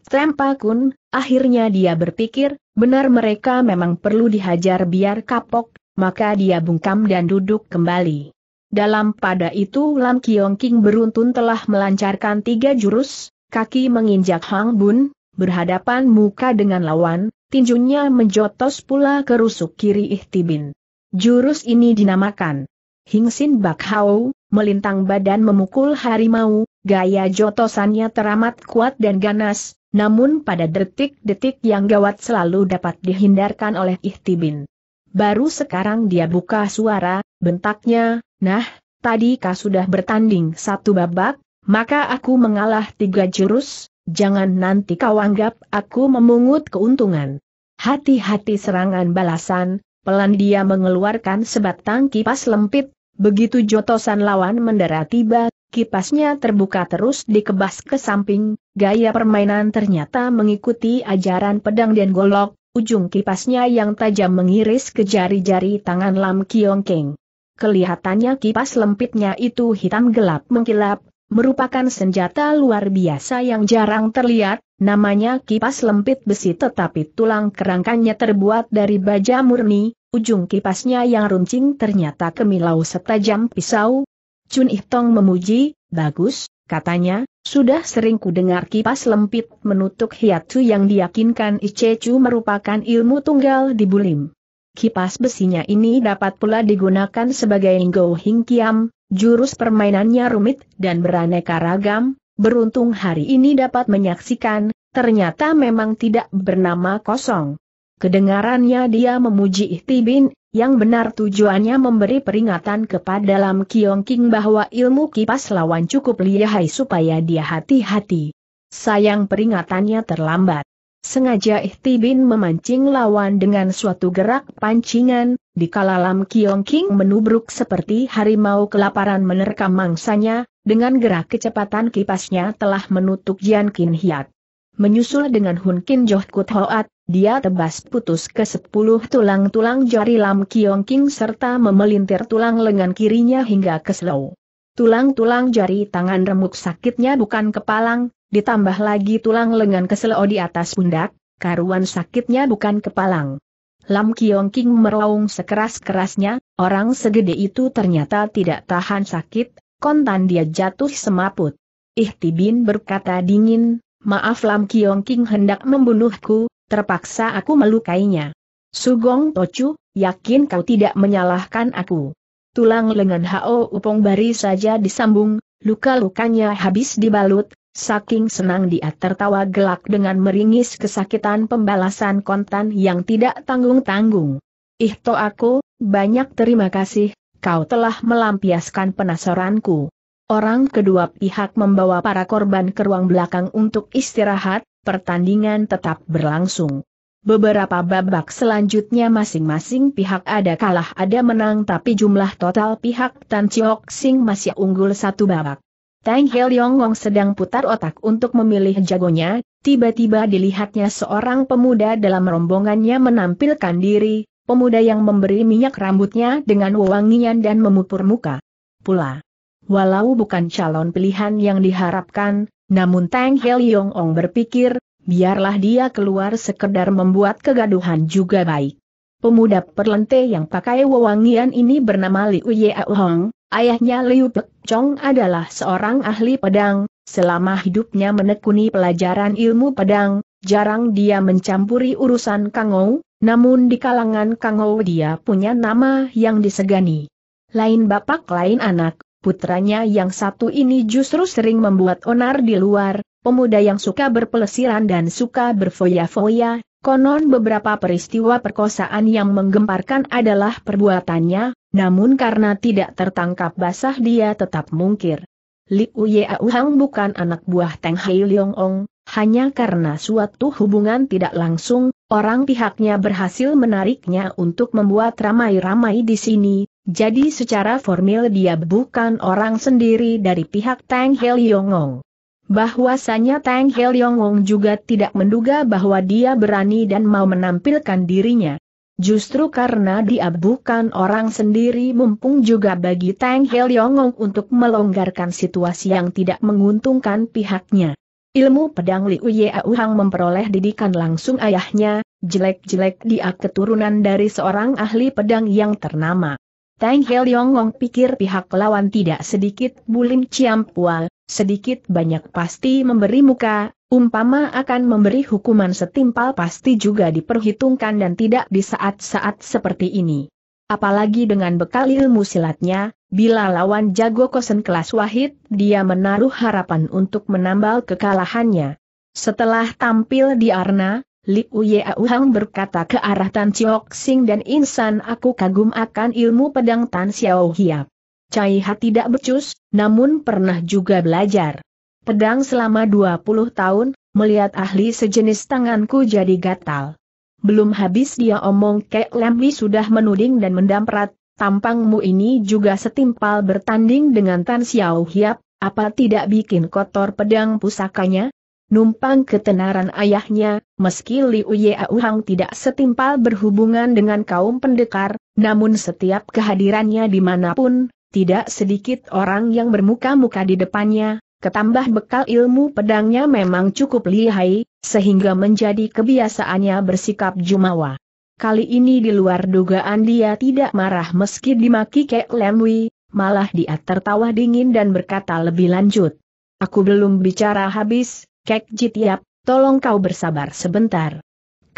Kun, akhirnya dia berpikir, Benar mereka memang perlu dihajar biar kapok, maka dia bungkam dan duduk kembali. Dalam pada itu Lam Kiong King beruntun telah melancarkan tiga jurus, kaki menginjak Hang Bun, berhadapan muka dengan lawan, tinjunya menjotos pula ke rusuk kiri Ihtibin. Jurus ini dinamakan Hingsin Bak Hao, melintang badan memukul harimau, gaya jotosannya teramat kuat dan ganas, namun pada detik-detik yang gawat selalu dapat dihindarkan oleh Ihtibin. Baru sekarang dia buka suara, bentaknya, nah, tadi kau sudah bertanding satu babak, maka aku mengalah tiga jurus, jangan nanti kau anggap aku memungut keuntungan. Hati-hati serangan balasan, pelan dia mengeluarkan sebatang kipas lempit, begitu jotosan lawan mendarat tiba, Kipasnya terbuka terus dikebas ke samping, gaya permainan ternyata mengikuti ajaran pedang dan golok, ujung kipasnya yang tajam mengiris ke jari-jari tangan Lam Kiong Keng. Kelihatannya kipas lempitnya itu hitam gelap mengkilap, merupakan senjata luar biasa yang jarang terlihat, namanya kipas lempit besi tetapi tulang kerangkanya terbuat dari baja murni, ujung kipasnya yang runcing ternyata kemilau setajam pisau, Chun Ihtong memuji, bagus, katanya, sudah sering ku dengar kipas lempit menutup hiatus yang diyakinkan Chu merupakan ilmu tunggal di bulim. Kipas besinya ini dapat pula digunakan sebagai Ngo Hing Kiam, jurus permainannya rumit dan beraneka ragam, beruntung hari ini dapat menyaksikan, ternyata memang tidak bernama kosong. Kedengarannya dia memuji Ihtibin, yang benar tujuannya memberi peringatan kepada Lam Kiong King bahwa ilmu kipas lawan cukup lihai supaya dia hati-hati. Sayang peringatannya terlambat. Sengaja Ihtibin memancing lawan dengan suatu gerak pancingan, di kala Lam Kiong King menubruk seperti harimau kelaparan menerkam mangsanya, dengan gerak kecepatan kipasnya telah menutup Jian Kin Hiat. Menyusul dengan Hun Kin Joh Kut Hoat, dia tebas putus ke sepuluh tulang-tulang jari Lam Kiong King serta memelintir tulang lengan kirinya hingga ke slow. Tulang-tulang jari tangan remuk sakitnya bukan kepalang, ditambah lagi tulang lengan kesleo di atas pundak, karuan sakitnya bukan kepalang. Lam Kiong King meraung sekeras-kerasnya, orang segede itu ternyata tidak tahan sakit, kontan dia jatuh semaput. Ihtibin berkata dingin, maaf Lam Kiong King hendak membunuhku, terpaksa aku melukainya. Sugong Tochu, yakin kau tidak menyalahkan aku. Tulang lengan Hao Upong Bari saja disambung, luka-lukanya habis dibalut, saking senang dia tertawa gelak dengan meringis kesakitan pembalasan kontan yang tidak tanggung-tanggung. Ih to aku, banyak terima kasih, kau telah melampiaskan penasaranku. Orang kedua pihak membawa para korban ke ruang belakang untuk istirahat, pertandingan tetap berlangsung. Beberapa babak selanjutnya masing-masing pihak ada kalah ada menang tapi jumlah total pihak Tan Chiok Sing masih unggul satu babak. Tang Hel Yong Wong sedang putar otak untuk memilih jagonya, tiba-tiba dilihatnya seorang pemuda dalam rombongannya menampilkan diri, pemuda yang memberi minyak rambutnya dengan wewangian dan memupur muka. Pula, walau bukan calon pilihan yang diharapkan, namun Tang Heliong Ong berpikir, biarlah dia keluar sekedar membuat kegaduhan juga baik. Pemuda perlente yang pakai wewangian ini bernama Liu Yao Hong, ayahnya Liu Pek Chong adalah seorang ahli pedang, selama hidupnya menekuni pelajaran ilmu pedang, jarang dia mencampuri urusan Kangou, namun di kalangan Kangou dia punya nama yang disegani. Lain bapak lain anak, Putranya yang satu ini justru sering membuat onar di luar, pemuda yang suka berpelesiran dan suka berfoya-foya, konon beberapa peristiwa perkosaan yang menggemparkan adalah perbuatannya, namun karena tidak tertangkap basah dia tetap mungkir. Li Uya bukan anak buah Teng Hai Leong Ong, hanya karena suatu hubungan tidak langsung, orang pihaknya berhasil menariknya untuk membuat ramai-ramai di sini, jadi secara formal dia bukan orang sendiri dari pihak Tang Helyongong. Bahwasanya Tang Helyongong juga tidak menduga bahwa dia berani dan mau menampilkan dirinya. Justru karena dia bukan orang sendiri mumpung juga bagi Tang Helyongong untuk melonggarkan situasi yang tidak menguntungkan pihaknya. Ilmu pedang Liu Yeauhang memperoleh didikan langsung ayahnya, jelek-jelek dia keturunan dari seorang ahli pedang yang ternama. Tang Hel Yongong pikir pihak lawan tidak sedikit bulim ciampual, sedikit banyak pasti memberi muka, umpama akan memberi hukuman setimpal pasti juga diperhitungkan dan tidak di saat-saat seperti ini. Apalagi dengan bekal ilmu silatnya, bila lawan jago kosen kelas wahid, dia menaruh harapan untuk menambal kekalahannya. Setelah tampil di arena, Liu Hang berkata ke arah Tan Chiok Sing dan Insan aku kagum akan ilmu pedang Tan Xiao Hiap. Cai Ha tidak becus, namun pernah juga belajar. Pedang selama 20 tahun, melihat ahli sejenis tanganku jadi gatal. Belum habis dia omong Kek Lemwi sudah menuding dan mendamprat, tampangmu ini juga setimpal bertanding dengan Tan Xiao Hiap, apa tidak bikin kotor pedang pusakanya? numpang ketenaran ayahnya, meski Liu Yeauhang tidak setimpal berhubungan dengan kaum pendekar, namun setiap kehadirannya dimanapun, tidak sedikit orang yang bermuka-muka di depannya, ketambah bekal ilmu pedangnya memang cukup lihai, sehingga menjadi kebiasaannya bersikap jumawa. Kali ini di luar dugaan dia tidak marah meski dimaki Kek Lemwi, malah dia tertawa dingin dan berkata lebih lanjut. Aku belum bicara habis, Kek Jitiap, tolong kau bersabar sebentar.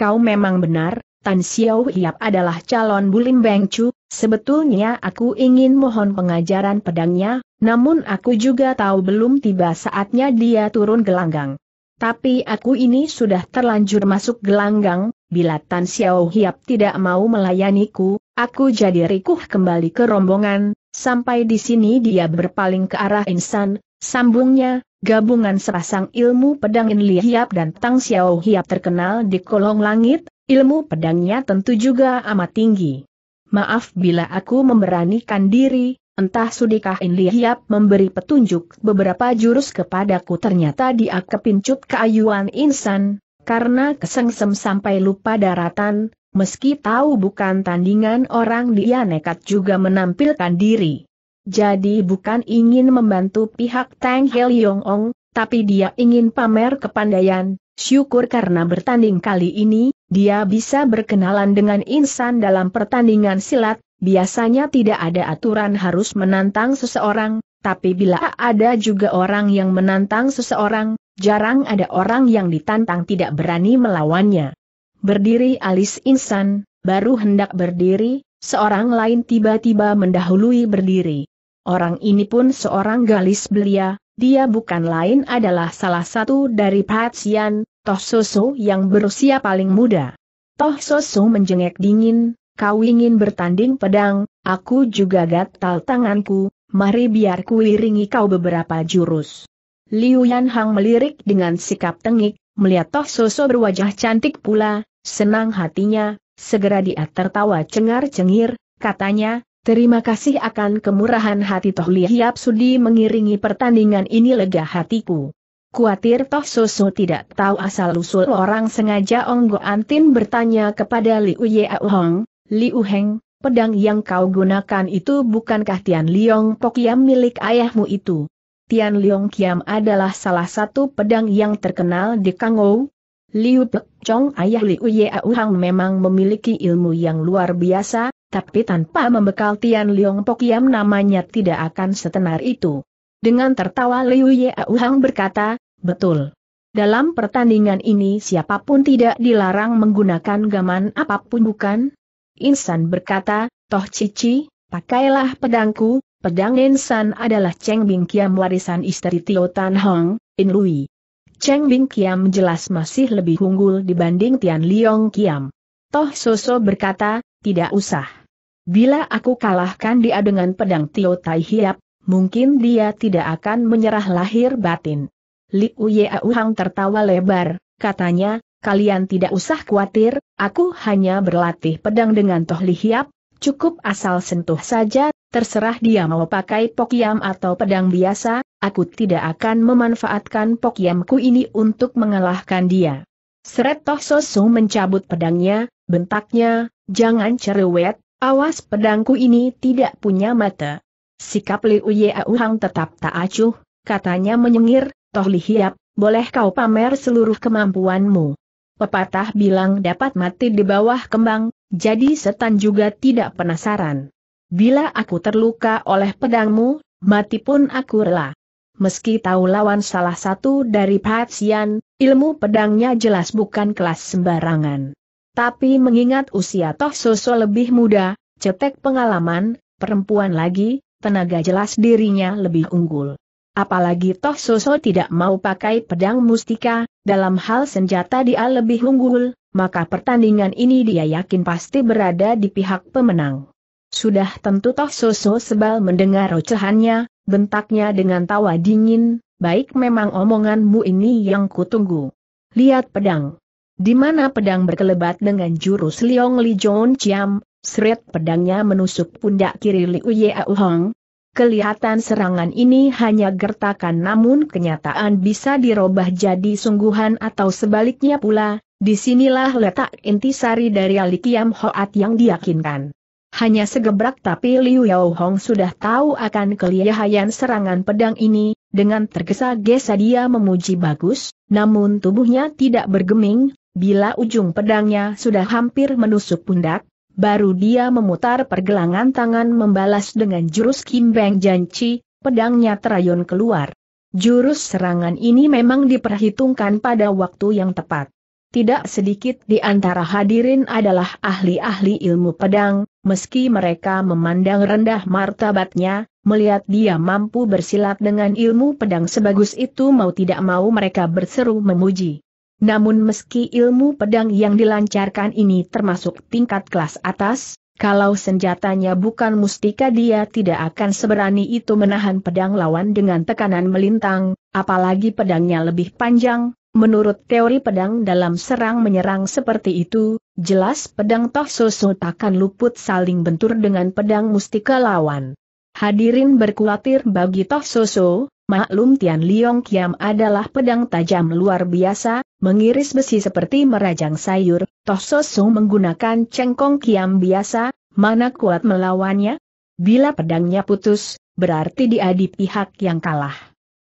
Kau memang benar, Tan Xiao Hiap adalah calon Bulim Beng sebetulnya aku ingin mohon pengajaran pedangnya, namun aku juga tahu belum tiba saatnya dia turun gelanggang. Tapi aku ini sudah terlanjur masuk gelanggang, bila Tan Xiao Hiap tidak mau melayaniku, aku jadi rikuh kembali ke rombongan, sampai di sini dia berpaling ke arah insan, Sambungnya, gabungan sepasang ilmu pedang In Li Hiap dan Tang Xiao Hiap terkenal di kolong langit, ilmu pedangnya tentu juga amat tinggi. Maaf bila aku memberanikan diri, entah sudikah In Li Hiap memberi petunjuk beberapa jurus kepadaku ternyata dia kepincut keayuan insan, karena kesengsem sampai lupa daratan, meski tahu bukan tandingan orang dia nekat juga menampilkan diri. Jadi bukan ingin membantu pihak Tang Hel Yong Ong, tapi dia ingin pamer kepandaian. Syukur karena bertanding kali ini, dia bisa berkenalan dengan insan dalam pertandingan silat, biasanya tidak ada aturan harus menantang seseorang, tapi bila ada juga orang yang menantang seseorang, jarang ada orang yang ditantang tidak berani melawannya. Berdiri alis insan, baru hendak berdiri, seorang lain tiba-tiba mendahului berdiri. Orang ini pun seorang galis belia, dia bukan lain adalah salah satu dari Patsian, Toh Soso yang berusia paling muda. Toh Soso menjengek dingin, kau ingin bertanding pedang, aku juga gatal tanganku, mari biar kuiringi kau beberapa jurus. Liu Yan Hang melirik dengan sikap tengik, melihat Toh Soso berwajah cantik pula, senang hatinya, segera dia tertawa cengar-cengir, katanya, Terima kasih akan kemurahan hati Toh Lihiap Sudi mengiringi pertandingan ini lega hatiku. Kuatir Toh Soso tidak tahu asal-usul orang sengaja Onggo Antin bertanya kepada Liu Yeahong, Liu Heng, pedang yang kau gunakan itu bukankah Tian Liong Pokiam milik ayahmu itu? Tian Liong Kiam adalah salah satu pedang yang terkenal di Kangou, Liu Pek Chong ayah Liu Yeahong memang memiliki ilmu yang luar biasa, tapi tanpa membekal Tian Leong Pokiam namanya tidak akan setenar itu. Dengan tertawa Liu Ye Auhang berkata, betul. Dalam pertandingan ini siapapun tidak dilarang menggunakan gaman apapun bukan? Insan berkata, toh cici, pakailah pedangku, pedang Insan adalah Cheng Bing Kiam warisan istri Tio Tan Hong, In Lui. Cheng Bing Kiam jelas masih lebih unggul dibanding Tian Liong Kiam. Toh Soso berkata, tidak usah. Bila aku kalahkan dia dengan pedang Tio Tai Hiap, mungkin dia tidak akan menyerah lahir batin. Li Uye Auhang tertawa lebar, katanya, kalian tidak usah khawatir, aku hanya berlatih pedang dengan Toh Li Hiap, cukup asal sentuh saja, terserah dia mau pakai pokiam atau pedang biasa, aku tidak akan memanfaatkan pokiamku ini untuk mengalahkan dia. Seret Toh Sosu mencabut pedangnya, bentaknya, jangan cerewet, Awas pedangku ini tidak punya mata. Sikap Liu Yau Auhang tetap tak acuh, katanya menyengir, toh lihiap, boleh kau pamer seluruh kemampuanmu. Pepatah bilang dapat mati di bawah kembang, jadi setan juga tidak penasaran. Bila aku terluka oleh pedangmu, mati pun aku rela. Meski tahu lawan salah satu dari Patsian, ilmu pedangnya jelas bukan kelas sembarangan. Tapi mengingat usia Toh Soso lebih muda, cetek pengalaman, perempuan lagi, tenaga jelas dirinya lebih unggul. Apalagi Toh Soso tidak mau pakai pedang mustika, dalam hal senjata dia lebih unggul, maka pertandingan ini dia yakin pasti berada di pihak pemenang. Sudah tentu Toh Soso sebal mendengar ocehannya, bentaknya dengan tawa dingin, baik memang omonganmu ini yang kutunggu. Lihat pedang. Di mana pedang berkelebat dengan jurus Liong Li John Chiam, seret pedangnya menusuk pundak kiri Liu Ye Hong. Kelihatan serangan ini hanya gertakan namun kenyataan bisa dirobah jadi sungguhan atau sebaliknya pula, disinilah letak intisari dari Kiam Hoat yang diyakinkan. Hanya segebrak tapi Liu Yao Hong sudah tahu akan kelihayan serangan pedang ini, dengan tergesa-gesa dia memuji bagus, namun tubuhnya tidak bergeming, Bila ujung pedangnya sudah hampir menusuk pundak, baru dia memutar pergelangan tangan membalas dengan jurus Kimbeng Janci, pedangnya terayun keluar. Jurus serangan ini memang diperhitungkan pada waktu yang tepat. Tidak sedikit di antara hadirin adalah ahli-ahli ilmu pedang, meski mereka memandang rendah martabatnya, melihat dia mampu bersilat dengan ilmu pedang sebagus itu mau tidak mau mereka berseru memuji. Namun meski ilmu pedang yang dilancarkan ini termasuk tingkat kelas atas, kalau senjatanya bukan mustika dia tidak akan seberani itu menahan pedang lawan dengan tekanan melintang, apalagi pedangnya lebih panjang, Menurut teori pedang dalam serang-menyerang seperti itu, jelas pedang Tohsoso takkan luput saling bentur dengan pedang mustika lawan. Hadirin berkulatir bagi Tohsoso, Maklum Tian Liong Kiam adalah pedang tajam luar biasa, mengiris besi seperti merajang sayur, Toh Sosung menggunakan cengkong Kiam biasa, mana kuat melawannya? Bila pedangnya putus, berarti dia di pihak yang kalah.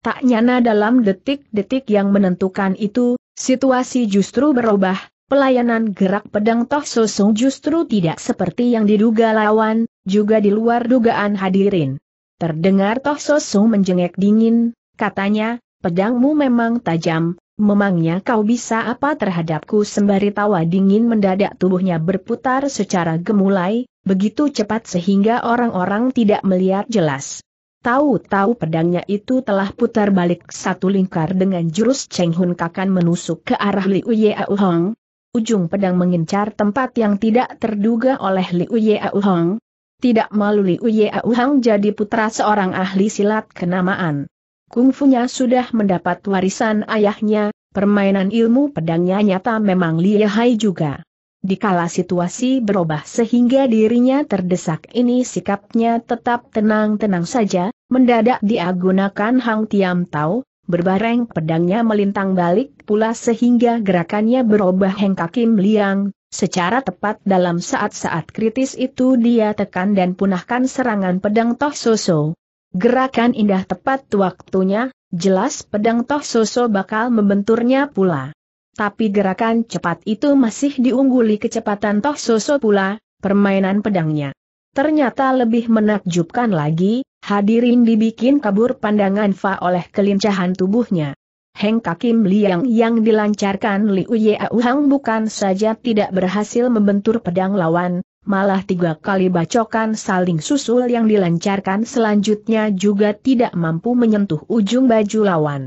Tak nyana dalam detik-detik yang menentukan itu, situasi justru berubah, pelayanan gerak pedang Toh Sosung justru tidak seperti yang diduga lawan, juga di luar dugaan hadirin. Terdengar Toh Sosu menjengek dingin, katanya, pedangmu memang tajam, memangnya kau bisa apa terhadapku sembari tawa dingin mendadak tubuhnya berputar secara gemulai, begitu cepat sehingga orang-orang tidak melihat jelas. Tahu-tahu pedangnya itu telah putar balik satu lingkar dengan jurus Cheng Hun Kakan menusuk ke arah Liu Yeau Hong. Ujung pedang mengincar tempat yang tidak terduga oleh Liu Yeau Hong, tidak maluli Uyea Yeauhang jadi putra seorang ahli silat kenamaan. Kungfunya sudah mendapat warisan ayahnya, permainan ilmu pedangnya nyata memang lihai juga. Dikala situasi berubah sehingga dirinya terdesak ini sikapnya tetap tenang-tenang saja, mendadak diagunakan Hang Tiam Tao, berbareng pedangnya melintang balik pula sehingga gerakannya berubah Heng Kakim Liang, Secara tepat dalam saat-saat kritis itu dia tekan dan punahkan serangan pedang Toh Soso. Gerakan indah tepat waktunya, jelas pedang Toh Soso bakal membenturnya pula. Tapi gerakan cepat itu masih diungguli kecepatan Toh Soso pula, permainan pedangnya. Ternyata lebih menakjubkan lagi, hadirin dibikin kabur pandangan Fa oleh kelincahan tubuhnya. Heng Kakim Liang yang dilancarkan Liu Yau Hang bukan saja tidak berhasil membentur pedang lawan, malah tiga kali bacokan saling susul yang dilancarkan selanjutnya juga tidak mampu menyentuh ujung baju lawan.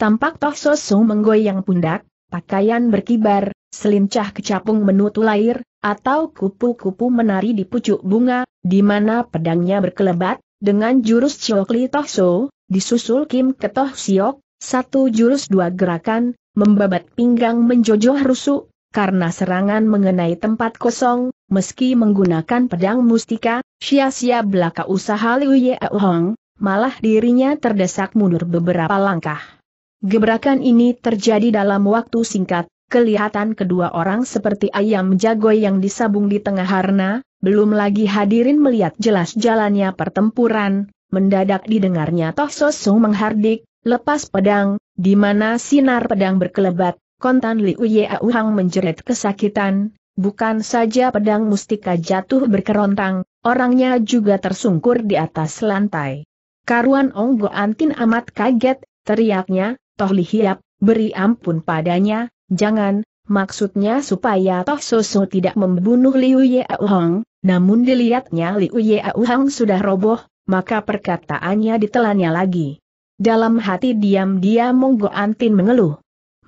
Tampak Toh menggoyang pundak, pakaian berkibar, selincah kecapung menutu lair, atau kupu-kupu menari di pucuk bunga, di mana pedangnya berkelebat, dengan jurus Ciokli Toh So, disusul Kim Ketoh Siok, satu jurus dua gerakan, membabat pinggang menjojoh rusuk, karena serangan mengenai tempat kosong, meski menggunakan pedang mustika, sia-sia belaka usaha Liu Ye Hong, malah dirinya terdesak mundur beberapa langkah. Gebrakan ini terjadi dalam waktu singkat, kelihatan kedua orang seperti ayam jago yang disabung di tengah harna, belum lagi hadirin melihat jelas jalannya pertempuran, mendadak didengarnya Toh Sosung menghardik, Lepas pedang, di mana sinar pedang berkelebat, kontan Liu Yau Hang menjerit kesakitan, bukan saja pedang mustika jatuh berkerontang, orangnya juga tersungkur di atas lantai. Karuan Onggo Antin amat kaget, teriaknya, Toh Lihiap, beri ampun padanya, jangan, maksudnya supaya Toh Soso tidak membunuh Liu Yau namun dilihatnya Liu Yau sudah roboh, maka perkataannya ditelannya lagi. Dalam hati diam-diam Monggo Antin mengeluh.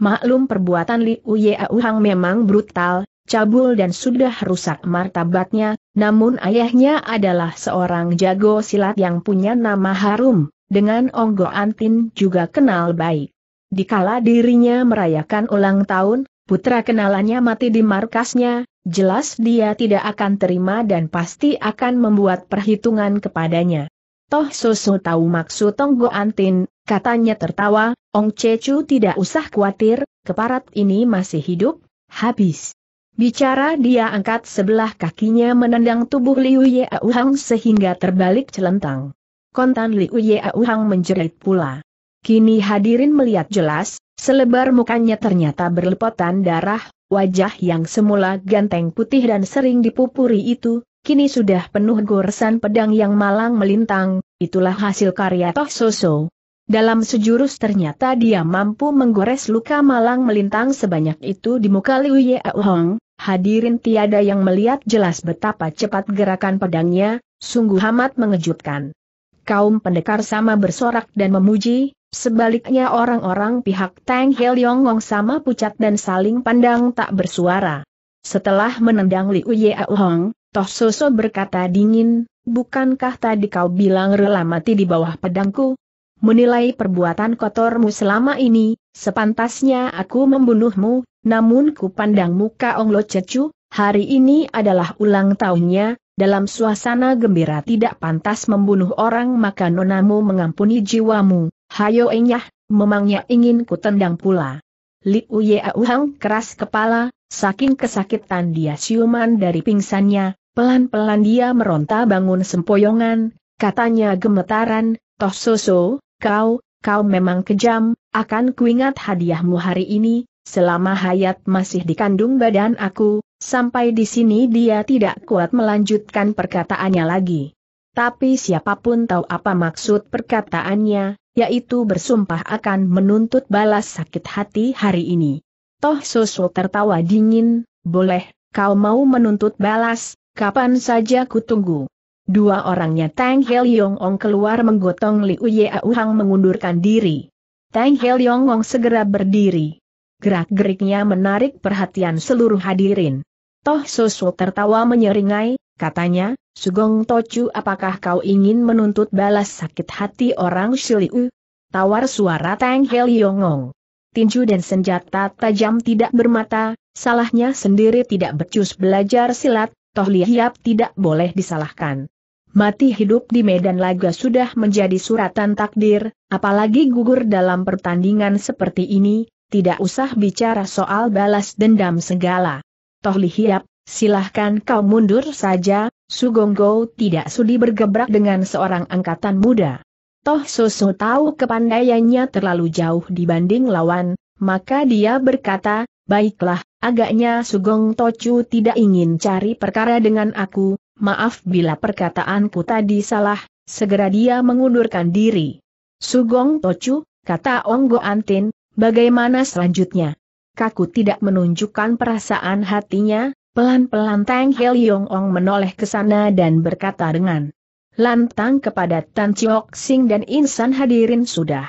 Maklum perbuatan Li Yau Hang memang brutal, cabul dan sudah rusak martabatnya, namun ayahnya adalah seorang jago silat yang punya nama harum, dengan Onggo Antin juga kenal baik. Dikala dirinya merayakan ulang tahun, putra kenalannya mati di markasnya, jelas dia tidak akan terima dan pasti akan membuat perhitungan kepadanya. Toh susu tahu maksud Tonggo Antin, katanya tertawa, Ong Cecu tidak usah khawatir, keparat ini masih hidup, habis. Bicara dia angkat sebelah kakinya menendang tubuh Liu Ye Auhang sehingga terbalik celentang. Kontan Liu Ye Auhang menjerit pula. Kini hadirin melihat jelas, selebar mukanya ternyata berlepotan darah, wajah yang semula ganteng putih dan sering dipupuri itu, kini sudah penuh goresan pedang yang malang melintang, itulah hasil karya Toh Soso. Dalam sejurus ternyata dia mampu menggores luka malang melintang sebanyak itu di muka Liu Ye Hong. Hadirin tiada yang melihat jelas betapa cepat gerakan pedangnya, sungguh amat mengejutkan. Kaum pendekar sama bersorak dan memuji, sebaliknya orang-orang pihak Tang Wong sama pucat dan saling pandang tak bersuara. Setelah menendang Liu Ye Hong, Toh Soso berkata dingin, bukankah tadi kau bilang rela mati di bawah pedangku? Menilai perbuatan kotormu selama ini, sepantasnya aku membunuhmu, namun ku pandang muka Onglo Cecu, hari ini adalah ulang tahunnya, dalam suasana gembira tidak pantas membunuh orang maka nonamu mengampuni jiwamu, hayo enyah, memangnya ingin ku tendang pula. Uye Auhang keras kepala, saking kesakitan dia siuman dari pingsannya, Pelan-pelan dia meronta bangun sempoyongan, katanya gemetaran, Toh Soso, kau, kau memang kejam, akan kuingat hadiahmu hari ini, selama hayat masih dikandung badan aku, sampai di sini dia tidak kuat melanjutkan perkataannya lagi. Tapi siapapun tahu apa maksud perkataannya, yaitu bersumpah akan menuntut balas sakit hati hari ini. Toh Soso tertawa dingin, boleh, kau mau menuntut balas, Kapan saja ku tunggu. Dua orangnya Tang Hel Yong Ong keluar menggotong Liu Ye Auhang mengundurkan diri. Tang Hel Yong Ong segera berdiri. Gerak-geriknya menarik perhatian seluruh hadirin. Toh Soso tertawa menyeringai, katanya, Sugong Tochu apakah kau ingin menuntut balas sakit hati orang Shiliu? Tawar suara Tang Hel Yong Ong. Tinju dan senjata tajam tidak bermata, salahnya sendiri tidak becus belajar silat, Toh Lihiap tidak boleh disalahkan. Mati hidup di medan laga sudah menjadi suratan takdir, apalagi gugur dalam pertandingan seperti ini, tidak usah bicara soal balas dendam segala. Toh Lihiap, silahkan kau mundur saja, Sugonggo tidak sudi bergebrak dengan seorang angkatan muda. Toh Soso tahu kepandaiannya terlalu jauh dibanding lawan, maka dia berkata, baiklah, Agaknya Sugong Tochu tidak ingin cari perkara dengan aku, maaf bila perkataanku tadi salah, segera dia mengundurkan diri. Sugong Tochu, kata Onggo Antin, bagaimana selanjutnya? Kaku tidak menunjukkan perasaan hatinya, pelan-pelan Tang Yong Ong menoleh ke sana dan berkata dengan lantang kepada Tan Chiok Sing dan insan hadirin sudah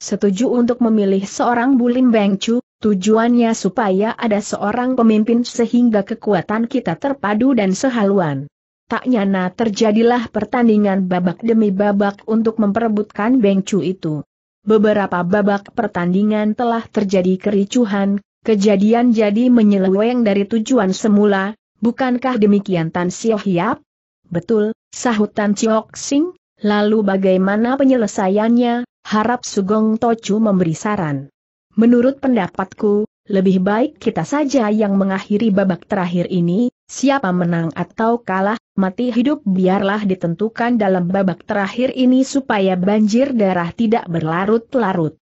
setuju untuk memilih seorang Bulim Beng Chu, Tujuannya supaya ada seorang pemimpin sehingga kekuatan kita terpadu dan sehaluan. Tak nyana terjadilah pertandingan babak demi babak untuk memperebutkan Bengcu itu. Beberapa babak pertandingan telah terjadi kericuhan, kejadian jadi menyeleweng dari tujuan semula, bukankah demikian Tan Sio Hiap? Betul, sahut Tan Sio Sing, lalu bagaimana penyelesaiannya, harap Sugong Tochu memberi saran. Menurut pendapatku, lebih baik kita saja yang mengakhiri babak terakhir ini, siapa menang atau kalah, mati hidup biarlah ditentukan dalam babak terakhir ini supaya banjir darah tidak berlarut-larut.